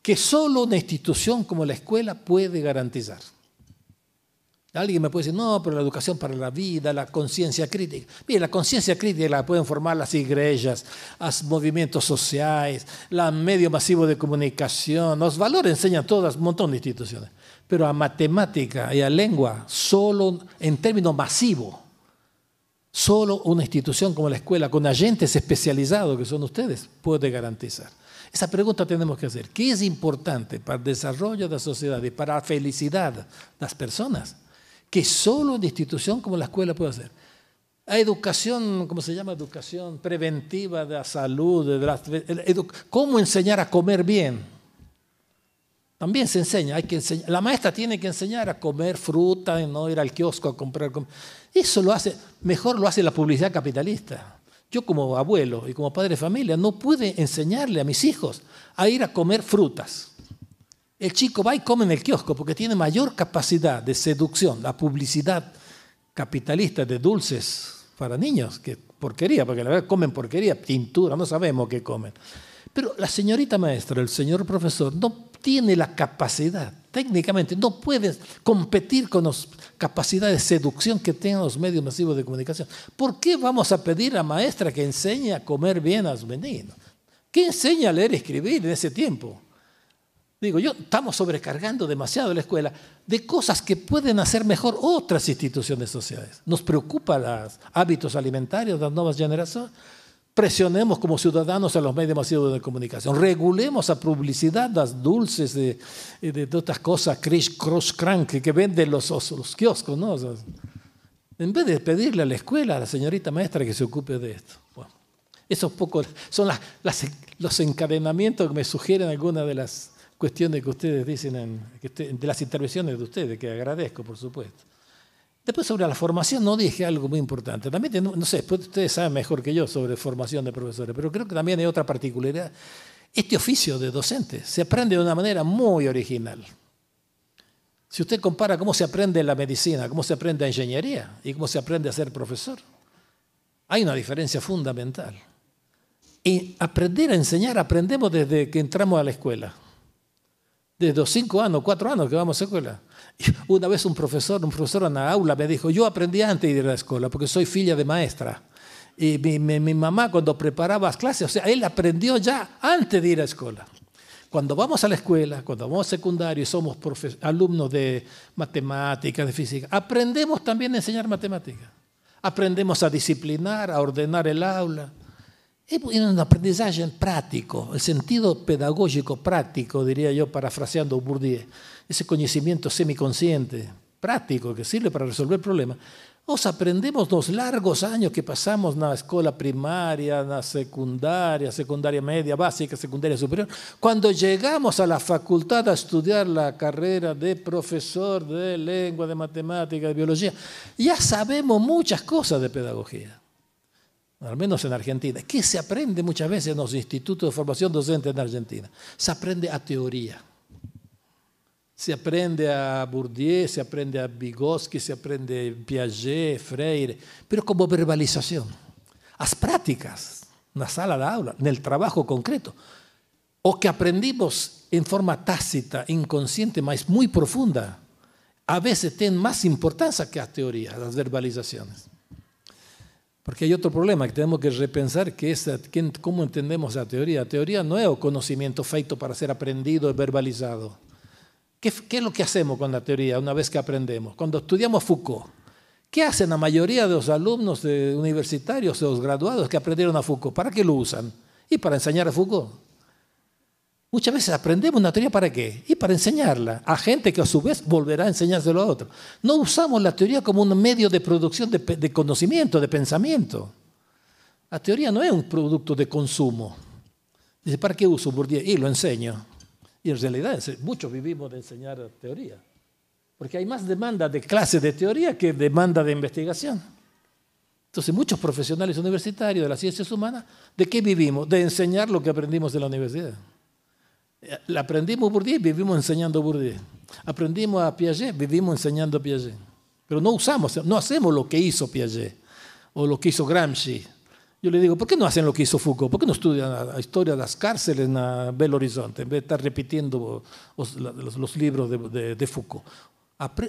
Que solo una institución como la escuela puede garantizar. Alguien me puede decir, no, pero la educación para la vida, la conciencia crítica. Mire, la conciencia crítica la pueden formar las iglesias, los movimientos sociales, los medios masivos de comunicación. Los valores enseñan todas, un montón de instituciones. Pero a matemática y a lengua, solo en términos masivos, solo una institución como la escuela, con agentes especializados que son ustedes, puede garantizar. Esa pregunta tenemos que hacer. ¿Qué es importante para el desarrollo de la sociedad y para la felicidad de las personas? que solo una institución como la escuela puede hacer. A educación, ¿cómo se llama? Educación preventiva de la salud, cómo enseñar a comer bien. También se enseña, hay que enseñar, la maestra tiene que enseñar a comer fruta y no ir al kiosco a comprar. Eso lo hace, mejor lo hace la publicidad capitalista. Yo como abuelo y como padre de familia no pude enseñarle a mis hijos a ir a comer frutas. El chico va y come en el kiosco porque tiene mayor capacidad de seducción. La publicidad capitalista de dulces para niños, que porquería, porque la verdad comen porquería, pintura, no sabemos qué comen. Pero la señorita maestra, el señor profesor, no tiene la capacidad, técnicamente, no puede competir con las capacidades de seducción que tienen los medios masivos de comunicación. ¿Por qué vamos a pedir a la maestra que enseñe a comer bien a sus meninos? ¿Qué enseña a leer y escribir en ese tiempo? Digo, yo estamos sobrecargando demasiado la escuela de cosas que pueden hacer mejor otras instituciones sociales. Nos preocupan los hábitos alimentarios de las nuevas generaciones. Presionemos como ciudadanos a los medios masivos de comunicación. Regulemos a publicidad las dulces de, eh, de, otras cosas, crush, Cross Crank, que venden los, kioscos, ¿no? en vez de pedirle a la escuela, a la señorita maestra que se ocupe de esto. esos pocos son las, los encadenamientos que me sugieren algunas de las cuestiones que ustedes dicen, de las intervenciones de ustedes, que agradezco, por supuesto. Después sobre la formación no dije algo muy importante. También, no sé, pues, ustedes saben mejor que yo sobre formación de profesores, pero creo que también hay otra particularidad. Este oficio de docente se aprende de una manera muy original. Si usted compara cómo se aprende la medicina, cómo se aprende la ingeniería y cómo se aprende a ser profesor, hay una diferencia fundamental. Y aprender a enseñar aprendemos desde que entramos a la escuela desde los cinco años, cuatro años que vamos a escuela. una vez un profesor, un profesor en la aula me dijo, yo aprendí antes de ir a la escuela porque soy filia de maestra. Y mi, mamá cuando preparaba las clases, o sea, él aprendió ya antes de ir a la escuela. Cuando vamos a la escuela, cuando vamos a secundario y somos alumnos de matemáticas, de física, aprendemos también a enseñar matemáticas. Aprendemos a disciplinar, a ordenar el aula. Es un aprendizaje práctico, el sentido pedagógico práctico, diría yo, parafraseando Bourdieu, ese conocimiento semiconsciente, práctico, que sirve para resolver problemas. Os aprendemos los largos años que pasamos en la escuela primaria, en la secundaria, secundaria media, básica, secundaria superior. Cuando llegamos a la facultad a estudiar la carrera de profesor de lengua, de matemática, de biología, ya sabemos muchas cosas de pedagogía al menos en Argentina. ¿Qué se aprende muchas veces en los institutos de formación docente en Argentina? Se aprende a teoría. Se aprende a Bourdieu, se aprende a Vygotsky, se aprende a Piaget, Freire, pero como verbalización. Las prácticas, en la sala de aula, en el trabajo concreto. O que aprendimos en forma tácita, inconsciente, más muy profunda, a veces tienen más importancia que las teorías, las verbalizaciones. Porque hay otro problema, que tenemos que repensar que es, cómo entendemos la teoría. La teoría no es conocimiento feito para ser aprendido y verbalizado. ¿Qué, es lo que hacemos con la teoría una vez que aprendemos? Cuando estudiamos Foucault, ¿qué hacen la mayoría de los alumnos universitarios, de los graduados que aprendieron a Foucault? ¿Para qué lo usan? Y para enseñar a Foucault. Muchas veces aprendemos una teoría para qué? Y para enseñarla a gente que a su vez volverá a enseñárselo a otro. No usamos la teoría como un medio de producción de, conocimiento, de pensamiento. La teoría no es un producto de consumo. Dice, ¿para qué uso día? Y lo enseño. Y en realidad muchos vivimos de enseñar teoría. Porque hay más demanda de clases de teoría que demanda de investigación. Entonces muchos profesionales universitarios de las ciencias humanas, ¿de qué vivimos? De enseñar lo que aprendimos de la universidad. Aprendimos Bourdieu, vivimos enseñando Bourdieu. Aprendimos a Piaget, vivimos enseñando a Piaget. Pero no usamos, no hacemos lo que hizo Piaget o lo que hizo Gramsci. Yo le digo, ¿por qué no hacen lo que hizo Foucault? ¿Por qué no estudian la historia de las cárceles en ah, Belo Horizonte en vez de estar repitiendo los, libros de, Foucault?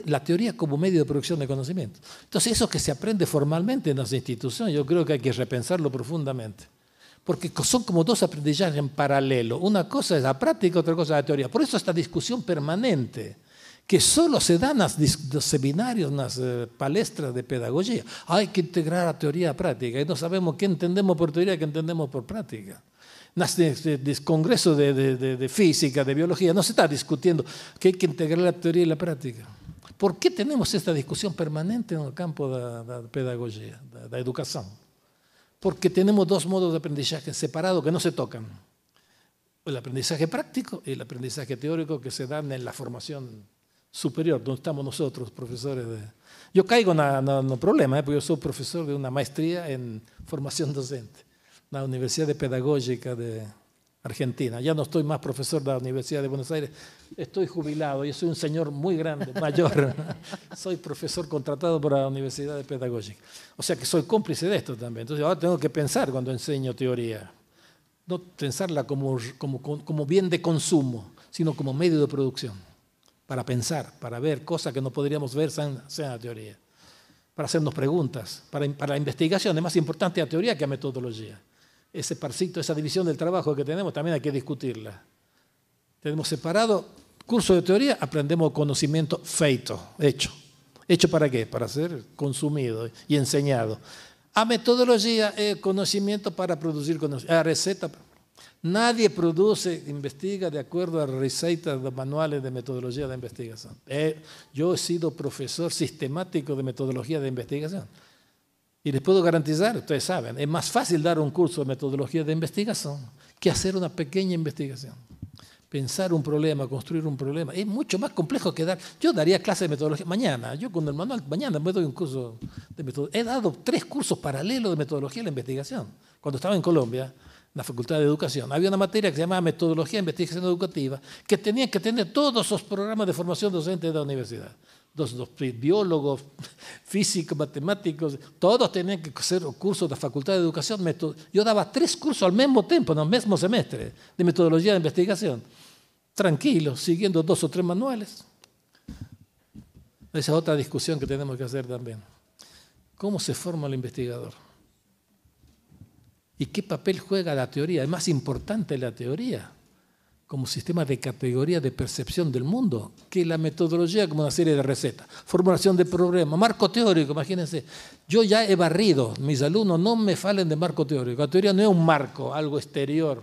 La teoría como medio de producción de conocimiento. Entonces, eso que se aprende formalmente en las instituciones, yo creo que hay que repensarlo profundamente porque son como dos aprendizajes en paralelo. Una cosa es la práctica, otra cosa es la teoría. Por eso esta discusión permanente, que solo se da en los seminarios, en las eh, palestras de pedagogía. Hay que integrar la teoría a la práctica y no sabemos qué entendemos por teoría y qué entendemos por práctica. En los congresos de, de, física, de biología, no se está discutiendo que hay que integrar la teoría y la práctica. ¿Por qué tenemos esta discusión permanente en el campo de la pedagogía, de la educación? porque tenemos dos modos de aprendizaje separados que no se tocan. El aprendizaje práctico y el aprendizaje teórico que se dan en la formación superior, donde estamos nosotros, profesores de... Yo caigo en un problema, ¿eh? porque yo soy profesor de una maestría en formación docente, la Universidad Pedagógica de, Argentina. Ya no estoy más profesor de la Universidad de Buenos Aires, estoy jubilado y soy un señor muy grande, mayor. soy profesor contratado por la Universidad de Pedagógica. O sea que soy cómplice de esto también. Entonces ahora tengo que pensar cuando enseño teoría. No pensarla como, como, como bien de consumo, sino como medio de producción. Para pensar, para ver cosas que no podríamos ver sin, la teoría. Para hacernos preguntas, para, para la investigación. Es más importante la teoría que la metodología ese parcito, esa división del trabajo que tenemos, también hay que discutirla. Tenemos separado curso de teoría, aprendemos conocimiento feito, hecho. ¿Hecho para qué? Para ser consumido y enseñado. A metodología, eh, conocimiento para producir conocimiento. A receta. Nadie produce, investiga de acuerdo a recetas de manuales de metodología de investigación. Eh, yo he sido profesor sistemático de metodología de investigación. Y les puedo garantizar, ustedes saben, es más fácil dar un curso de metodología de investigación que hacer una pequeña investigación. Pensar un problema, construir un problema, es mucho más complejo que dar. Yo daría clase de metodología mañana, yo con el manual, mañana me doy un curso de metodología. He dado tres cursos paralelos de metodología de la investigación. Cuando estaba en Colombia, en la Facultad de Educación, había una materia que se llamaba Metodología de Investigación Educativa, que tenía que tener todos los programas de formación docente de la universidad los, biólogos, físicos, matemáticos, todos tenían que hacer cursos de la Facultad de Educación. Yo daba tres cursos al mismo tiempo, en el mismo semestre, de metodología de investigación. Tranquilo, siguiendo dos o tres manuales. Esa es otra discusión que tenemos que hacer también. ¿Cómo se forma el investigador? ¿Y qué papel juega la teoría? Es más importante la teoría como sistema de categoría de percepción del mundo que la metodología como una serie de recetas. Formulación de problemas, marco teórico, imagínense. Yo ya he barrido, mis alumnos no me falen de marco teórico. La teoría no es un marco, algo exterior.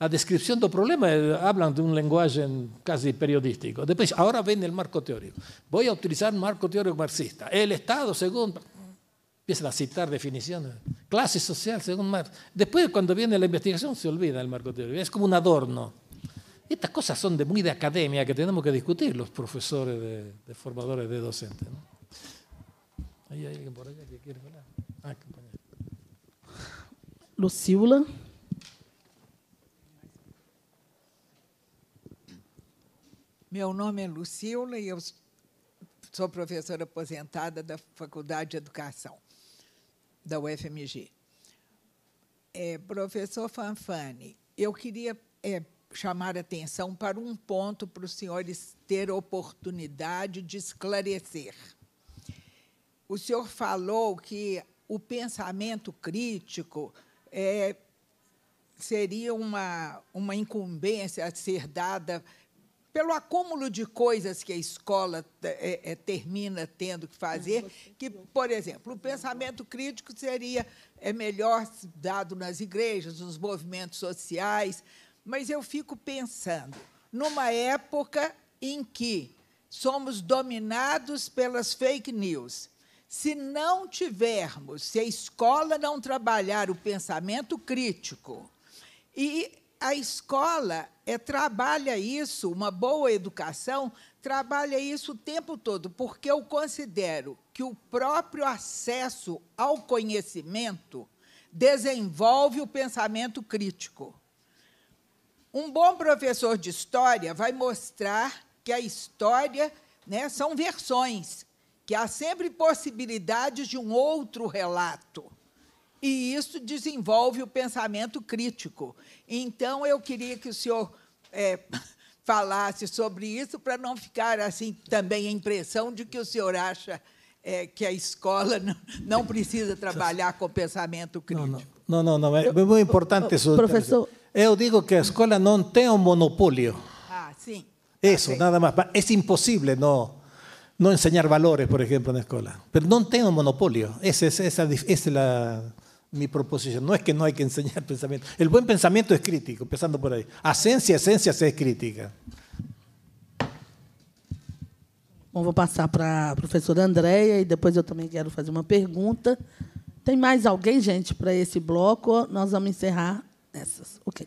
La descripción del problema eh, hablan de un lenguaje casi periodístico. Después, ahora ven el marco teórico. Voy a utilizar marco teórico marxista. El Estado, según empiezan a citar definiciones. Clase social, según Marx. Después, cuando viene la investigación, se olvida el marco teórico. Es como un adorno. Estas cosas son de muy de academia que tenemos que discutir los profesores, de, formadores de docentes. ¿Hay alguien por allá que quiere hablar? Ah, Lucila. Meu nome é Lucila e eu sou professora aposentada da Faculdade de Educación. da UFMG. É, professor Fanfani, eu queria é, chamar atenção para um ponto para os senhores ter oportunidade de esclarecer. O senhor falou que o pensamento crítico é, seria uma, uma incumbência a ser dada pelo acúmulo de coisas que a escola é, é, termina tendo que fazer, que, por exemplo, o pensamento crítico seria é melhor dado nas igrejas, nos movimentos sociais, mas eu fico pensando numa época em que somos dominados pelas fake news. Se não tivermos, se a escola não trabalhar o pensamento crítico e a escola é, trabalha isso, uma boa educação trabalha isso o tempo todo, porque eu considero que o próprio acesso ao conhecimento desenvolve o pensamento crítico. Um bom professor de história vai mostrar que a história né, são versões, que há sempre possibilidades de um outro relato. E isso desenvolve o pensamento crítico. Então, eu queria que o senhor é, falasse sobre isso, para não ficar assim também a impressão de que o senhor acha é, que a escola não, não, precisa trabalhar com pensamento crítico. Não, não, não, não é muito importante isso. Professor. Eu digo que a escola não tem um monopólio. Ah, sim. Isso, nada mais. É impossível não, não enseñar valores, por ejemplo, en la escuela. Pero no tengo monopolio. Esa es, esa, esa es la, mi proposición. No es que no hay que enseñar pensamiento. El buen pensamiento es crítico, empezando por ahí. Ascencia, esencia es crítica. Bom, vou passar para a professora Andréia e depois eu também quero fazer uma pergunta. Tem mais alguém, gente, para esse bloco? Nós vamos encerrar essas. Ok.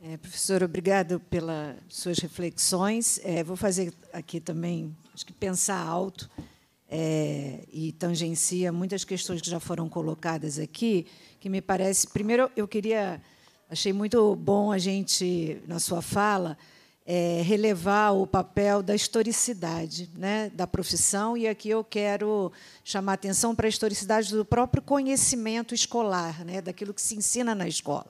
É, professor, obrigado pelas suas reflexões. É, vou fazer aqui também, acho que pensar alto é, e tangencia muitas questões que já foram colocadas aqui, que me parece. Primeiro, eu queria. Achei muito bom a gente, na sua fala, é, relevar o papel da historicidade né, da profissão, e aqui eu quero chamar atenção para a historicidade do próprio conhecimento escolar, né, daquilo que se ensina na escola.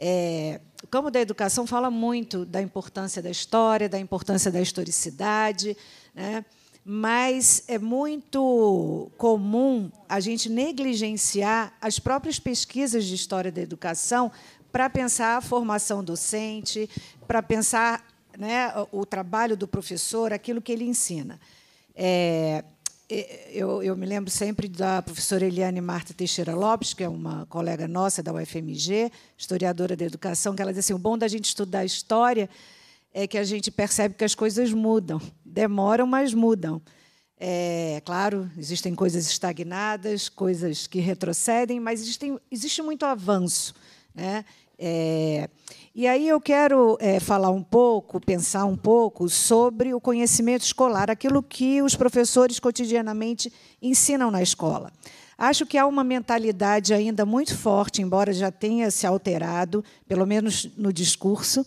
É, o campo da educação fala muito da importância da história, da importância da historicidade, né? mas é muito comum a gente negligenciar as próprias pesquisas de história da educação para pensar a formação docente, para pensar né, o trabalho do professor, aquilo que ele ensina. É, eu, eu, me lembro sempre da professora Eliane Marta Teixeira Lopes, que é uma colega nossa da UFMG, historiadora da educação, que ela diz assim: o bom da gente estudar história é que a gente percebe que as coisas mudam. Demoram, mas mudam. É claro, existem coisas estagnadas, coisas que retrocedem, mas existem, existe muito avanço. Né? É, e aí eu quero é, falar um pouco, pensar um pouco sobre o conhecimento escolar, aquilo que os professores cotidianamente ensinam na escola. Acho que há uma mentalidade ainda muito forte, embora já tenha se alterado, pelo menos no discurso,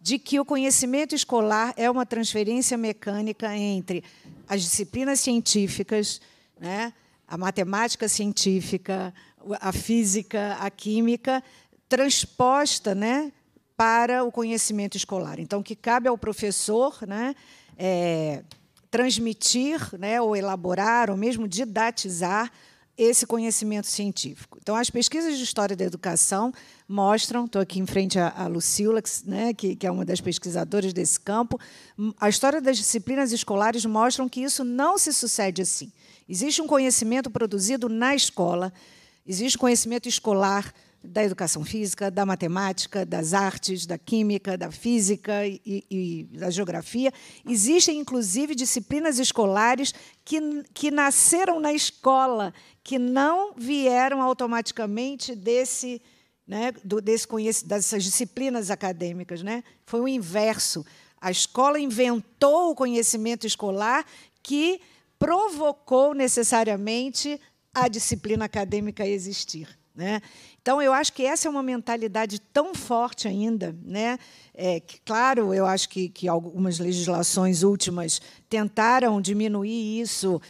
de que o conhecimento escolar é uma transferência mecânica entre as disciplinas científicas, né, a matemática científica, a física, a química, transposta né, para o conhecimento escolar. Então, que cabe ao professor né, é, transmitir, né, ou elaborar, ou mesmo didatizar esse conhecimento científico. Então, as pesquisas de história da educação mostram, estou aqui em frente à, Lucila, que, né, que, que é uma das pesquisadoras desse campo, hum, a história das disciplinas escolares mostram que isso não se sucede assim. Existe um conhecimento produzido na escola, existe conhecimento escolar da educação física, da matemática, das artes, da química, da física e, e, da geografia. Existem, inclusive, disciplinas escolares que, que nasceram na escola, que não vieram automaticamente desse, né, do, desse dessas disciplinas acadêmicas. Né? Foi o inverso. A escola inventou o conhecimento escolar que provocou necessariamente a disciplina acadêmica existir. Né? Então, eu acho que essa é uma mentalidade tão forte ainda. Né? É, que, claro, eu acho que, que algumas legislações últimas tentaram diminuir isso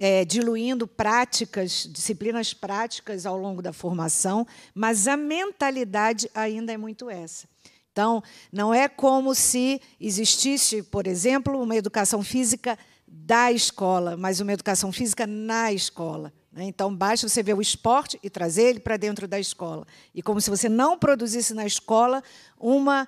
é, diluindo práticas, disciplinas práticas ao longo da formação, mas a mentalidade ainda é muito essa. Então, não é como se existisse, por exemplo, uma educação física da escola, mas uma educação física na escola. Né? Então, basta você ver o esporte e trazer ele para dentro da escola. E como se você não produzisse na escola uma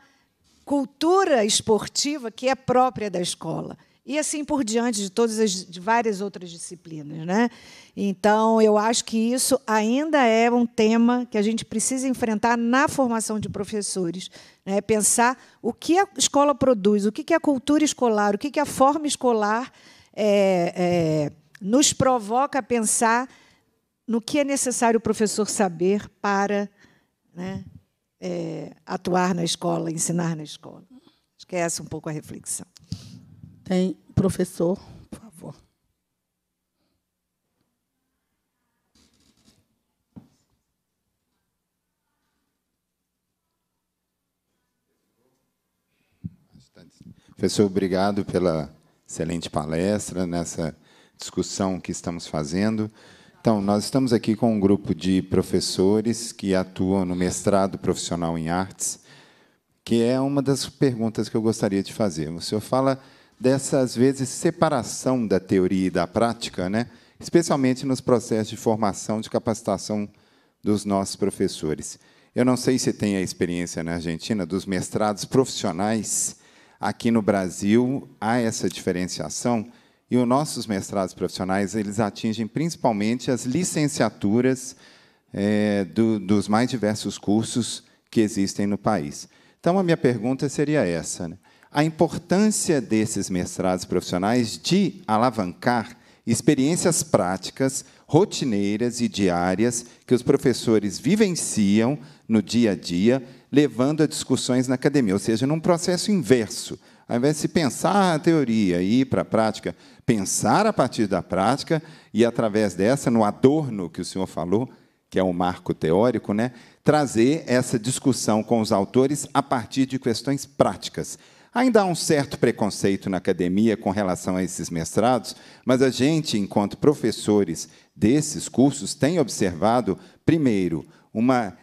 cultura esportiva que é própria da escola e assim por diante de todas as de várias outras disciplinas, né? Então, eu acho que isso ainda é um tema que a gente precisa enfrentar na formação de professores, né? Pensar o que a escola produz, o que é a cultura escolar, o que é a forma escolar é, é, nos provoca a pensar no que é necessário o professor saber para né, é, atuar na escola, ensinar na escola. Acho que é um pouco a reflexão professor, por favor. Professor, obrigado pela excelente palestra nessa discussão que estamos fazendo. Então, nós estamos aqui com um grupo de professores que atuam no mestrado profissional em artes, que é uma das perguntas que eu gostaria de fazer. O senhor fala dessa, às vezes, separação da teoria e da prática, né? especialmente nos processos de formação, de capacitação dos nossos professores. Eu não sei se tem a experiência na Argentina dos mestrados profissionais. Aqui no Brasil há essa diferenciação e os nossos mestrados profissionais eles atingem principalmente as licenciaturas é, do, dos mais diversos cursos que existem no país. Então a minha pergunta seria essa: né? a importância desses mestrados profissionais de alavancar experiências práticas, rotineiras e diárias que os professores vivenciam no dia a dia, levando a discussões na academia, ou seja, num processo inverso. Ao invés de se pensar a teoria e ir para a prática, pensar a partir da prática e, através dessa, no adorno que o senhor falou, que é o um marco teórico, né, trazer essa discussão com os autores a partir de questões práticas, Ainda há um certo preconceito na academia com relação a esses mestrados, mas a gente, enquanto professores desses cursos, tem observado, primeiro, uma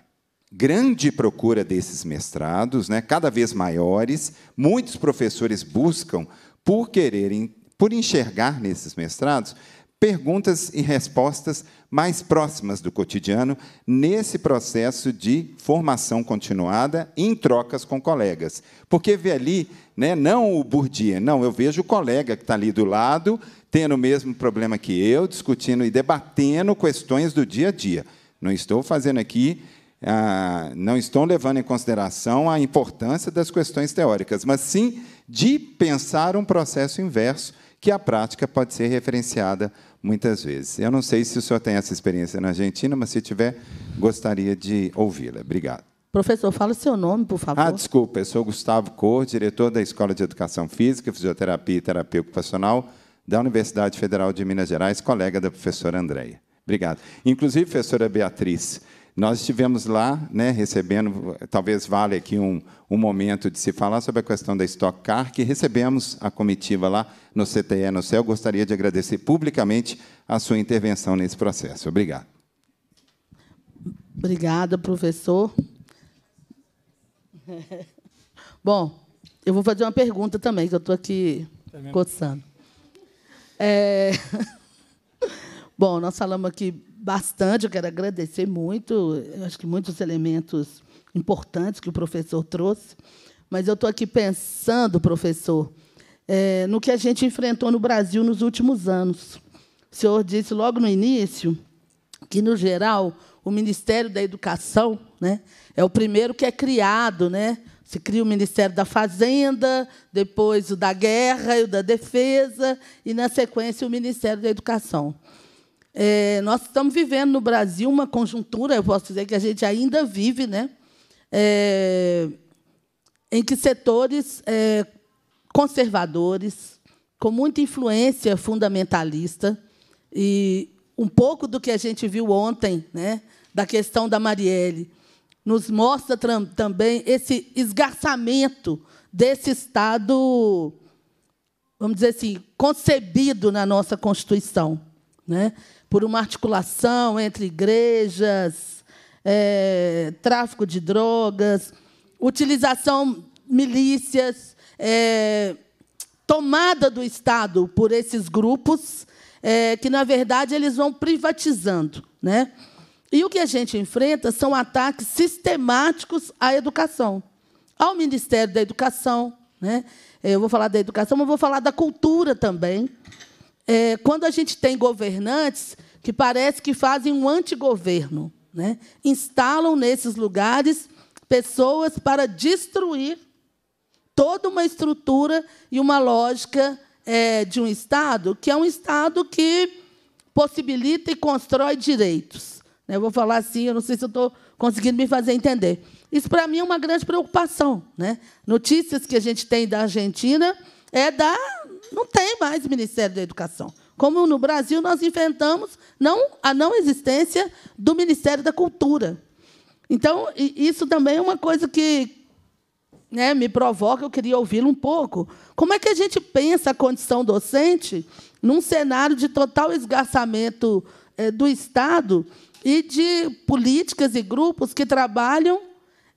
grande procura desses mestrados, né, cada vez maiores. Muitos professores buscam por quererem, por enxergar nesses mestrados perguntas e respostas mais próximas do cotidiano nesse processo de formação continuada em trocas com colegas. Porque vê ali, né, não o Bourdieu, não, eu vejo o colega que está ali do lado, tendo o mesmo problema que eu, discutindo e debatendo questões do dia a dia. Não estou fazendo aqui, ah, não estou levando em consideração a importância das questões teóricas, mas sim de pensar um processo inverso que a prática pode ser referenciada muitas vezes. Eu não sei se o senhor tem essa experiência na Argentina, mas se tiver, gostaria de ouvi-la. Obrigado. Professor, fala o seu nome, por favor. Ah, desculpa, eu sou Gustavo Cor, diretor da Escola de Educação Física, Fisioterapia e Terapia Ocupacional da Universidade Federal de Minas Gerais, colega da professora Andreia. Obrigado. Inclusive, professora Beatriz, nós estivemos lá, né, recebendo, talvez vale aqui um, um momento de se falar sobre a questão da Stock Car, que recebemos a comitiva lá no CTE, no CEL. Gostaria de agradecer publicamente a sua intervenção nesse processo. Obrigado. Obrigada, professor. Bom, eu vou fazer uma pergunta também, que eu estou aqui coçando. É... Bom, nós falamos aqui bastante, eu quero agradecer muito, acho que muitos elementos importantes que o professor trouxe, mas eu estou aqui pensando, professor, é, no que a gente enfrentou no Brasil nos últimos anos. O senhor disse logo no início que, no geral, o Ministério da Educação né, é o primeiro que é criado. Né? Se cria o Ministério da Fazenda, depois o da Guerra e o da Defesa, e, na sequência, o Ministério da Educação. É, nós estamos vivendo no Brasil uma conjuntura, eu posso dizer que a gente ainda vive, né? É, em que setores é, conservadores, com muita influência fundamentalista, e um pouco do que a gente viu ontem, né, da questão da Marielle, nos mostra também esse esgarçamento desse Estado, vamos dizer assim, concebido na nossa Constituição. Né? por uma articulação entre igrejas, é, tráfico de drogas, utilização milícias, é, tomada do Estado por esses grupos, é, que na verdade eles vão privatizando, né? E o que a gente enfrenta são ataques sistemáticos à educação, ao Ministério da Educação, né? Eu vou falar da educação, mas vou falar da cultura também, é, quando a gente tem governantes que parece que fazem um antigoverno, né? instalam nesses lugares pessoas para destruir toda uma estrutura e uma lógica é, de um Estado, que é um Estado que possibilita e constrói direitos. Né. Eu vou falar assim, eu não sei se estou conseguindo me fazer entender. Isso, para mim, é uma grande preocupação. Né? Notícias que a gente tem da Argentina é da não tem mais Ministério da Educação. Como no Brasil nós inventamos não, a não existência do Ministério da Cultura. Então, isso também é uma coisa que né, me provoca, eu queria ouvi-lo um pouco. Como é que a gente pensa a condição docente num cenário de total esgarçamento é, do Estado e de políticas e grupos que trabalham,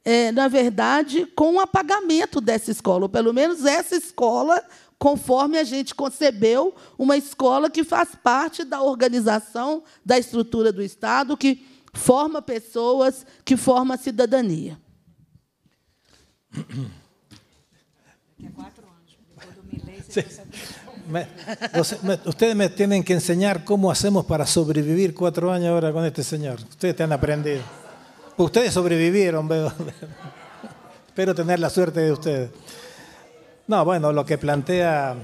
é, na verdade, com o apagamento dessa escola, ou pelo menos essa escola conforme a gente concebeu uma escola que faz parte da organização da estrutura do Estado, que forma pessoas, que forma cidadania. Vocês você Me, têm que enseñar como fazemos para sobrevivir quatro anos agora com este senhor. Vocês têm aprendido. Vocês sobreviveram, veo. Espero tener la suerte de ustedes. No, bueno, lo que plantea.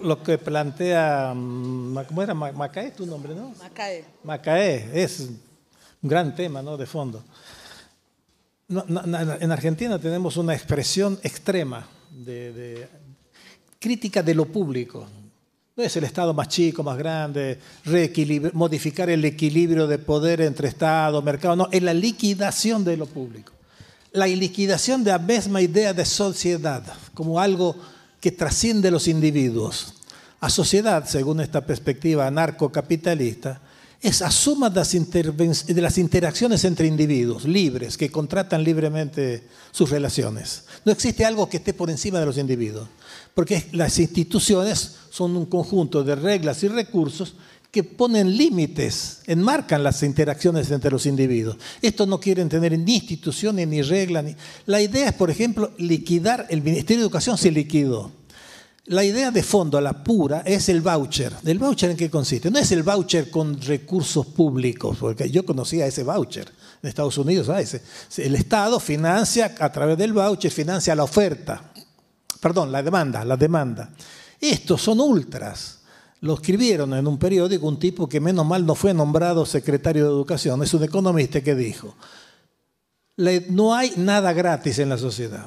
Lo que plantea. Mm, ¿Cómo era? Macaé, tu nombre, ¿no? Macaé. Macaé, es un gran tema, ¿no? De fondo. en Argentina tenemos una expresión extrema de, de, crítica de lo público. No es el Estado más chico, más grande, modificar el equilibrio de poder entre Estado, mercado, no, es la liquidación de lo público la liquidación de la misma idea de sociedad como algo que trasciende los individuos. A sociedad, según esta perspectiva anarcocapitalista, es la suma de las interacciones entre individuos libres que contratan libremente sus relaciones. No existe algo que esté por encima de los individuos, porque las instituciones son un conjunto de reglas y recursos que ponen límites, enmarcan las interacciones entre los individuos. Estos no quieren tener ni instituciones, ni reglas. Ni... La idea es, por ejemplo, liquidar, el Ministerio de Educación se liquidó. La idea de fondo, la pura, es el voucher. ¿El voucher en qué consiste? No es el voucher con recursos públicos, porque yo conocía ese voucher. En Estados Unidos, el Estado financia a través del voucher, financia la oferta. Perdón, la demanda, la demanda. Estos son ultras lo escribieron en un periódico un tipo que menos mal no fue nombrado secretario de Educación, es un economista que dijo, no hay nada gratis en la sociedad.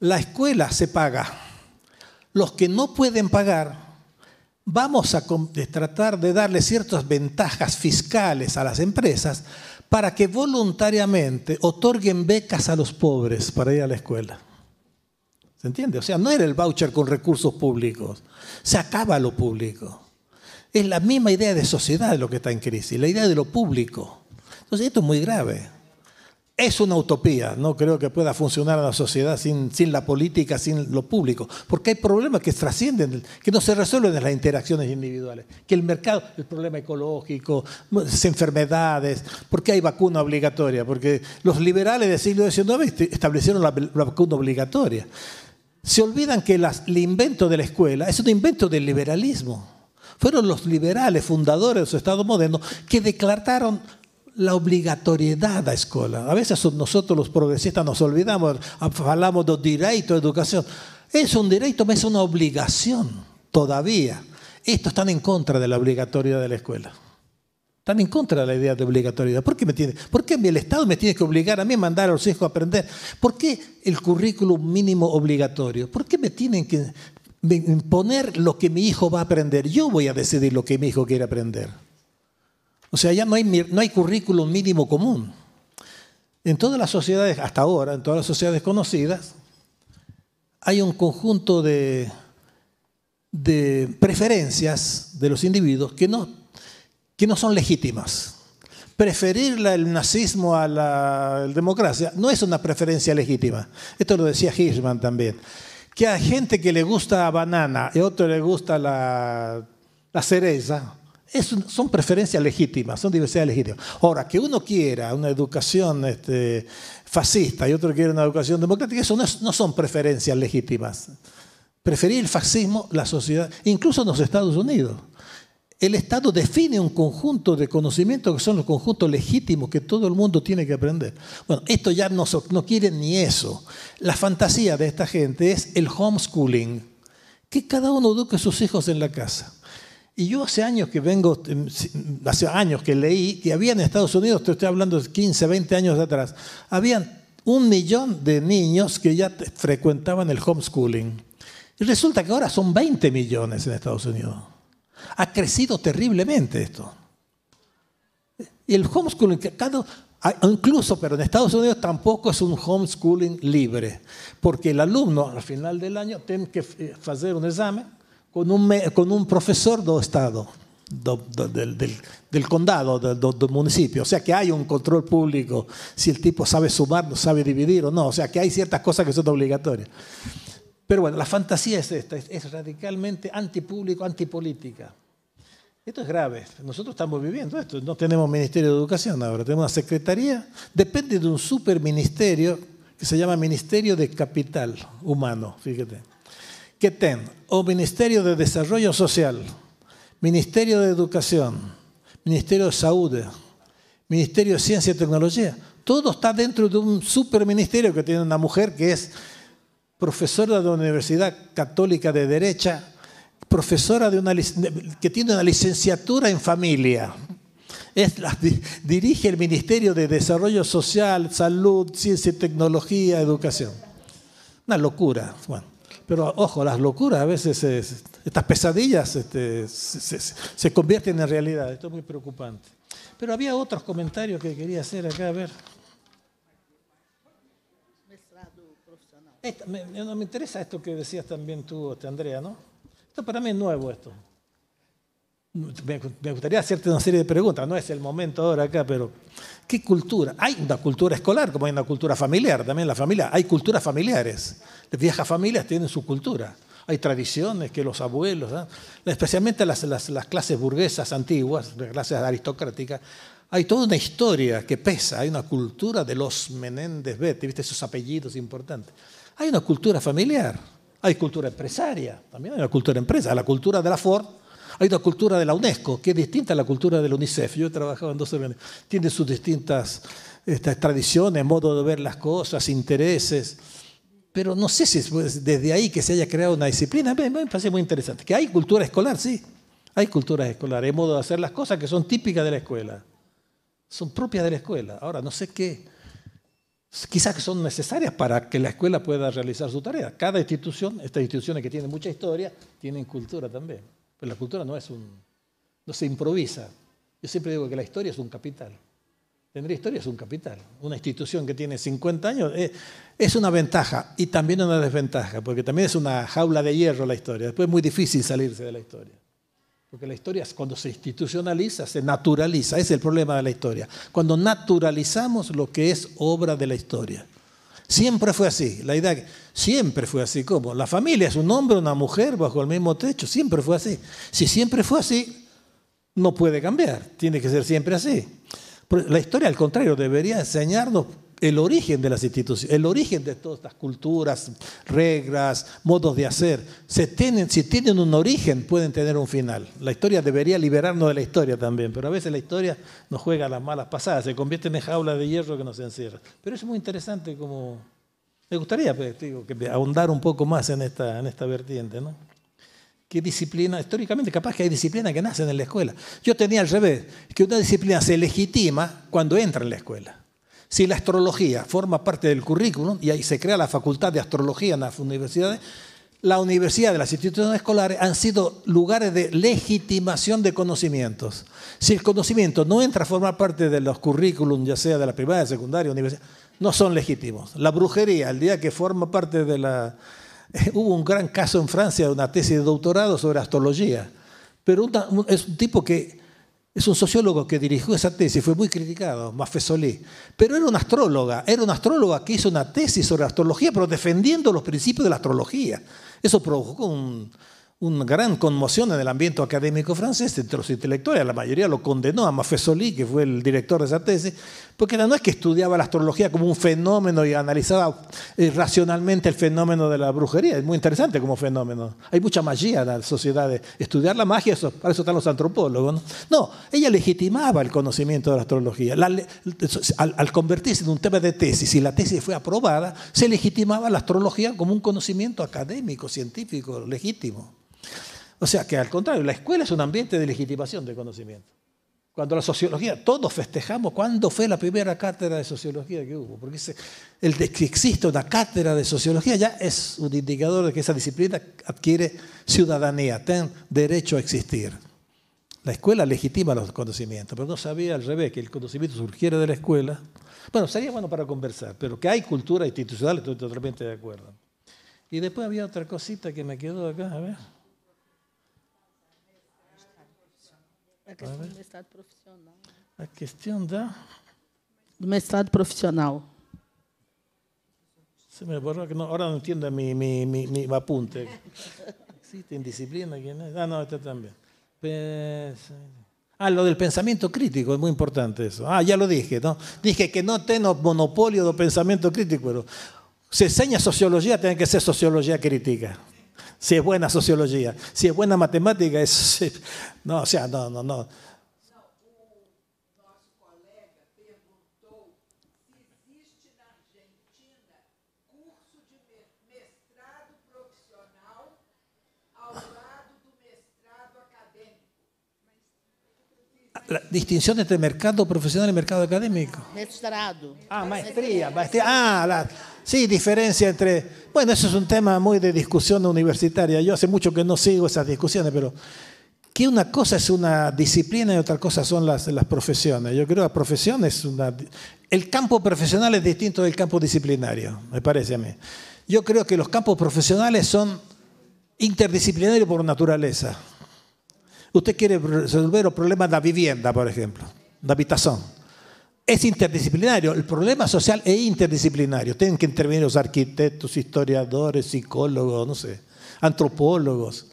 La escuela se paga. Los que no pueden pagar, vamos a tratar de darle ciertas ventajas fiscales a las empresas para que voluntariamente otorguen becas a los pobres para ir a la escuela. ¿Se entiende? O sea, no era el voucher con recursos públicos. Se acaba lo público. Es la misma idea de sociedad lo que está en crisis, la idea de lo público. Entonces, esto es muy grave. Es una utopía, no creo que pueda funcionar la sociedad sin, sin la política, sin lo público, porque hay problemas que trascienden, que no se resuelven en las interacciones individuales, que el mercado, el problema ecológico, enfermedades, ¿Por qué hay vacuna obligatoria, porque los liberales del siglo XIX establecieron la vacuna obligatoria se olvidan que el invento de la escuela es un invento del liberalismo. Fueron los liberales fundadores de su Estado moderno que declararon la obligatoriedad obligatoriedad la escuela. A veces nosotros los progresistas nos olvidamos, hablamos de derecho la educación. Es un derecho, pero es una obligación todavía. Estos están en contra de la obligatoriedad de la escuela. Están en contra de la idea de obligatoriedad. ¿Por qué, me ¿Por qué el Estado me tiene que obligar a mí a mandar a los hijos a aprender? ¿Por qué el currículum mínimo obligatorio? ¿Por qué me tienen que imponer lo que mi hijo va a aprender? Yo voy a decidir lo que mi hijo quiere aprender. O sea, ya no hay, no hay currículum mínimo común. En todas las sociedades, hasta ahora, en todas las sociedades conocidas, hay un conjunto de, de preferencias de los individuos que no que no son legítimas. Preferir el nazismo a la democracia no es una preferencia legítima. Esto lo decía Hirschman también. Que hay gente que le gusta la banana y otro le gusta la, cereza, son preferencias legítimas, son diversidades legítimas. Ahora, que uno quiera una educación este, fascista y otro quiera una educación democrática, eso no, no, son preferencias legítimas. Preferir el fascismo, la sociedad, incluso en los Estados Unidos el Estado define un conjunto de conocimientos que son los conjuntos legítimos que todo el mundo tiene que aprender. Bueno, esto ya no, no quieren ni eso. La fantasía de esta gente es el homeschooling, que cada uno eduque a sus hijos en la casa. Y yo hace años que vengo, em, hace años que leí que había en Estados Unidos, te estoy hablando de 15, 20 años atrás, habían un millón de niños que ya frecuentaban el homeschooling. Y resulta que ahora son 20 millones en Estados Unidos. Ha crecido terriblemente esto. Y el homeschooling, incluso, pero en Estados Unidos tampoco es un homeschooling libre, porque el alumno al final del año tiene que eh, hacer un examen con un, profesor del Estado, del, del condado, del, municipio. O sea que hay un control público, si el tipo sabe sumar, no sabe dividir o no. O sea que hay ciertas cosas que son obligatorias. Pero bueno, la fantasía es esta, es, radicalmente antipúblico, antipolítica. Esto es grave. Nosotros estamos viviendo esto. No tenemos Ministerio de Educación ahora, tenemos una Secretaría. Depende de un superministerio que se llama Ministerio de Capital Humano, fíjate. ¿Qué ten o Ministerio de Desarrollo Social, Ministerio de Educación, Ministerio de Salud, Ministerio de Ciencia y Tecnología. Todo está dentro de un superministerio que tiene una mujer que es profesora de la Universidad Católica de Derecha, profesora de una, que tiene una licenciatura en familia. dirige el Ministerio de Desarrollo Social, Salud, Ciencia y Tecnología, Educación. Una locura. Bueno, pero ojo, las locuras a veces, estas pesadillas este, se, convierten en realidad. Esto es muy preocupante. Pero había otros comentarios que quería hacer acá, a ver. no me, interesa esto que decías también tú, este, Andrea, ¿no? Esto para mí es nuevo esto. Me, gustaría hacerte una serie de preguntas, no es el momento ahora acá, pero ¿qué cultura? Hay una cultura escolar, como hay una cultura familiar, también la familia, hay culturas familiares. Las viejas familias tienen su cultura. Hay tradiciones que los abuelos, especialmente las, clases burguesas antiguas, las clases aristocráticas, hay toda una historia que pesa, hay una cultura de los Menéndez Betty, ¿viste? Esos apellidos importantes. Hay una cultura familiar, hay cultura empresaria, también hay una cultura empresa, la cultura de la Ford, hay una cultura de la UNESCO, que es distinta a la cultura del UNICEF. Yo he trabajado en dos organizaciones, tiene sus distintas tradiciones, modo de ver las cosas, intereses. Pero no sé si pues, desde ahí que se haya creado una disciplina. me parece muy interesante. Que hay cultura escolar, sí. Hay cultura escolar, hay modo de hacer las cosas que son típicas de la escuela. Son propias de la escuela. Ahora, no sé qué quizás son necesarias para que la escuela pueda realizar su tarea. Cada institución, estas instituciones que tienen mucha historia, tienen cultura también. Pero la cultura no es un, no se improvisa. Yo siempre digo que la historia es un capital. Tener historia es un capital. Una institución que tiene 50 años es, eh, es una ventaja y también una desventaja, porque también es una jaula de hierro la historia. Después es muy difícil salirse de la historia. Porque la historia, cuando se institucionaliza, se naturaliza. es el problema de la historia. Cuando naturalizamos lo que es obra de la historia. Siempre fue así. La idea siempre fue así. como La familia es un hombre, una mujer bajo el mismo techo. Siempre fue así. Si siempre fue así, no puede cambiar. Tiene que ser siempre así. La historia, al contrario, debería enseñarnos el origen de las instituciones, el origen de todas estas culturas, reglas, modos de hacer. Se tienen, si tienen un origen, pueden tener un final. La historia debería liberarnos de la historia también, pero a veces la historia nos juega las malas pasadas, se convierte en jaula de hierro que nos encierra. Pero es muy interesante como... Me gustaría pues, digo, que ahondar un poco más en esta, en esta vertiente, ¿no? ¿Qué disciplina? Históricamente, capaz que hay disciplina que nacen en la escuela. Yo tenía al revés, que una disciplina se legitima cuando entra en la escuela. Si la astrología forma parte del currículum y ahí se crea la facultad de astrología en las universidades, la universidad de las instituciones escolares han sido lugares de legitimación de conocimientos. Si el conocimiento no entra a formar parte de los currículums, ya sea de la primaria, secundaria, universidad, no son legítimos. La brujería, el día que forma parte de la... Hubo un gran caso en Francia de una tesis de doctorado sobre astrología, pero es un tipo que es un sociólogo que dirigió esa tesis, fue muy criticado, Maffesoli. Pero era una astróloga, era un astróloga que hizo una tesis sobre astrología, pero defendiendo los principios de la astrología. Eso provocó un, una gran conmoción en el ambiente académico francés entre los intelectuales. La mayoría lo condenó a Maffesoli, que fue el director de esa tesis, porque no es que estudiaba la astrología como un fenómeno y analizaba eh, racionalmente el fenómeno de la brujería. Es muy interesante como fenómeno. Hay mucha magia en las sociedades. Estudiar la magia, para eso están los antropólogos. ¿no? ella legitimaba el conocimiento de la astrología. al, al, convertirse en un tema de tesis y la tesis fue aprobada, se legitimaba la astrología como un conocimiento académico, científico, legítimo. O sea que al contrario, la escuela es un ambiente de legitimación de conocimiento. Cuando la sociología, todos festejamos cuándo fue la primera cátedra de sociología que hubo, porque el de que existe una cátedra de sociología ya es un indicador de que esa disciplina adquiere ciudadanía, tiene derecho a existir. La escuela legitima los conocimientos, pero no sabía al revés que el conocimiento surgiera de la escuela. Bueno, sería bueno para conversar, pero que hay cultura institucional, estoy totalmente de acuerdo. Y después había otra cosita que me quedó acá, a ver. cuestión questão do mestrado profissional. A questão da. Do mestrado profesional. Se me borró, que ahora no entiendo mi, mi, mi, mi apunte. Existe indisciplina, que no. Ah, no, esta también. Ah, lo del pensamiento crítico, es muy importante eso. Ah, ya lo dije, ¿no? Dije que no tengo monopolio del pensamiento crítico, pero se enseña sociología, tiene que ser sociología crítica. Si es buena sociología, si es buena matemática, sí. No, o sea, no, no, no. La distinción entre mercado profesional y mercado académico. Mestrado. Ah, maestría, maestría. Ah, la, Sí, diferencia entre... Bueno, eso es un tema muy de discusión universitaria. Yo hace mucho que no sigo esas discusiones, pero que una cosa es una disciplina y otra cosa son las, las profesiones. Yo creo que la profesión es una... El campo profesional es distinto del campo disciplinario, me parece a mí. Yo creo que los campos profesionales son interdisciplinarios por naturaleza. Usted quiere resolver los problemas de la vivienda, por ejemplo, de habitación es interdisciplinario. El problema social es interdisciplinario. Tienen que intervenir los arquitectos, historiadores, psicólogos, no sé, antropólogos.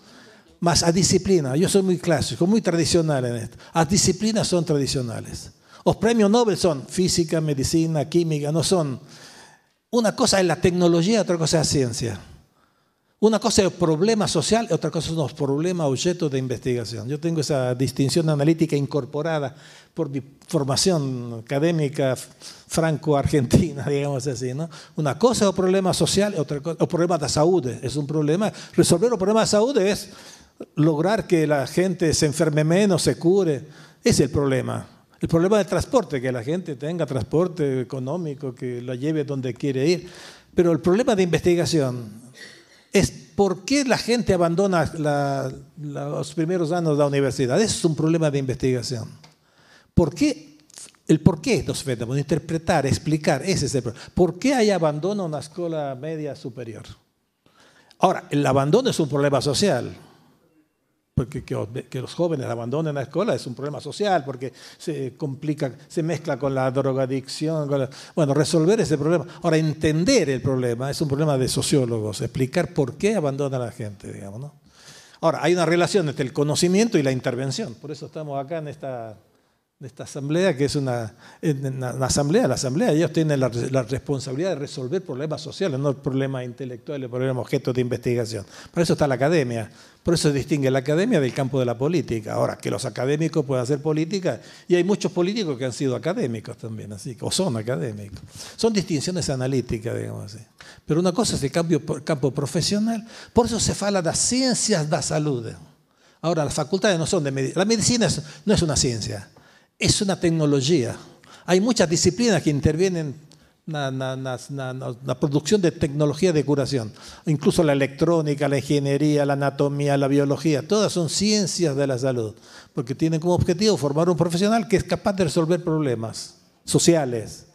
Más a disciplina. Yo soy muy clásico, muy tradicional en esto. Las disciplinas son tradicionales. Los premios Nobel son física, medicina, química, no son. Una cosa es la tecnología, otra cosa es la ciencia. Una cosa es problema social, otra cosa es los problemas objeto de investigación. Yo tengo esa distinción analítica incorporada por mi formación académica franco-argentina, digamos así. ¿no? Una cosa es el problema social, otra cosa, es el problema de salud es un problema. Resolver el problema de salud es lograr que la gente se enferme menos, se cure. Ese es el problema. El problema del transporte, que la gente tenga transporte económico, que la lleve donde quiere ir. Pero el problema de investigación, es por qué la gente abandona los primeros años de la universidad. Eso es un problema de investigación. ¿Por qué? El por qué nos interpretar, explicar, ese es el problema. ¿Por qué hay abandono en la escuela media superior? Ahora, el abandono es un problema social porque pues, que, los jóvenes abandonen la escuela es un problema social, porque se complica, se mezcla con la drogadicción. bueno, resolver ese problema. Ahora, entender el problema es un problema de sociólogos, explicar por qué abandona la gente, digamos. ¿no? Ahora, hay una relación entre el conocimiento y la intervención, por eso estamos acá en esta, esta asamblea, que es una, una, asamblea, la asamblea, ellos tienen la, responsabilidad de resolver problemas sociales, no problemas intelectuales, problemas objetos de investigación. por eso está la academia por eso se distingue la academia del campo de la política. Ahora, que los académicos pueden hacer política, y hay muchos políticos que han sido académicos también, así, o son académicos. Son distinciones analíticas, digamos así. Pero una cosa es el cambio, campo profesional. Por eso se fala de ciencias la salud. Ahora, las facultades no son de medicina. La medicina no es una ciencia, es una tecnología. Hay muchas disciplinas que intervienen la producción de tecnología de curación. Incluso la electrónica, la ingeniería, la anatomía, la biología, todas son ciencias de la salud, porque tienen como objetivo formar un profesional que es capaz de resolver problemas sociales.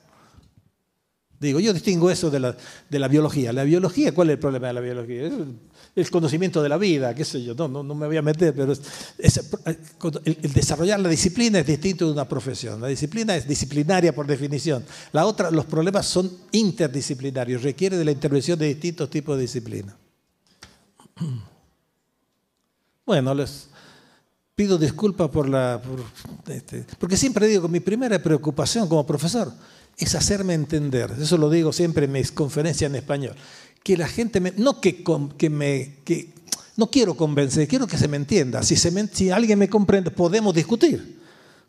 Digo, yo distingo eso de la, de la biología. ¿La biología? ¿Cuál es el problema de la biología? el conocimiento de la vida, qué sé yo, no, no, me voy a meter, pero el, desarrollar la disciplina es distinto de una profesión. La disciplina es disciplinaria por definición. La otra, los problemas son interdisciplinarios, requiere de la intervención de distintos tipos de disciplina. Bueno, les pido disculpas por la... Este, porque siempre digo que mi primera preocupación como profesor es hacerme entender, eso lo digo siempre en mis conferencias en español que la gente no que, que me, que, no quiero convencer, quiero que se me entienda. Si, si alguien me comprende, podemos discutir,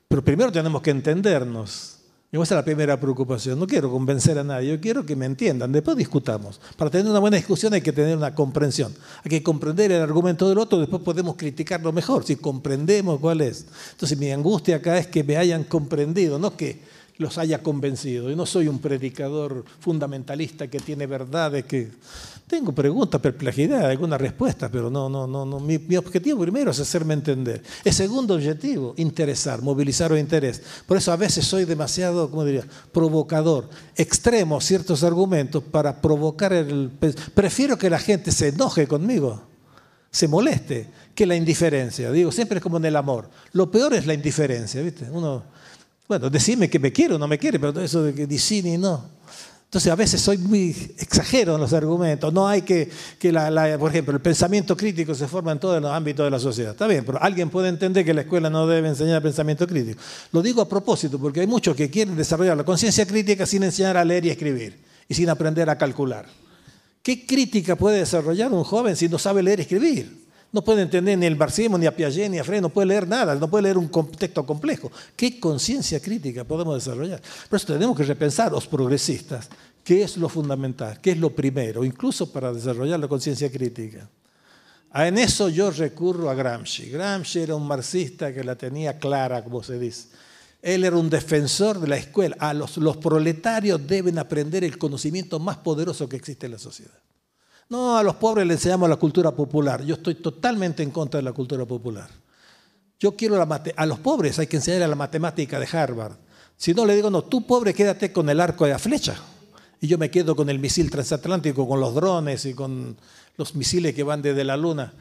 pero primero tenemos que entendernos. esa es la primera preocupación. No quiero convencer a nadie, yo quiero que me entiendan. Después discutamos. Para tener una buena discusión hay que tener una comprensión. Hay que comprender el argumento del otro, después podemos criticarlo mejor, si comprendemos cuál es. Entonces mi angustia acá es que me hayan comprendido, no que los haya convencido. Yo no soy un predicador fundamentalista que tiene verdades que... Tengo preguntas, perplejidad, algunas respuestas, pero no, no, no, no. Mi, objetivo primero es hacerme entender. El segundo objetivo, interesar, movilizar o interés. Por eso a veces soy demasiado, ¿cómo diría?, provocador, extremo ciertos argumentos para provocar el... Prefiero que la gente se enoje conmigo, se moleste, que la indiferencia. Digo, siempre es como en el amor. Lo peor es la indiferencia, ¿viste? Uno bueno, decime que me quiero o no me quiere, pero eso de que ni no. Entonces a veces soy muy exagero en los argumentos. No hay que, que por ejemplo, el pensamiento crítico se forma en todos los ámbitos de la sociedad. Está bien, pero alguien puede entender que la escuela no debe enseñar pensamiento crítico. Lo digo a propósito porque hay muchos que quieren desarrollar la conciencia crítica sin enseñar a leer y escribir y sin aprender a calcular. ¿Qué crítica puede desarrollar un joven si no sabe leer y escribir? No puede entender ni el marxismo, ni a Piaget, ni a Frey, no puede leer nada, no puede leer un texto complejo. ¿Qué conciencia crítica podemos desarrollar? Por eso tenemos que repensar, los progresistas, qué es lo fundamental, qué es lo primero, incluso para desarrollar la conciencia crítica. Ah, en eso yo recurro a Gramsci. Gramsci era un marxista que la tenía clara, como se dice. Él era un defensor de la escuela. A los, los proletarios deben aprender el conocimiento más poderoso que existe en la sociedad. No, a los pobres les enseñamos la cultura popular. Yo estoy totalmente en contra de la cultura popular. Yo quiero la a los pobres hay que enseñarle la matemática de Harvard. Si no, le digo, no, tú pobre quédate con el arco de la flecha. Y yo me quedo con el misil transatlántico, con los drones y con los misiles que van desde la luna.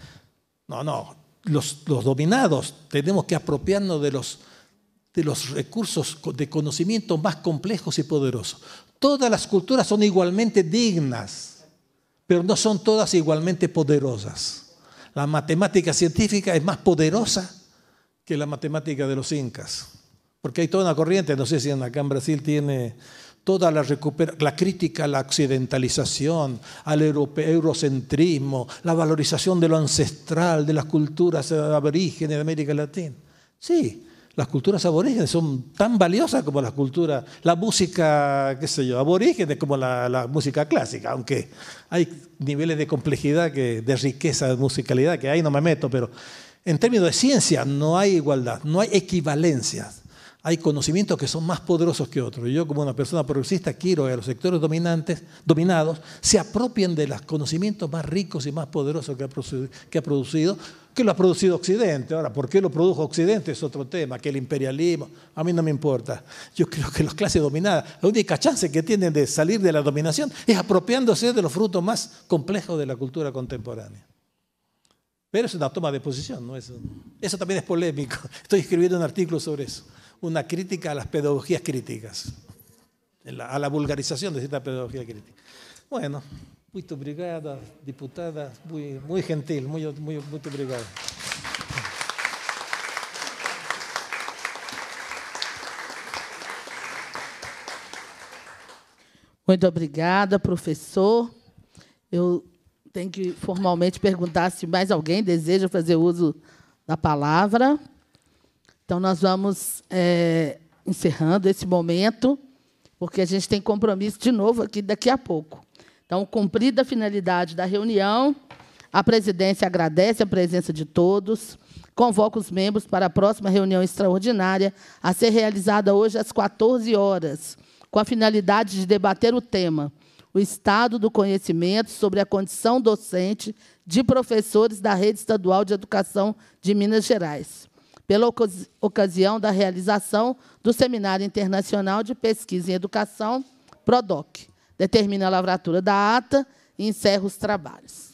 No, no, los, dominados tenemos que apropiarnos de los, de los recursos de conocimiento más complejos y poderosos. Todas las culturas son igualmente dignas pero no son todas igualmente poderosas. La matemática científica es más poderosa que la matemática de los incas, porque hay toda una corriente, no sé si acá en Brasil tiene toda la la crítica a la occidentalización, al eurocentrismo, la valorización de lo ancestral, de las culturas eh, aborígenes de América Latina. Sí, las culturas aborígenes son tan valiosas como las culturas, la música, qué sé yo, aborígenes como la, música clásica, aunque hay niveles de complejidad, de riqueza, de musicalidad, que ahí no me meto, pero en términos de ciencia no hay igualdad, no hay equivalencias hay conocimientos que son más poderosos que otros. Yo como una persona progresista quiero que los sectores dominantes, dominados se apropien de los conocimientos más ricos y más poderosos que ha, producido, que ha lo ha producido Occidente. Ahora, ¿por qué lo produjo Occidente? Es otro tema, que el imperialismo, a mí no me importa. Yo creo que las clases dominadas, la única chance que tienen de salir de la dominación es apropiándose de los frutos más complejos de la cultura contemporánea. Pero es una toma de posición, ¿no? Eso, eso también es polémico. Estoy escribiendo un artículo sobre eso. una crítica a las pedagogías críticas, a la vulgarización de cierta pedagogía crítica. Bueno, muito obrigada, diputada, muito, muito gentil, muito, muito, muito obrigado. Muito obrigada, professor. Eu tenho que formalmente perguntar se mais alguém deseja fazer uso da palavra. Então, nós vamos é, encerrando esse momento, porque a gente tem compromisso de novo aqui daqui a pouco. Então, cumprida a finalidade da reunião, a presidência agradece a presença de todos, convoca os membros para a próxima reunião extraordinária, a ser realizada hoje às 14 horas, com a finalidade de debater o tema o estado do conhecimento sobre a condição docente de professores da Rede Estadual de Educação de Minas Gerais pela ocasião da realização do Seminário Internacional de Pesquisa em Educação, PRODOC. Determina a lavratura da ata e encerra os trabalhos.